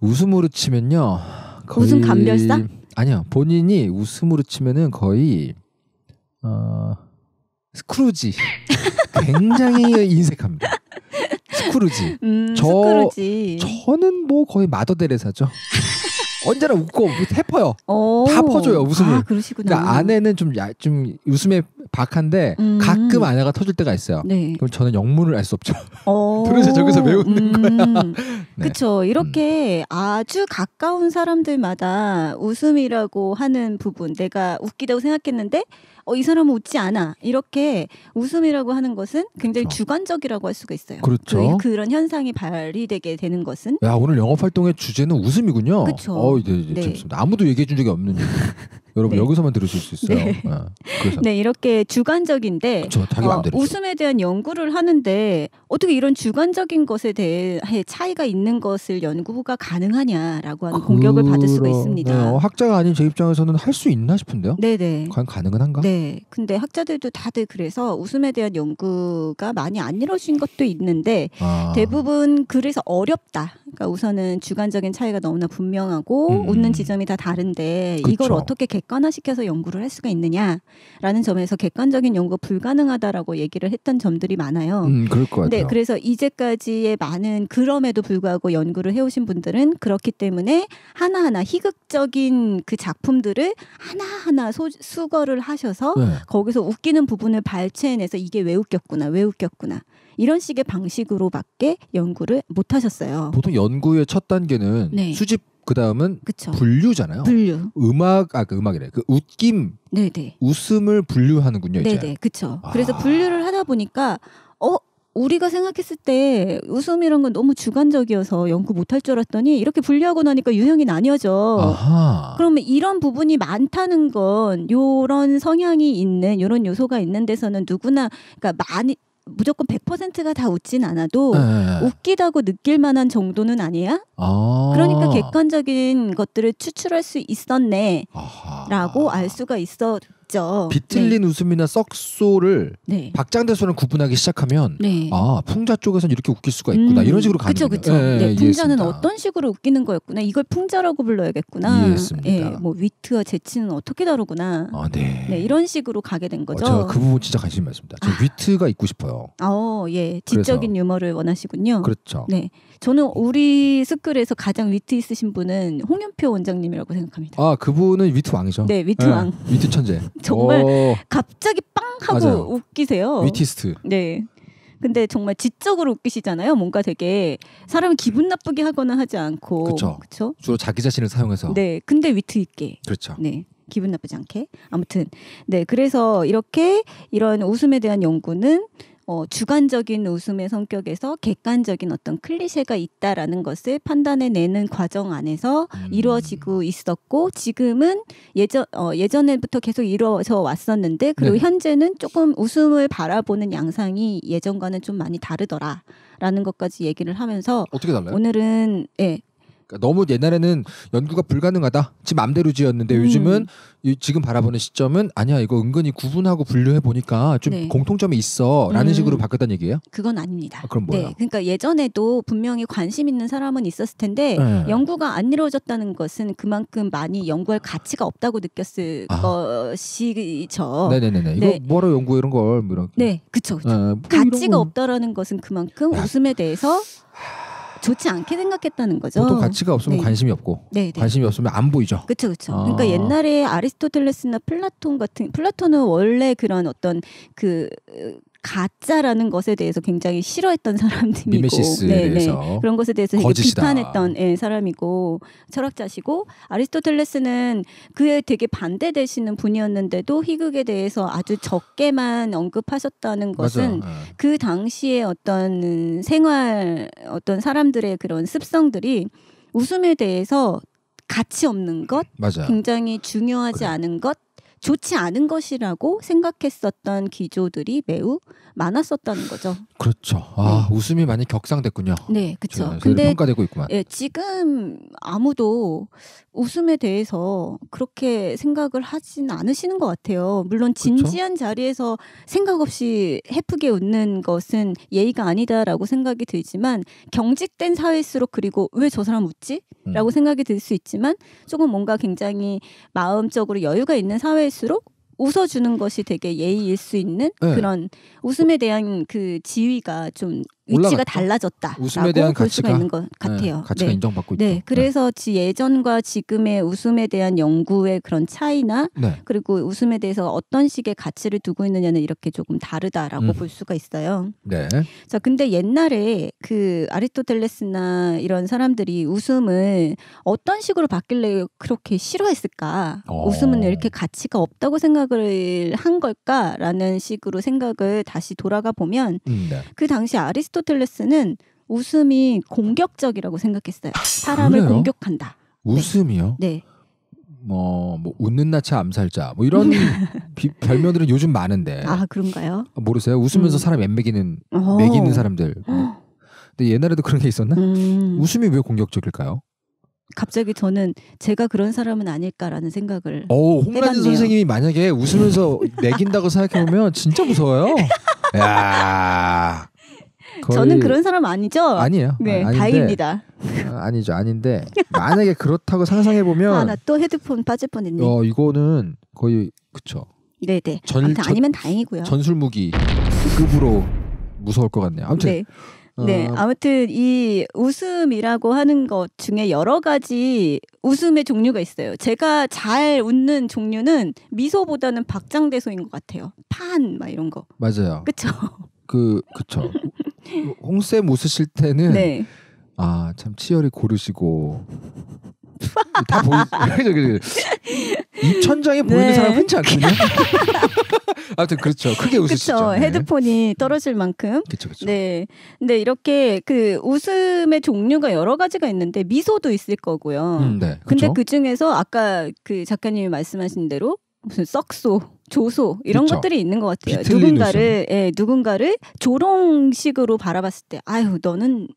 웃음으로 치면요. 웃음 감별사? 아니요. 본인이 웃음으로 치면은 거의 어, 스크루지. 굉장히 인색합니다. 스크루지. 음, 저 스크루지. 저는 뭐 거의 마더 데레사죠. 언제나 웃고 해퍼요. 다 퍼줘요 웃음을. 아, 그러시구나. 그러니까 아내는 좀, 야, 좀 웃음에 박한데 음. 가끔 아내가 터질 때가 있어요. 네. 그럼 저는 영문을 알 수 없죠. 도대체 저기서 왜 웃는 음. 거야. 네. 그렇죠. 이렇게 음. 아주 가까운 사람들마다 웃음이라고 하는 부분, 내가 웃기다고 생각했는데 어, 이 사람은 웃지 않아. 이렇게 웃음이라고 하는 것은 굉장히 그렇죠. 주관적이라고 할 수가 있어요. 그렇죠. 그런 현상이 발휘되게 되는 것은 야 오늘 영업 활동의 주제는 웃음이군요. 그렇죠. 어, 이제, 네. 아무도 얘기해 준 적이 없는 얘기. 여러분 네. 여기서만 들으실 수 있어요. 네, 아, 네 이렇게 주관적인데 그쵸, 어, 웃음에 대한 연구를 하는데 어떻게 이런 주관적인 것에 대해 차이가 있는 것을 연구가 가능하냐라고 하는 그 공격을 받을 수가 있습니다. 네, 어, 학자가 아닌 제 입장에서는 할 수 있나 싶은데요. 네네. 과연 가능은 한가? 네. 근데 학자들도 다들 그래서 웃음에 대한 연구가 많이 안 이루어진 것도 있는데 아... 대부분 그래서 어렵다. 그러니까 우선은 주관적인 차이가 너무나 분명하고 음. 웃는 지점이 다 다른데 그쵸. 이걸 어떻게 객관화시켜서 연구를 할 수가 있느냐라는 점에서 객관적인 연구가 불가능하다라고 얘기를 했던 점들이 많아요. 음, 그럴 것 네, 같아요. 네, 그래서 이제까지의 많은 그럼에도 불구하고 연구를 해오신 분들은 그렇기 때문에 하나하나 희극적인 그 작품들을 하나하나 소, 수거를 하셔서 네. 거기서 웃기는 부분을 발췌해내서 이게 왜 웃겼구나, 왜 웃겼구나, 이런 식의 방식으로밖에 연구를 못 하셨어요. 보통 연구의 첫 단계는 네. 수집 그 다음은 분류잖아요. 분류. 음악 아그 음악이래. 그 웃김. 네네. 네. 웃음을 분류하는군요. 네, 이제. 네네. 그렇죠. 아. 그래서 분류를 하다 보니까 어 우리가 생각했을 때 웃음 이런 건 너무 주관적이어서 연구 못 할 줄 알았더니 이렇게 분류하고 나니까 유형이 나뉘어져. 아하. 그러면 이런 부분이 많다는 건 요런 성향이 있는 요런 요소가 있는 데서는 누구나 그러니까 많이 무조건 100%가 다 웃진 않아도 네, 네, 네. 웃기다고 느낄 만한 정도는 아니야. 아~ 그러니까 객관적인 것들을 추출할 수 있었네라고 알 수가 있어 있죠. 비틀린 네. 웃음이나 썩소를 네. 박장대소랑 구분하기 시작하면 네. 아 풍자 쪽에서는 이렇게 웃길 수가 있구나 음, 이런 식으로 가는 거죠. 그렇죠, 그렇죠. 풍자는 어떤 식으로 웃기는 거였구나 이걸 풍자라고 불러야겠구나. 이해했습니다. 예, 뭐 위트와 재치는 어떻게 다르구나. 아, 네. 네 이런 식으로 가게 된 거죠. 어, 제가 그 부분 진짜 관심 이 많습니다. 저 아. 위트가 있고 싶어요. 어, 예, 지적인 그래서. 유머를 원하시군요. 그렇죠. 네. 저는 우리 스쿨에서 가장 위트 있으신 분은 홍윤표 원장님이라고 생각합니다. 아 그분은 위트 왕이죠. 네, 위트 예, 왕. 네, 위트 천재. 정말 오. 갑자기 빵 하고 맞아요. 웃기세요. 위티스트. 네. 근데 정말 지적으로 웃기시잖아요. 뭔가 되게 사람을 기분 나쁘게 하거나 하지 않고 그렇죠. 주로 자기 자신을 사용해서. 네. 근데 위트 있게. 그렇죠. 네. 기분 나쁘지 않게. 아무튼 네. 그래서 이렇게 이런 웃음에 대한 연구는 어, 주관적인 웃음의 성격에서 객관적인 어떤 클리셰가 있다라는 것을 판단해내는 과정 안에서 음. 이루어지고 있었고 지금은 예전 어, 예전에부터 계속 이루어져 왔었는데 그리고 네. 현재는 조금 웃음을 바라보는 양상이 예전과는 좀 많이 다르더라라는 것까지 얘기를 하면서 어떻게 달라요? 오늘은 예. 그러니까 너무 옛날에는 연구가 불가능하다. 지금맘대로지었는데 음. 요즘은 이, 지금 바라보는 시점은 아니야 이거 은근히 구분하고 분류해 보니까 좀 네. 공통점이 있어라는 음. 식으로 바뀌었다는 얘기예요? 그건 아닙니다. 아, 그럼 뭐야? 네, 그러니까 예전에도 분명히 관심 있는 사람은 있었을 텐데 네. 연구가 안 이루어졌다는 것은 그만큼 많이 연구할 가치가 없다고 느꼈을 아. 것이죠. 네네네. 네 이거 네. 뭐하러 연구 이런 걸뭐 네. 네. 뭐 이런. 네, 그 그쵸 죠뭐 가치가 없다라는 것은 그만큼 웃음에 대해서. 좋지 않게 생각했다는 거죠. 보통 가치가 없으면 네. 관심이 없고 네, 네. 관심이 없으면 안 보이죠. 그렇죠, 그렇죠. 아. 그러니까 옛날에 아리스토텔레스나 플라톤 같은 플라톤은 원래 그런 어떤 그 가짜라는 것에 대해서 굉장히 싫어했던 사람들이고 미메시스에 네, 네. 대해서 그런 것에 대해서 다 비판했던 예, 사람이고 철학자시고 아리스토텔레스는 그에 되게 반대되시는 분이었는데도 희극에 대해서 아주 적게만 언급하셨다는 것은 맞그 예. 당시의 어떤 생활 어떤 사람들의 그런 습성들이 웃음에 대해서 가치 없는 것, 맞아. 굉장히 중요하지 그래. 않은 것, 좋지 않은 것이라고 생각했었던 기조들이 매우 많았었다는 거죠. 그렇죠. 아 네. 웃음이 많이 격상됐군요. 네, 그렇죠. 근데 평가되고 있구만. 예, 지금 아무도 웃음에 대해서 그렇게 생각을 하진 않으시는 것 같아요. 물론 진지한 그쵸? 자리에서 생각 없이 해프게 웃는 것은 예의가 아니다라고 생각이 들지만 경직된 사회일수록 그리고 왜 저 사람 웃지? 음. 라고 생각이 들 수 있지만 조금 뭔가 굉장히 마음적으로 여유가 있는 사회 후일수록 웃어주는 것이 되게 예의일 수 있는 네. 그런 웃음에 대한 그 지위가 좀 위치가 올라갔죠? 달라졌다. 웃음에 대한 볼 수가 가치가- 있는 것 네, 같아요. 네, 가치가 인정받고 있다. 네, 그래서 네. 지 예전과 지금의 웃음에 대한 연구의 그런 차이나 네. 그리고 웃음에 대해서 어떤 식의 가치를 두고 있느냐는 이렇게 조금 다르다라고 음. 볼 수가 있어요. 네. 자, 근데 옛날에 그 아리스토텔레스나 이런 사람들이 웃음을 어떤 식으로 바뀔래 그렇게 싫어했을까? 어. 웃음은 이렇게 가치가 없다고 생각을 한 걸까라는 식으로 생각을 다시 돌아가 보면 음, 네. 그 당시 아리스토 아리스토텔레스는 웃음이 공격적이라고 생각했어요. 아, 사람을 그래요? 공격한다. 네. 웃음이요? 네. 뭐, 뭐 웃는 나체 암살자 뭐 이런 비, 별명들은 요즘 많은데. 아 그런가요? 아, 모르세요? 웃으면서 음. 사람 엠매기는 오. 어. 기는 사람들. 어. 근데 옛날에도 그런 게 있었나? 음. 웃음이 왜 공격적일까요? 갑자기 저는 제가 그런 사람은 아닐까라는 생각을. 어, 홍라진 선생님이 만약에 웃으면서 매긴다고 생각해 보면 진짜 무서워요. 야. 저는 그런 사람 아니죠? 아니에요. 네, 아, 다행입니다. 아니죠, 아닌데 만약에 그렇다고 상상해 보면 아, 나 또 헤드폰 빠질 뻔했네. 어, 이거는 거의 그쵸. 네, 네. 전, 전 아니면 다행이고요. 전술 무기 급으로 무서울 것 같네요. 아무튼 네. 어, 네, 아무튼 이 웃음이라고 하는 것 중에 여러 가지 웃음의 종류가 있어요. 제가 잘 웃는 종류는 미소보다는 박장대소인 것 같아요. 판막 이런 거. 맞아요. 그쵸. 그 그쵸. 홍쌤 웃으실 때는 네. 아참 치열히 고르시고 다보이 입천장에 보이는 네. 사람 흔치 않거든요. 아무튼 그렇죠. 크게 웃으시죠. 그쵸, 네. 헤드폰이 떨어질 만큼. 그렇죠. 네. 근데 이렇게 그 웃음의 종류가 여러 가지가 있는데 미소도 있을 거고요. 음, 네. 그쵸? 근데 그 중에서 아까 그 작가님이 말씀하신 대로 무슨 썩소 조소 이런 그쵸. 것들이 있는 것 같아요. 누군가를 예, 누군가를 조롱식으로 바라봤을 때 아유 너는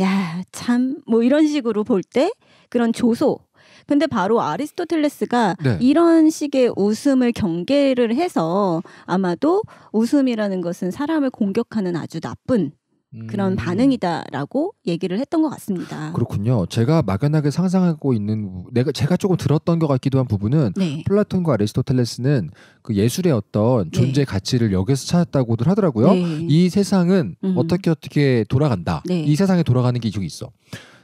야 참 뭐 이런 식으로 볼 때 그런 조소 근데 바로 아리스토텔레스가 네. 이런 식의 웃음을 경계를 해서 아마도 웃음이라는 것은 사람을 공격하는 아주 나쁜 그런 음. 반응이다라고 얘기를 했던 것 같습니다. 그렇군요. 제가 막연하게 상상하고 있는 내가 제가 조금 들었던 것 같기도 한 부분은 네. 플라톤과 아리스토텔레스는 그 예술의 어떤 네. 존재 네. 가치를 여기서 찾았다고들 하더라고요. 네. 이 세상은 음. 어떻게 어떻게 돌아간다. 네. 이 세상에 돌아가는 게이쪽 있어.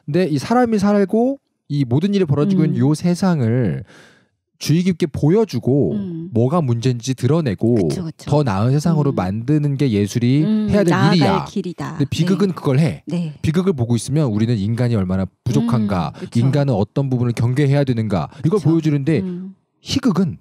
근데 이 사람이 살고 이 모든 일이 벌어지고 음. 있는 요 세상을 주의 깊게 보여주고 음. 뭐가 문제인지 드러내고 그쵸, 그쵸. 더 나은 세상으로 음. 만드는 게 예술이 음, 해야 될 일이야. 길이다. 근데 비극은 네. 그걸 해. 네. 비극을 보고 있으면 우리는 인간이 얼마나 부족한가, 음, 인간은 어떤 부분을 경계해야 되는가 이걸 그쵸. 보여주는데 음. 희극은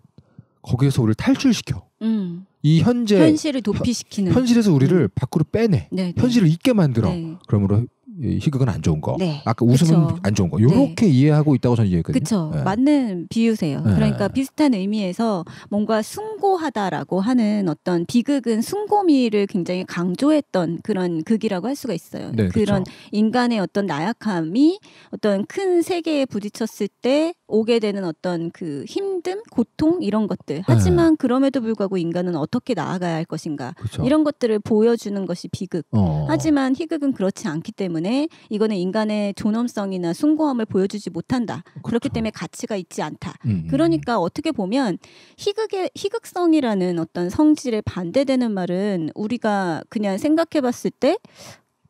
거기에서 우리를 탈출시켜. 음. 이 현재 현실을 도피시키는 현실에서 우리를 밖으로 빼내. 네, 네, 현실을 잊게 만들어. 네. 그러므로 희극은 안 좋은 거, 네. 아까 웃음은 그쵸. 안 좋은 거 이렇게 네. 이해하고 있다고 저는 이해했거든요. 그렇죠. 네. 맞는 비유세요. 예. 그러니까 비슷한 의미에서 뭔가 숭고하다라고 하는 어떤 비극은 숭고미를 굉장히 강조했던 그런 극이라고 할 수가 있어요. 네, 그런 그쵸. 인간의 어떤 나약함이 어떤 큰 세계에 부딪혔을 때 오게 되는 어떤 그 힘듦, 고통 이런 것들. 네. 하지만 네. 그럼에도 불구하고 인간은 어떻게 나아가야 할 것인가 그쵸. 이런 것들을 보여주는 것이 비극. 어. 하지만 희극은 그렇지 않기 때문에 이거는 인간의 존엄성이나 숭고함을 보여주지 못한다. 그쵸. 그렇기 때문에 가치가 있지 않다. 음. 음. 그러니까 어떻게 보면 희극의 희극성이라는 어떤 성질에 반대되는 말은 우리가 그냥 생각해봤을 때.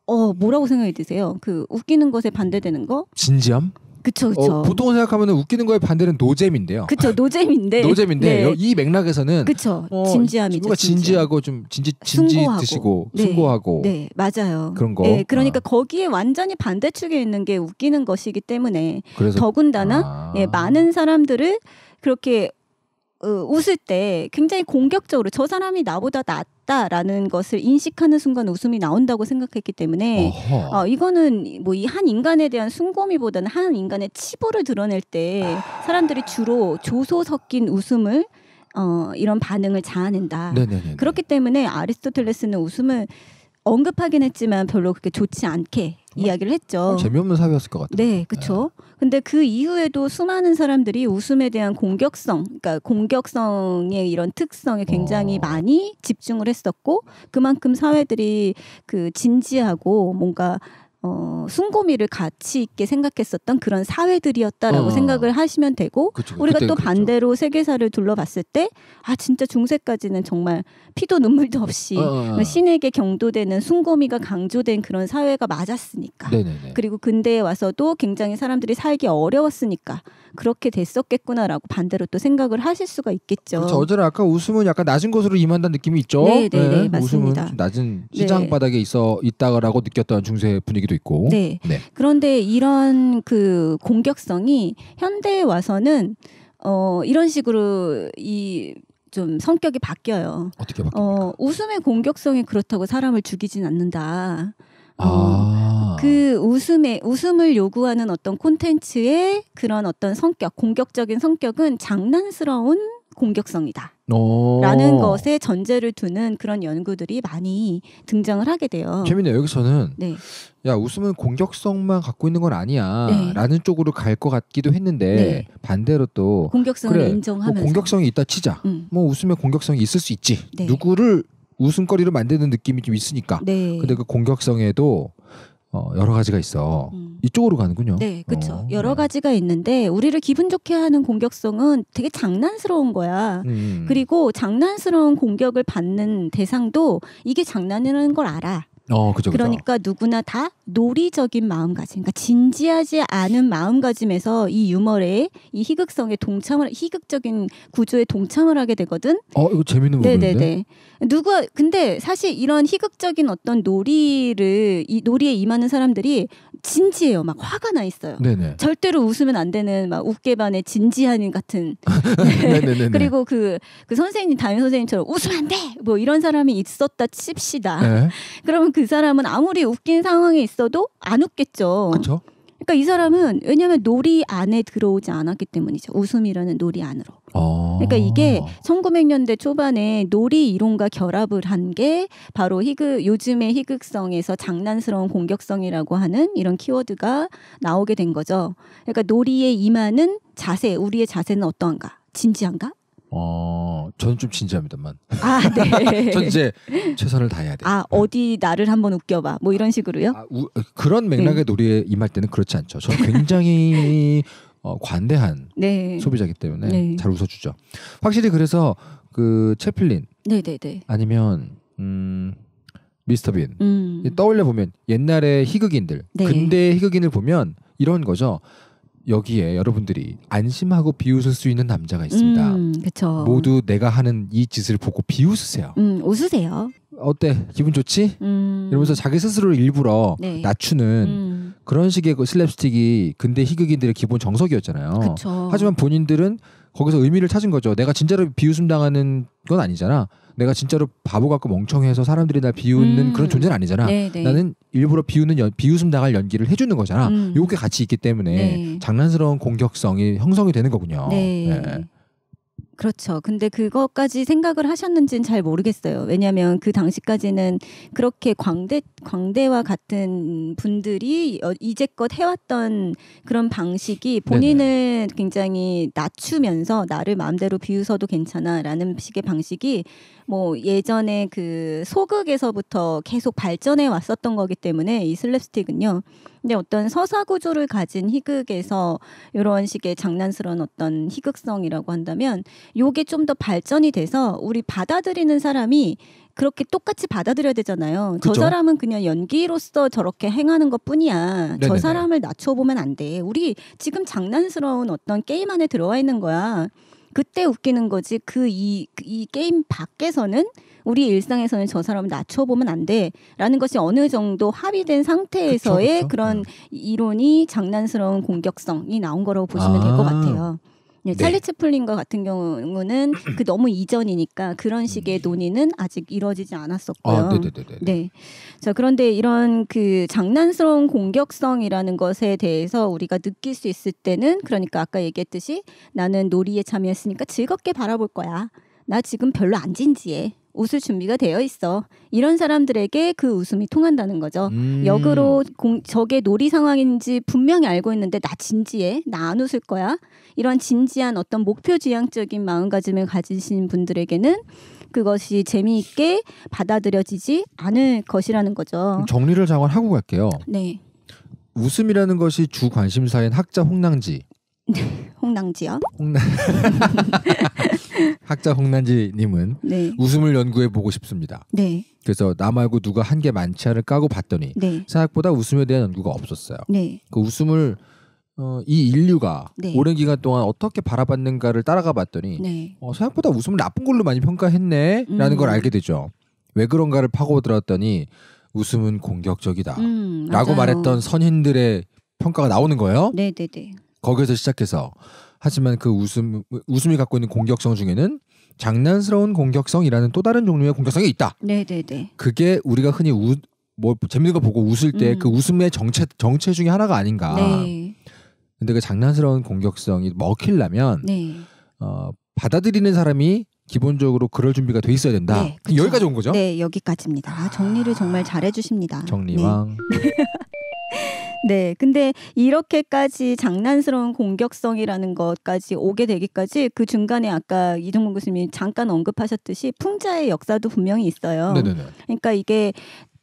어 뭐라고 생각이 드세요? 그 웃기는 것에 반대되는 거? 진지함? 그쵸, 그쵸. 어, 보통 생각하면 웃기는 거에 반대는 노잼인데요. 그쵸, 노잼인데. 노잼인데 네. 이 맥락에서는 그쵸, 어, 진지함이죠. 뭔가 진지하고 좀 진지 진지 드시고 네. 고하고 네, 맞아요. 그런 거. 네, 그러니까 아. 거기에 완전히 반대 축에 있는 게 웃기는 것이기 때문에 그래서, 더군다나 아. 예, 많은 사람들을 그렇게 어, 웃을 때 굉장히 공격적으로 저 사람이 나보다 낫 있다라는 것을 인식하는 순간 웃음이 나온다고 생각했기 때문에 어 이거는 뭐 이 한 인간에 대한 숭고미보다는 한 인간의 치부를 드러낼 때 아. 사람들이 주로 조소 섞인 웃음을 어, 이런 반응을 자아낸다. 네네네네. 그렇기 때문에 아리스토텔레스는 웃음을 언급하긴 했지만 별로 그렇게 좋지 않게 이야기를 했죠. 어, 재미없는 사회였을 것 같아요. 네, 그렇죠. 네. 근데 그 이후에도 수많은 사람들이 웃음에 대한 공격성, 그러니까 공격성의 이런 특성에 굉장히 어. 많이 집중을 했었고 그만큼 사회들이 그 진지하고 뭔가 어, 숭고미를 가치 있게 생각했었던 그런 사회들이었다라고 어. 생각을 하시면 되고 그쵸, 우리가 또 반대로 세계사를 둘러봤을 때 아 진짜 중세까지는 정말 피도 눈물도 없이 어. 어, 어. 신에게 경도되는 숭고미가 강조된 그런 사회가 맞았으니까 네네네. 그리고 근대에 와서도 굉장히 사람들이 살기 어려웠으니까 그렇게 됐었겠구나라고 반대로 또 생각을 하실 수가 있겠죠. 그렇 아까 웃음은 약간 낮은 곳으로 임한다는 느낌이 있죠. 네, 네, 네, 네 맞습니다. 웃음은 낮은 네. 시장 네. 바닥에 있어 있다라고 느꼈던 중세 분위기도 있고. 네. 네. 그런데 이런 그 공격성이 현대에 와서는 어 이런 식으로 이 좀 성격이 바뀌어요. 어떻게 바뀌어? 웃음의 공격성이 그렇다고 사람을 죽이진 않는다. 어, 아... 어, 그 웃음에 웃음을 요구하는 어떤 콘텐츠의 그런 어떤 성격, 공격적인 성격은 장난스러운 공격성이다. 어. 라는 것에 전제를 두는 그런 연구들이 많이 등장을 하게 돼요. 재밌네요. 여기서는 네. 야 웃음은 공격성만 갖고 있는 건 아니야라는 네. 쪽으로 갈 것 같기도 했는데 네. 반대로 또 공격성을 그래, 뭐 인정하면서 뭐 공격성이 있다 치자. 음. 뭐 웃음에 공격성이 있을 수 있지. 네. 누구를 웃음거리로 만드는 느낌이 좀 있으니까. 네. 근데 그 공격성에도 어, 여러 가지가 있어. 음. 이쪽으로 가는군요. 네, 그렇죠. 어. 여러 네. 가지가 있는데 우리를 기분 좋게 하는 공격성은 되게 장난스러운 거야. 음. 음. 그리고 장난스러운 공격을 받는 대상도 이게 장난이라는 걸 알아. 어, 그죠, 그러니까 그죠. 누구나 다 놀이적인 마음가짐, 그러니까 진지하지 않은 마음가짐에서 이 유머의 이희극성의 동참을 희극적인 구조에 동참을 하게 되거든. 어, 이거 재밌는 부분인데. 네네네. 누가 근데 사실 이런 희극적인 어떤 놀이를 이 놀이에 임하는 사람들이 진지해요. 막 화가 나 있어요. 네네. 절대로 웃으면 안 되는 막웃개 반의 진지한 같은. 네. 그리고 그그 그 선생님 담임 선생님처럼 웃으면 안 돼. 뭐 이런 사람이 있었다 칩시다. 네. 그러면 그 사람은 아무리 웃긴 상황에 있어도 안 웃겠죠. 그렇죠. 그러니까 이 사람은 왜냐하면 놀이 안에 들어오지 않았기 때문이죠. 웃음이라는 놀이 안으로. 어... 그러니까 이게 1900년대 초반에 놀이 이론과 결합을 한 게 바로 희극 요즘의 희극성에서 장난스러운 공격성이라고 하는 이런 키워드가 나오게 된 거죠. 그러니까 놀이에 임하는 자세, 우리의 자세는 어떠한가? 진지한가? 어, 저는 좀 진지합니다만. 아, 네. 전 이제 최선을 다해야 돼. 아, 어디 나를 한번 웃겨봐. 뭐 이런 아, 식으로요? 아, 우, 그런 맥락의 네. 놀이에 임할 때는 그렇지 않죠. 저는 굉장히 어, 관대한 네. 소비자기 때문에 네. 잘 웃어주죠. 확실히 그래서 그 채플린, 네네네. 네, 네. 아니면 음. 미스터 빈 음. 떠올려 보면 옛날의 희극인들, 네. 근대 희극인을 보면 이런 거죠. 여기에 여러분들이 안심하고 비웃을 수 있는 남자가 있습니다. 음, 그렇 모두 내가 하는 이 짓을 보고 비웃으세요. 음, 웃으세요. 어때? 기분 좋지? 음. 이러면서 자기 스스로를 일부러 네. 낮추는 음. 그런 식의 그 슬랩스틱이 근대 희극인들의 기본 정석이었잖아요. 그쵸. 하지만 본인들은 거기서 의미를 찾은 거죠. 내가 진짜로 비웃음 당하는 건 아니잖아. 내가 진짜로 바보 같고 멍청해서 사람들이 나 비웃는 음. 그런 존재는 아니잖아. 네네. 네. 나는 일부러 비웃는 연, 비웃음 당할 연기를 해주는 거잖아. 음. 요게 같이 있기 때문에 네. 장난스러운 공격성이 형성이 되는 거군요. 네. 네. 그렇죠. 근데 그것까지 생각을 하셨는지는 잘 모르겠어요. 왜냐하면 그 당시까지는 그렇게 광대 광대와 같은 분들이 어, 이제껏 해왔던 그런 방식이 본인을 네네. 굉장히 낮추면서 나를 마음대로 비웃어도 괜찮아라는 식의 방식이 뭐 예전에 그 소극에서부터 계속 발전해 왔었던 거기 때문에 이 슬랩스틱은요. 근데 어떤 서사 구조를 가진 희극에서 이런 식의 장난스러운 어떤 희극성이라고 한다면 요게 좀 더 발전이 돼서 우리 받아들이는 사람이 그렇게 똑같이 받아들여야 되잖아요. 그쵸? 저 사람은 그냥 연기로서 저렇게 행하는 것 뿐이야. 저 사람을 낮춰보면 안 돼. 우리 지금 장난스러운 어떤 게임 안에 들어와 있는 거야. 그때 웃기는 거지 그이이 이 게임 밖에서는 우리 일상에서는 저 사람을 낮춰보면 안 돼라는 것이 어느 정도 합의된 상태에서의 그쵸, 그쵸? 그런 네. 이론이 장난스러운 공격성이 나온 거라고 보시면 아. 될것 같아요. 네. 네. 찰리 채플린과 같은 경우는 그 너무 이전이니까 그런 식의 음. 논의는 아직 이루어지지 않았었고요. 아, 네. 자 그런데 이런 그 장난스러운 공격성이라는 것에 대해서 우리가 느낄 수 있을 때는 그러니까 아까 얘기했듯이 나는 놀이에 참여했으니까 즐겁게 바라볼 거야. 나 지금 별로 안 진지해. 웃을 준비가 되어 있어. 이런 사람들에게 그 웃음이 통한다는 거죠. 음. 역으로 공, 저게 놀이 상황인지 분명히 알고 있는데 나 진지해. 나 안 웃을 거야. 이런 진지한 어떤 목표 지향적인 마음가짐을 가지신 분들에게는 그것이 재미있게 받아들여지지 않을 것이라는 거죠. 정리를 잠깐 하고 갈게요. 네. 웃음이라는 것이 주 관심사인 학자 홍랑지. 홍랑지요? 홍랑. 학자 홍난지님은 네. 웃음을 연구해 보고 싶습니다. 네. 그래서 나 말고 누가 한 게 많지 않을 까고 봤더니 네. 생각보다 웃음에 대한 연구가 없었어요. 네. 그 웃음을 어, 이 인류가 네. 오랜 기간 동안 어떻게 바라봤는가를 따라가 봤더니 네. 어, 생각보다 웃음을 나쁜 걸로 많이 평가했네라는 음. 걸 알게 되죠. 왜 그런가를 파고들었더니 웃음은 공격적이다라고 음, 말했던 선인들의 평가가 나오는 거예요. 네네네. 거기에서 시작해서 하지만 그 웃음 웃음이 갖고 있는 공격성 중에는 장난스러운 공격성이라는 또 다른 종류의 공격성이 있다. 네네네. 그게 우리가 흔히 우, 뭐 재밌는 거 보고 웃을 때그 음. 그 웃음의 정체 정체 중에 하나가 아닌가. 네. 근데 그 장난스러운 공격성이 먹힐라면 네. 어, 받아들이는 사람이 기본적으로 그럴 준비가 돼 있어야 된다. 네, 여기까지 온 거죠? 네, 여기까지입니다. 아, 정리를 정말 잘해 주십니다. 정리왕. 네. 네, 근데 이렇게까지 장난스러운 공격성이라는 것까지 오게 되기까지 그 중간에 아까 이동문 교수님이 잠깐 언급하셨듯이 풍자의 역사도 분명히 있어요. 네네네. 그러니까 이게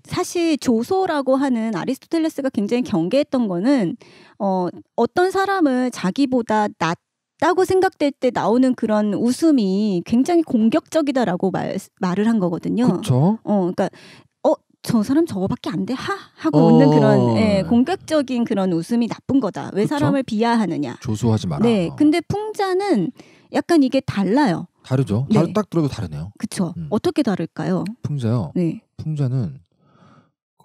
사실 조소라고 하는 아리스토텔레스가 굉장히 경계했던 거는 어, 어떤 사람을 자기보다 낫 다고 생각될 때 나오는 그런 웃음이 굉장히 공격적이다라고 말, 말을 한 거거든요. 그렇죠. 어, 그러니까 저 사람 저거밖에 안 돼? 하! 하고 어. 웃는 그런 예, 공격적인 그런 웃음이 나쁜 거다. 왜 그쵸? 사람을 비하하느냐. 조소하지 마라. 네. 어. 근데 풍자는 약간 이게 달라요. 다르죠. 네. 다르, 딱 들어도 다르네요. 그쵸. 음. 어떻게 다를까요? 풍자요. 네. 풍자는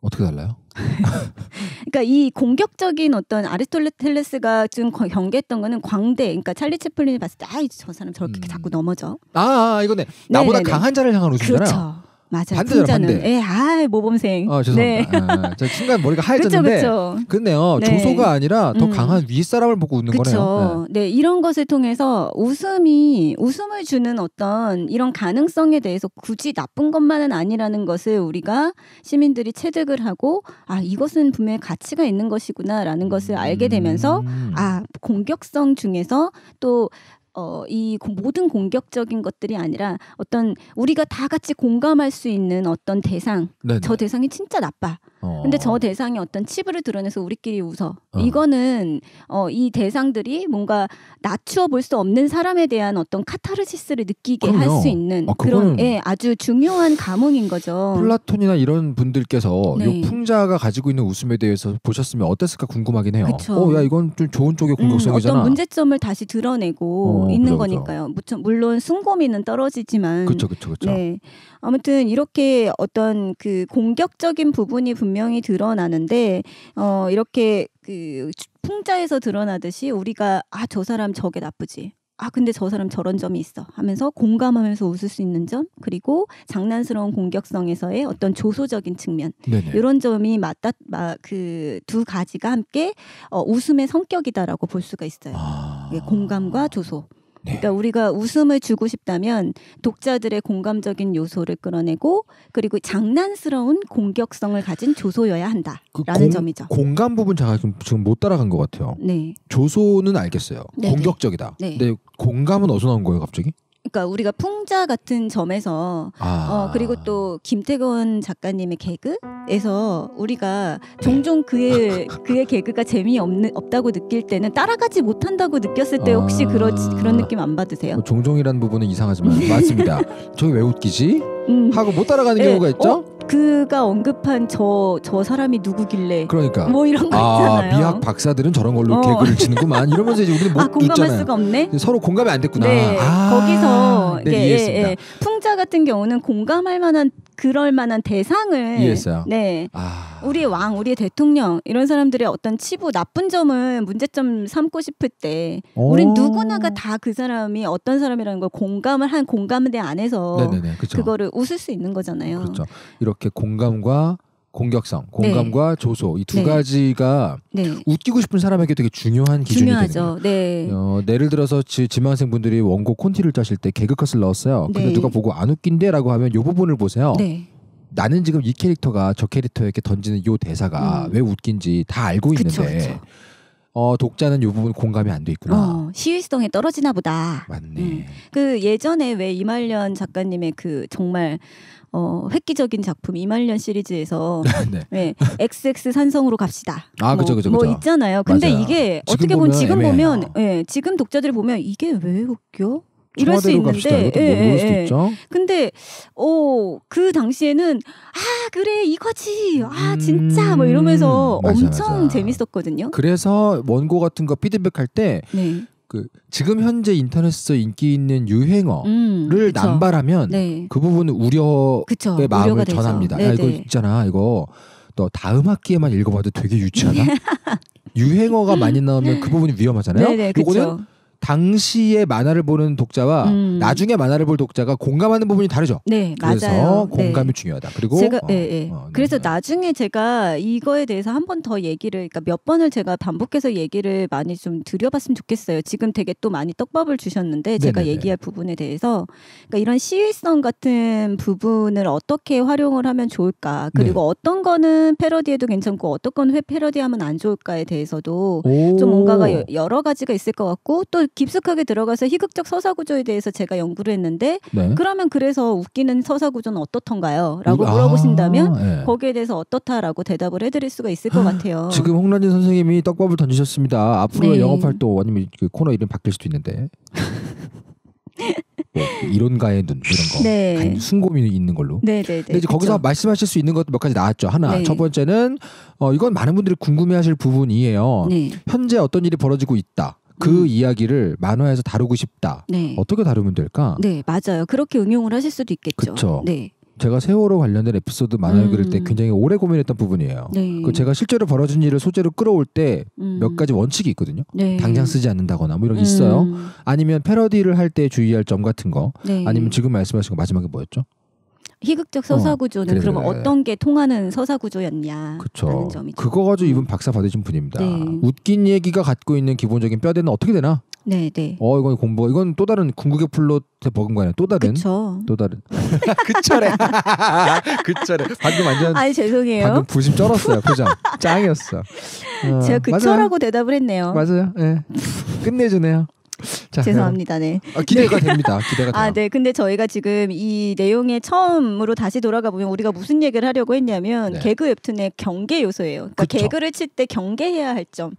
어떻게 달라요? 그러니까 이 공격적인 어떤 아리스토텔레스가 좀 경계했던 거는 광대, 그러니까 찰리 채플린이 봤을 때, 아이 저 사람 저렇게 음. 자꾸 넘어져. 아, 아 이거네. 나보다 네네네. 네, 네. 강한 자를 향한 웃음이잖아요. 그렇죠. 맞아요. 반대잖는 반대. 예, 아 모범생. 어 죄송합니다. 네. 아, 순간 머리가 하얘졌는데. 그렇그요 네. 조소가 아니라 더 음. 강한 윗사람을 보고 웃는 그쵸. 거네요. 네. 네. 이런 것을 통해서 웃음이 웃음을 주는 어떤 이런 가능성에 대해서 굳이 나쁜 것만은 아니라는 것을 우리가 시민들이 체득을 하고 아 이것은 분명히 가치가 있는 것이구나라는 것을 알게 되면서 음. 아 공격성 중에서 또 어, 이 모든 공격적인 것들이 아니라 어떤 우리가 다 같이 공감할 수 있는 어떤 대상, 네네. 저 대상이 진짜 나빠. 어. 근데 저 대상이 어떤 치부를 드러내서 우리끼리 웃어. 어. 이거는 어, 이 대상들이 뭔가 낮추어 볼 수 없는 사람에 대한 어떤 카타르시스를 느끼게 할 수 있는 아, 그런 예, 아주 중요한 감흥인 거죠. 플라톤이나 이런 분들께서 네. 요 풍자가 가지고 있는 웃음에 대해서 보셨으면 어땠을까 궁금하긴 해요. 그쵸. 어, 야 이건 좀 좋은 쪽의 음, 공격성이잖아. 음, 어떤 문제점을 다시 드러내고 어, 있는 그쵸, 거니까요. 그쵸. 물론 순고미는 떨어지지만. 그렇죠, 그렇죠, 그렇죠. 아무튼 이렇게 어떤 그 공격적인 부분이 분명히 드러나는데 어 이렇게 그 풍자에서 드러나듯이 우리가 아 저 사람 저게 나쁘지 아 근데 저 사람 저런 점이 있어 하면서 공감하면서 웃을 수 있는 점 그리고 장난스러운 공격성에서의 어떤 조소적인 측면 네네. 이런 점이 맞다 그 두 가지가 함께 어, 웃음의 성격이다라고 볼 수가 있어요 아... 공감과 조소 네. 그러니까 우리가 웃음을 주고 싶다면 독자들의 공감적인 요소를 끌어내고 그리고 장난스러운 공격성을 가진 조소여야 한다라는 그 공, 점이죠. 공감 부분 제가 지금 못 따라간 것 같아요. 네. 조소는 알겠어요. 네네. 네. 공격적이다. 네. 근데 공감은 어디서 나온 거예요, 갑자기? 그러니까 우리가 풍자 같은 점에서 아. 어 그리고 또 김태건 작가님의 개그에서 우리가 종종 그의 네. 그의 개그가 재미없는 없다고 느낄 때는 따라가지 못한다고 느꼈을 때 혹시 아. 그런 그런 느낌 안 받으세요? 뭐 종종이란 부분은 이상하지만 맞습니다. 저게 왜 웃기지? 음. 하고 못 따라가는 네. 경우가 있죠. 어? 그가 언급한 저 저 사람이 누구길래 그러니까 뭐 이런 거 아, 있잖아요. 미학 박사들은 저런 걸로 어. 개그를 치는구만 이러면서 이제 우리는 못 아, 공감할 웃잖아요. 수가 없네. 서로 공감이 안 됐구나. 네, 아, 거기서 네, 이게, 예, 예. 풍자 같은 경우는 공감할 만한 그럴 만한 대상을 이해했어요. 네. 아... 우리 왕, 우리의 대통령 이런 사람들의 어떤 치부 나쁜 점을 문제점 삼고 싶을 때 오... 우린 누구나가 다 그 사람이 어떤 사람이라는 걸 공감을 한 공감대 안에서 네네네, 그거를 웃을 수 있는 거잖아요. 그렇죠. 이렇게 공감과 공격성, 공감과 네. 조소 이두 네. 가지가 네. 웃기고 싶은 사람에게 되게 중요한 기준이 중요하죠. 되는 거예요. 어, 예를 들어서 지, 지망생분들이 원고 콘티를 짜실 때 개그 컷을 넣었어요. 근데 누가 보고 안 웃긴데라고 하면 요 부분을 보세요. 나는 지금 이 캐릭터가 저 캐릭터에게 던지는 요 대사가 음. 왜 웃긴지 다 알고 있는데 그쵸. 어, 독자는 이 부분 공감이 안 돼 있구나. 어, 시위수에 떨어지나 보다. 맞네. 음. 그 예전에 왜 이말년 작가님의 그 정말 어, 획기적인 작품 이말년 시리즈에서 네. 네. XX 예, 산성으로 갑시다. 아, 뭐, 그쵸, 그쵸, 뭐 있잖아요. 근데 맞아요. 이게 어떻게 보면 지금 애매해요. 보면 예, 지금 독자들이 보면 이게 왜 웃겨? 이럴 수 있는데 예, 예, 예. 근데 어그 당시에는 아 그래 이거지 아 진짜 뭐 음... 뭐 이러면서 맞아, 엄청 맞아. 재밌었거든요 그래서 원고 같은 거 피드백할 때 네. 그 지금 현재 인터넷에서 인기 있는 유행어를 음, 남발하면 네. 그 부분은 우려의 그쵸, 마음을 전합니다. 야, 아, 네, 이거 네. 있잖아 이거 너 다음 학기에만 읽어봐도 되게 유치하다. 유행어가 많이 나오면 그 부분이 위험하잖아요. 네네, 이거는 네, 당시의 만화를 보는 독자와 음. 나중에 만화를 볼 독자가 공감하는 부분이 다르죠. 네, 그래서 맞아요. 네. 공감이 네. 중요하다. 그리고 제가 예, 어, 예. 어, 네, 어, 그래서 나중에 제가 이거에 대해서 한 번 더 얘기를 그러니까 몇 번을 제가 반복해서 얘기를 많이 좀 드려봤으면 좋겠어요. 지금 되게 또 많이 떡밥을 주셨는데 네, 제가 네, 네 얘기할 부분에 대해서 그러니까 이런 시의성 같은 부분을 어떻게 활용을 하면 좋을까 그리고 네. 어떤 거는 패러디해도 괜찮고 어떤 거는 패러디하면 안 좋을까에 대해서도 오. 좀 뭔가가 여러 가지가 있을 것 같고 또 깊숙하게 들어가서 희극적 서사 구조에 대해서 제가 연구를 했는데 네. 그러면 그래서 웃기는 서사 구조는 어떻던가요? 라고 음, 아, 물어보신다면 아, 네. 거기에 대해서 어떻다라고 대답을 해드릴 수가 있을 것 아, 같아요. 지금 홍란진 선생님이 떡밥을 던지셨습니다. 앞으로 네. 영업 활동 아니면 그 코너 이름 바뀔 수도 있는데. 뭐 이론가의 눈 이런 거 네. 순고미이 있는 걸로. 네네네. 네, 네, 근데 이제 거기서 말씀하실 수 있는 것도 몇 가지 나왔죠. 하나 네. 첫 번째는 어, 이건 많은 분들이 궁금해하실 부분이에요. 현재 어떤 일이 벌어지고 있다. 그 음. 이야기를 만화에서 다루고 싶다. 네. 어떻게 다루면 될까? 네, 맞아요. 그렇게 응용을 하실 수도 있겠죠. 그쵸? 네. 제가 세월호 관련된 에피소드 만화를 음. 그릴 때 음. 굉장히 오래 고민했던 부분이에요. 네. 그 제가 실제로 벌어진 일을 소재로 끌어올 때몇 음. 가지 원칙이 있거든요. 네. 당장 쓰지 않는다거나 뭐 이런 게 있어요. 음. 아니면 패러디를 할 때 주의할 점 같은 거. 네. 아니면 지금 말씀하신 거 마지막에 뭐였죠? 희극적 서사 구조는 어, 그러면 네. 어떤 게 통하는 서사 구조였냐 그쵸. 죠 그거 가지고 이분 박사 받으신 분입니다. 네. 웃긴 얘기가 갖고 있는 기본적인 뼈대는 어떻게 되나? 네, 네. 어, 이건 공부. 이건 또 다른 궁극의 플롯에 버금가네. 또 다른. 그쵸. 또 다른. 그철에. 그철에. 방금 완전. 아니 죄송해요. 방금 부심 쩔었어요. 표정. 짱이었어. 어, 제가 그철하고 대답을 했네요. 맞아요. 예. 네. 끝내주네요. 자, 죄송합니다. 네. 아, 기대가 네. 됩니다. 기대가 돼요. 아, 네. 근데 저희가 지금 이 내용에 처음으로 다시 돌아가 보면 우리가 무슨 얘기를 하려고 했냐면 네. 개그 웹툰의 경계 요소예요. 그러니까 그쵸. 개그를 칠 때 경계해야 할 점.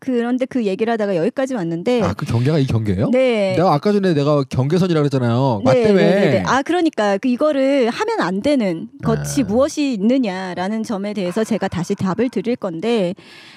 그런데 그 얘기를 하다가 여기까지 왔는데 아그 경계가 이 경계예요? 네. 내가 아까 전에 내가 경계선이라 그랬잖아요. 네, 맞대매. 네, 네, 네, 아 그러니까 그 이거를 하면 안 되는 것이 무엇이 있느냐라는 점에 대해서 제가 다시 답을 드릴 건데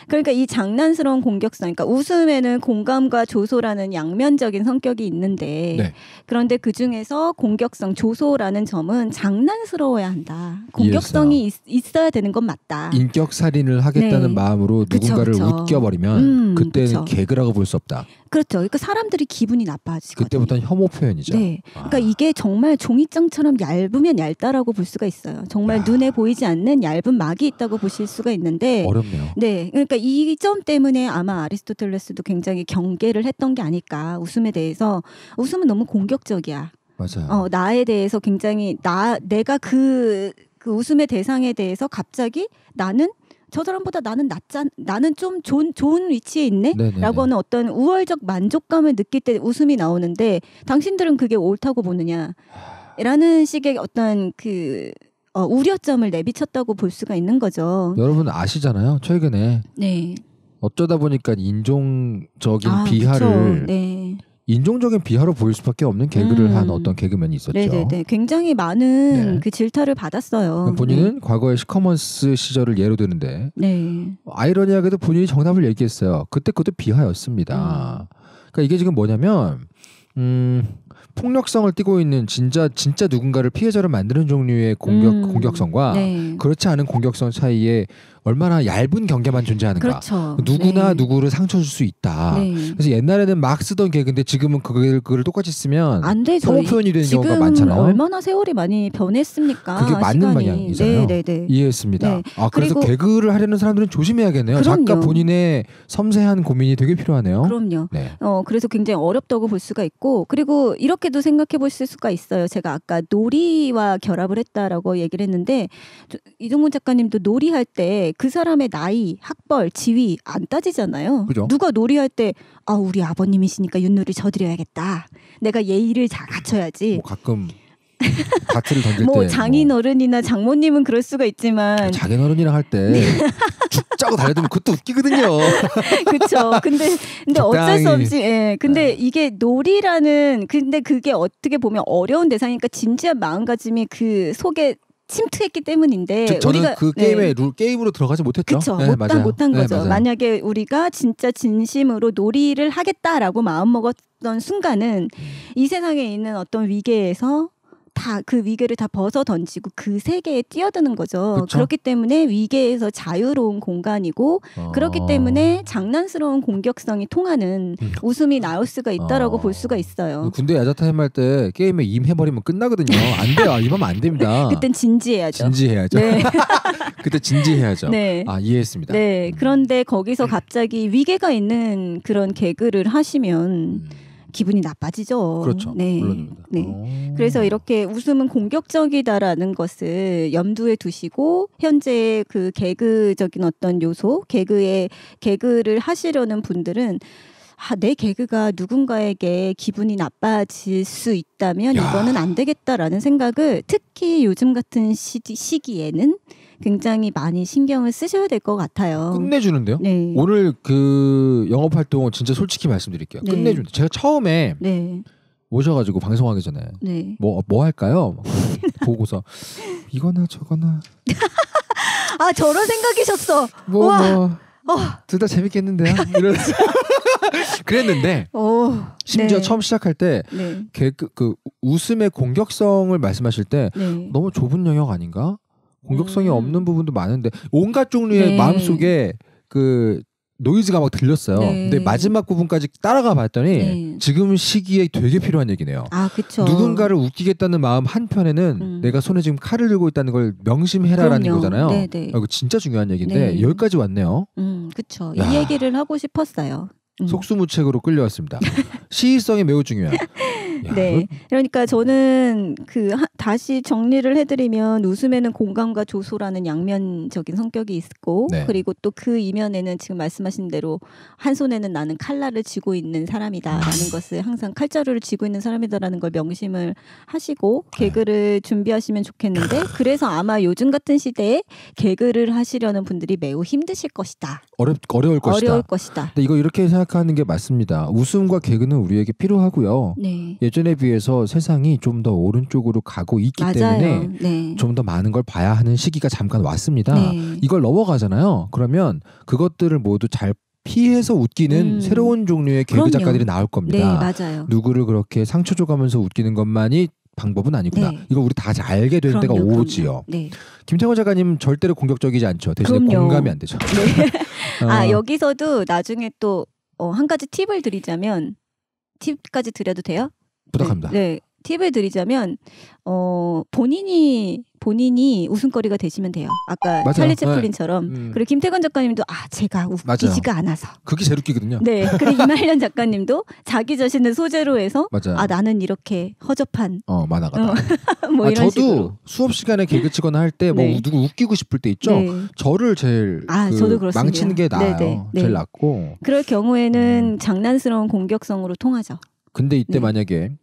그러니까 이 장난스러운 공격성, 그러니까 웃음에는 공감과 조소라는 양면적인 성격이 있는데 그런데 그 중에서 공격성, 조소라는 점은 장난스러워야 한다. 공격성이 있, 어야 되는 건 맞다. 인격 살인을 하겠다는 마음으로 누군가를 그쵸, 그쵸. 웃겨버리면. 음. 음, 그때는 그쵸. 개그라고 볼 수 없다. 그렇죠. 그러니까 사람들이 기분이 나빠지거든요. 그때부터 혐오 표현이죠. 네. 아. 그러니까 이게 정말 종이장처럼 얇으면 얇다라고 볼 수가 있어요. 정말 야. 눈에 보이지 않는 얇은 막이 있다고 보실 수가 있는데 어렵네요. 네. 그러니까 이 점 때문에 아마 아리스토텔레스도 굉장히 경계를 했던 게 아닐까. 웃음에 대해서 웃음은 너무 공격적이야. 맞아요. 어, 나에 대해서 굉장히 나 내가 그그 그 웃음의 대상에 대해서 갑자기 나는 저 사람보다 나는 낫잖 나는 좀 좋은 좋은 위치에 있네라고 하는 어떤 우월적 만족감을 느낄 때 웃음이 나오는데 당신들은 그게 옳다고 보느냐라는 식의 어떤 그 어, 우려점을 내비쳤다고 볼 수가 있는 거죠. 여러분 아시잖아요. 최근에 네. 어쩌다 보니까 인종적인 아, 비하를 네. 인종적인 비하로 보일 수밖에 없는 개그를 음. 한 어떤 개그맨이 있었죠. 네네네. 굉장히 많은 네. 그 질타를 받았어요. 그러니까 본인은 네. 과거의 시커먼스 시절을 예로 드는데 네. 아이러니하게도 본인이 정답을 얘기했어요. 그때 그것도 비하였습니다. 음. 그러니까 이게 지금 뭐냐면 음, 폭력성을 띠고 있는 진짜 진짜 누군가를 피해자를 만드는 종류의 공격 음. 공격성과 네. 그렇지 않은 공격성 차이에 얼마나 얇은 경계만 존재하는가. 그렇죠. 누구나 네. 누구를 상처 줄 수 있다. 네. 그래서 옛날에는 막 쓰던 개그인데 지금은 그걸, 그걸 똑같이 쓰면 안 되죠. 혐 표현이 되는 경우가 많잖아요. 얼마나 세월이 많이 변했습니까? 그게 맞는 시간이. 방향이잖아요. 네네네. 네, 네. 이해했습니다. 네. 아 그래서 개그를 하려는 사람들은 조심해야겠네요. 그럼요. 작가 본인의 섬세한 고민이 되게 필요하네요. 그럼요. 네. 어 그래서 굉장히 어렵다고 볼 수가 있고 그리고 이렇게도 생각해 볼 수가 있어요. 제가 아까 놀이와 결합을 했다라고 얘기를 했는데 이종문 작가님도 놀이할 때그 사람의 나이, 학벌, 지위 안 따지잖아요. 그죠? 누가 놀이할 때 아, 우리 아버님이시니까 윷놀이 져드려야겠다. 내가 예의를 잘 갖춰야지. 뭐 가끔 가트를 던질 뭐 때. 장인 뭐. 어른이나 장모님은 그럴 수가 있지만 그 장인 어른이랑 할때 네. 죽자고 달려들면 그것도 웃기거든요. 그렇죠. 근데 근데 어쩔 수 없이 예. 근데 네. 이게 놀이라는 근데 그게 어떻게 보면 어려운 대상이니까 진지한 마음가짐이 그 속에 침투했기 때문인데 저, 저는 우리가 그게임에 네. 룰 게임으로 들어가지 못했죠. 그쵸, 네, 못한 못한 네, 거죠. 네, 만약에 우리가 진짜 진심으로 놀이를 하겠다라고 마음 먹었던 순간은 음. 이 세상에 있는 어떤 위계에서 다그 위계를 다 벗어 던지고 그 세계에 뛰어드는 거죠. 그쵸? 그렇기 때문에 위계에서 자유로운 공간이고 어... 그렇기 때문에 장난스러운 공격성이 통하는 음. 웃음이 나올 수가 있다라고 어... 볼 수가 있어요. 군대 야자타임 할 때 게임에 임해버리면 끝나거든요. 안 돼요. 아, 임하면 안 됩니다. 그땐 진지해야죠. 진지해야죠. 네. 그때 진지해야죠. 네. 아 이해했습니다. 네. 음. 그런데 거기서 갑자기 위계가 있는 그런 개그를 하시면. 음... 기분이 나빠지죠. 그렇죠. 네. 물론입니다. 네. 어. 그래서 이렇게 웃음은 공격적이다라는 것을 염두에 두시고 현재 그 개그적인 어떤 요소, 개그의 개그를 하시려는 분들은 아, 내 개그가 누군가에게 기분이 나빠질 수 있다면 야. 이거는 안 되겠다라는 생각을 특히 요즘 같은 시, 시기에는 굉장히 많이 신경을 쓰셔야 될 것 같아요. 끝내주는데요? 네. 오늘 그 영업 활동을 진짜 솔직히 말씀드릴게요. 네. 끝내주는 제가 처음에 네. 오셔가지고 방송하기 전에 뭐뭐 네. 뭐 할까요? 보고서 이거나 저거나 아 저런 생각이셨어. 뭐 와. 뭐. 어. 둘다 재밌겠는데요? 이러면서 그랬는데 오, 어, 심지어 네. 처음 시작할 때 네. 개그, 그 웃음의 공격성을 말씀하실 때 네. 너무 좁은 영역 아닌가? 공격성이 음. 없는 부분도 많은데 온갖 종류의 네. 마음속에 그 노이즈가 막 들렸어요. 네. 근데 마지막 부분까지 따라가 봤더니 네. 지금 시기에 되게 필요한 얘기네요. 아, 그쵸. 누군가를 웃기겠다는 마음 한편에는 음. 내가 손에 지금 칼을 들고 있다는 걸 명심해라라는 거잖아요. 네, 네. 아, 이거 진짜 중요한 얘기인데 네. 여기까지 왔네요. 음, 그쵸. 야. 이 얘기를 하고 싶었어요. 음. 속수무책으로 끌려왔습니다. 시의성이 매우 중요해요. 네. 그러니까 저는 그 하, 다시 정리를 해드리면 웃음에는 공감과 조소라는 양면적인 성격이 있고 네. 그리고 또 그 이면에는 지금 말씀하신 대로 한 손에는 나는 칼날을 쥐고 있는 사람이다라는 아. 것을 항상 칼자루를 쥐고 있는 사람이다라는 걸 명심을 하시고 아. 개그를 준비하시면 좋겠는데 아. 그래서 아마 요즘 같은 시대에 개그를 하시려는 분들이 매우 힘드실 것이다. 어렵 어려울 것이다. 어려울 것이다. 근데 이거 이렇게 생각하는 게 맞습니다. 웃음과 개그는 우리에게 필요하고요. 네. 예, 예전에 비해서 세상이 좀 더 오른쪽으로 가고 있기 맞아요. 때문에 네. 좀더 많은 걸 봐야 하는 시기가 잠깐 왔습니다. 네. 이걸 넘어가잖아요. 그러면 그것들을 모두 잘 피해서 웃기는 음. 새로운 종류의 개그 그럼요. 작가들이 나올 겁니다. 네, 맞아요. 누구를 그렇게 상처 줘가면서 웃기는 것만이 방법은 아니구나. 네. 이거 우리 다 알게 되는 그 때가 오지요. 네. 김창호 작가님 절대로 공격적이지 않죠. 대신에 그럼요. 공감이 안 되죠. 네. 아, 어. 아 여기서도 나중에 또한 어, 가지 팁을 드리자면 팁까지 드려도 돼요? 부탁합니다. 네, 네. 팁을 드리자면 어 본인이 본인이 웃음거리가 되시면 돼요. 아까 맞아요. 찰리 네. 채플린처럼. 네. 음. 그리고 김태건 작가님도 아 제가 웃기지가 맞아요. 않아서. 그게 제일 웃기거든요. 네. 그리고 이말년 작가님도 자기 자신을 소재로 해서 맞아요. 아 나는 이렇게 허접한 어 만화가다. 어. 뭐 아, 이런 저도 식으로. 수업 시간에 개그 치거나 할 때뭐 네. 누구 웃기고 싶을 때 있죠. 네. 저를 제일 아그 저도 그렇습니다. 망치는 게 나아요. 네, 네, 제일 낫고. 그럴 경우에는 음. 장난스러운 공격성으로 통하죠. 근데 이때 만약에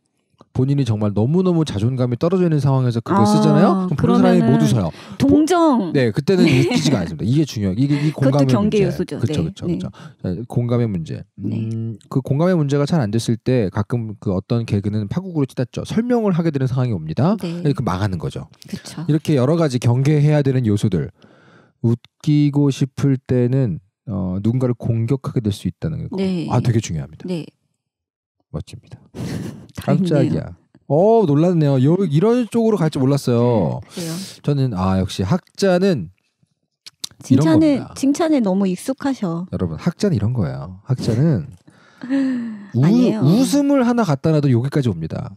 본인이 정말 너무너무 자존감이 떨어져 있는 상황에서 그걸 아, 쓰잖아요. 그럼 보는 사람이 모두 서요. 동정. 보, 네, 그때는 느끼지가 네. 않습니다. 이게 중요해요. 이게 이 공감의 경계 문제. 요소죠. 그렇죠, 그렇죠, 네. 그렇죠. 공감의 문제. 음, 네. 그 공감의 문제가 잘 안 됐을 때 가끔 그 어떤 개그는 파국으로 치닫죠. 설명을 하게 되는 상황이 옵니다. 네. 그러니까 그 망하는 거죠. 그쵸. 이렇게 여러 가지 경계해야 되는 요소들. 웃기고 싶을 때는 어, 누군가를 공격하게 될 수 있다는 거. 네. 아, 되게 중요합니다. 네. 멋집니다. 깜짝이야. 어 놀랐네요. 요, 이런 쪽으로 갈지 몰랐어요. 그 저는 아 역시 학자는 칭찬에 칭찬에 너무 익숙하셔. 여러분 학자는 이런 거예요. 학자는 우, 아니에요. 웃음을 하나 갖다 놔도 여기까지 옵니다.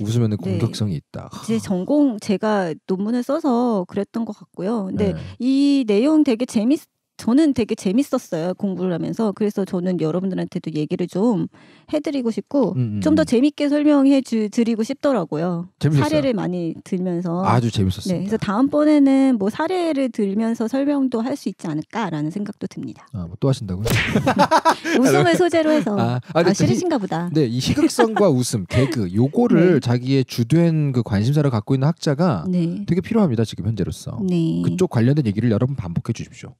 웃으면 네. 공격성이 있다. 제 전공 제가 논문을 써서 그랬던 것 같고요. 근데 네. 이 내용 되게 재밌 저는 되게 재밌었어요 공부를 하면서 그래서 저는 여러분들한테도 얘기를 좀 해드리고 싶고 음, 음, 좀더 음. 재밌게 설명해 주, 드리고 싶더라고요 재밌었어요. 사례를 많이 들면서 아주 재밌었어요 네, 그래서 다음번에는 뭐 사례를 들면서 설명도 할 수 있지 않을까라는 생각도 듭니다 아, 뭐또 하신다고요? 웃음을 소재로 해서 아, 아, 아 그 싫으신가 보다 네 이 시극성과 웃음 개그 요거를 네. 자기의 주된 그 관심사를 갖고 있는 학자가 네. 되게 필요합니다 지금 현재로서 네. 그쪽 관련된 얘기를 여러분 반복해 주십시오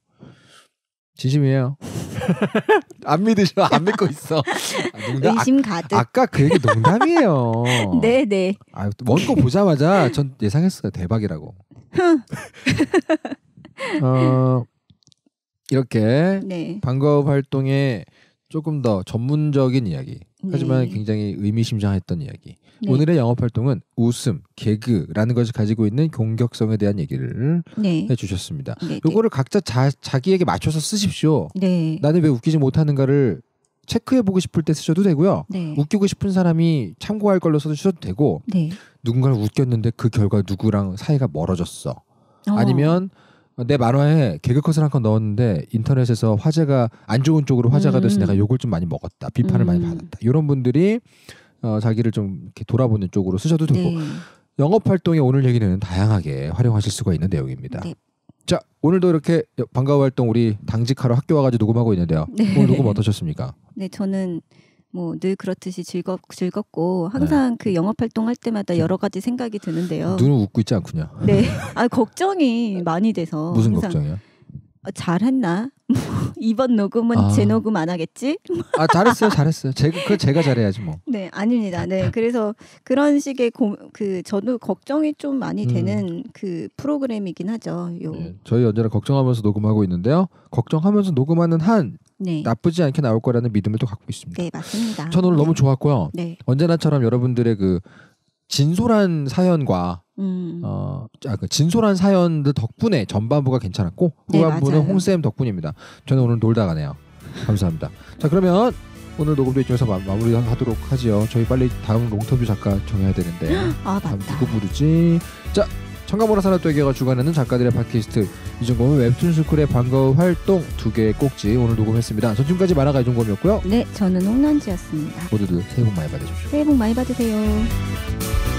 진심이에요. 안 믿으셔. 안 믿고 있어. 아, 농담. 아, 의심 가득. 아, 까그 얘기 농담이에요. 네, 네. 아, 원고 보자마자 전 예상했어요. 대박이라고. 어, 이렇게 네. 방과 활동에 조금 더 전문적인 이야기. 하지만 네. 굉장히 의미심장했던 이야기. 네. 오늘의 영업 활동은 웃음, 개그라는 것이 가지고 있는 공격성에 대한 얘기를 네. 해주셨습니다. 네, 네. 요거를 각자 자, 자기에게 맞춰서 쓰십시오. 네. 나는 왜 웃기지 못하는가를 체크해보고 싶을 때 쓰셔도 되고요. 웃기고 싶은 사람이 참고할 걸로 써주셔도 되고 누군가를 웃겼는데 그 결과 누구랑 사이가 멀어졌어. 어. 아니면 내 만화에 개그컷을 한건 넣었는데 인터넷에서 화제가 안 좋은 쪽으로 화제가 돼서 음. 내가 욕을 좀 많이 먹었다 비판을 음. 많이 받았다 이런 분들이 어, 자기를 좀 이렇게 돌아보는 쪽으로 쓰셔도 되고 네. 영업 활동에 오늘 얘기는 다양하게 활용하실 수가 있는 내용입니다. 네. 자 오늘도 이렇게 반가워 활동 우리 당직하러 학교 와가지고 녹음하고 있는데요. 네. 오늘 녹음 어떠셨습니까? 네 저는 뭐 늘 그렇듯이 즐겁 즐겁고 항상 네. 그 영업 활동할 때마다 네. 여러 가지 생각이 드는데요. 눈은 웃고 있지 않군요. 네, 아 걱정이 많이 돼서 무슨 걱정이요? 어, 잘했나 이번 녹음은 아. 재녹음 안 하겠지? 아 잘했어요, 잘했어요. 제가 그 제가 잘해야지 뭐. 네, 아닙니다. 네, 아. 그래서 그런 식의 고, 그 저도 걱정이 좀 많이 음. 되는 그 프로그램이긴 하죠. 요. 네, 저희 언제나 걱정하면서 녹음하고 있는데요. 걱정하면서 녹음하는 한 네. 나쁘지 않게 나올 거라는 믿음을 또 갖고 있습니다. 네, 맞습니다. 전 오늘 네. 너무 좋았고요. 네. 언제나처럼 여러분들의 그 진솔한 사연과 음. 어, 아, 그 진솔한 사연들 덕분에 전반부가 괜찮았고 네, 후반부는 네, 홍쌤 덕분입니다. 저는 오늘 놀다 가네요. 감사합니다. 자 그러면 오늘 녹음도 이쯤에서 마, 무리하도록 하지요. 저희 빨리 다음 롱터뷰 작가 정해야 되는데 아, 다음 누구 부르지? 자 청가보라 산업도에가 주관하는 작가들의 팟캐스트 이종범의 웹툰 스쿨의 반가운 활동 두 개의 꼭지 오늘 녹음했습니다. 전 지금까지 만화가 이종범이었고요. 네, 저는 홍난지였습니다. 모두들 새해 복 많이 받으십시오. 새해 복 많이 받으세요.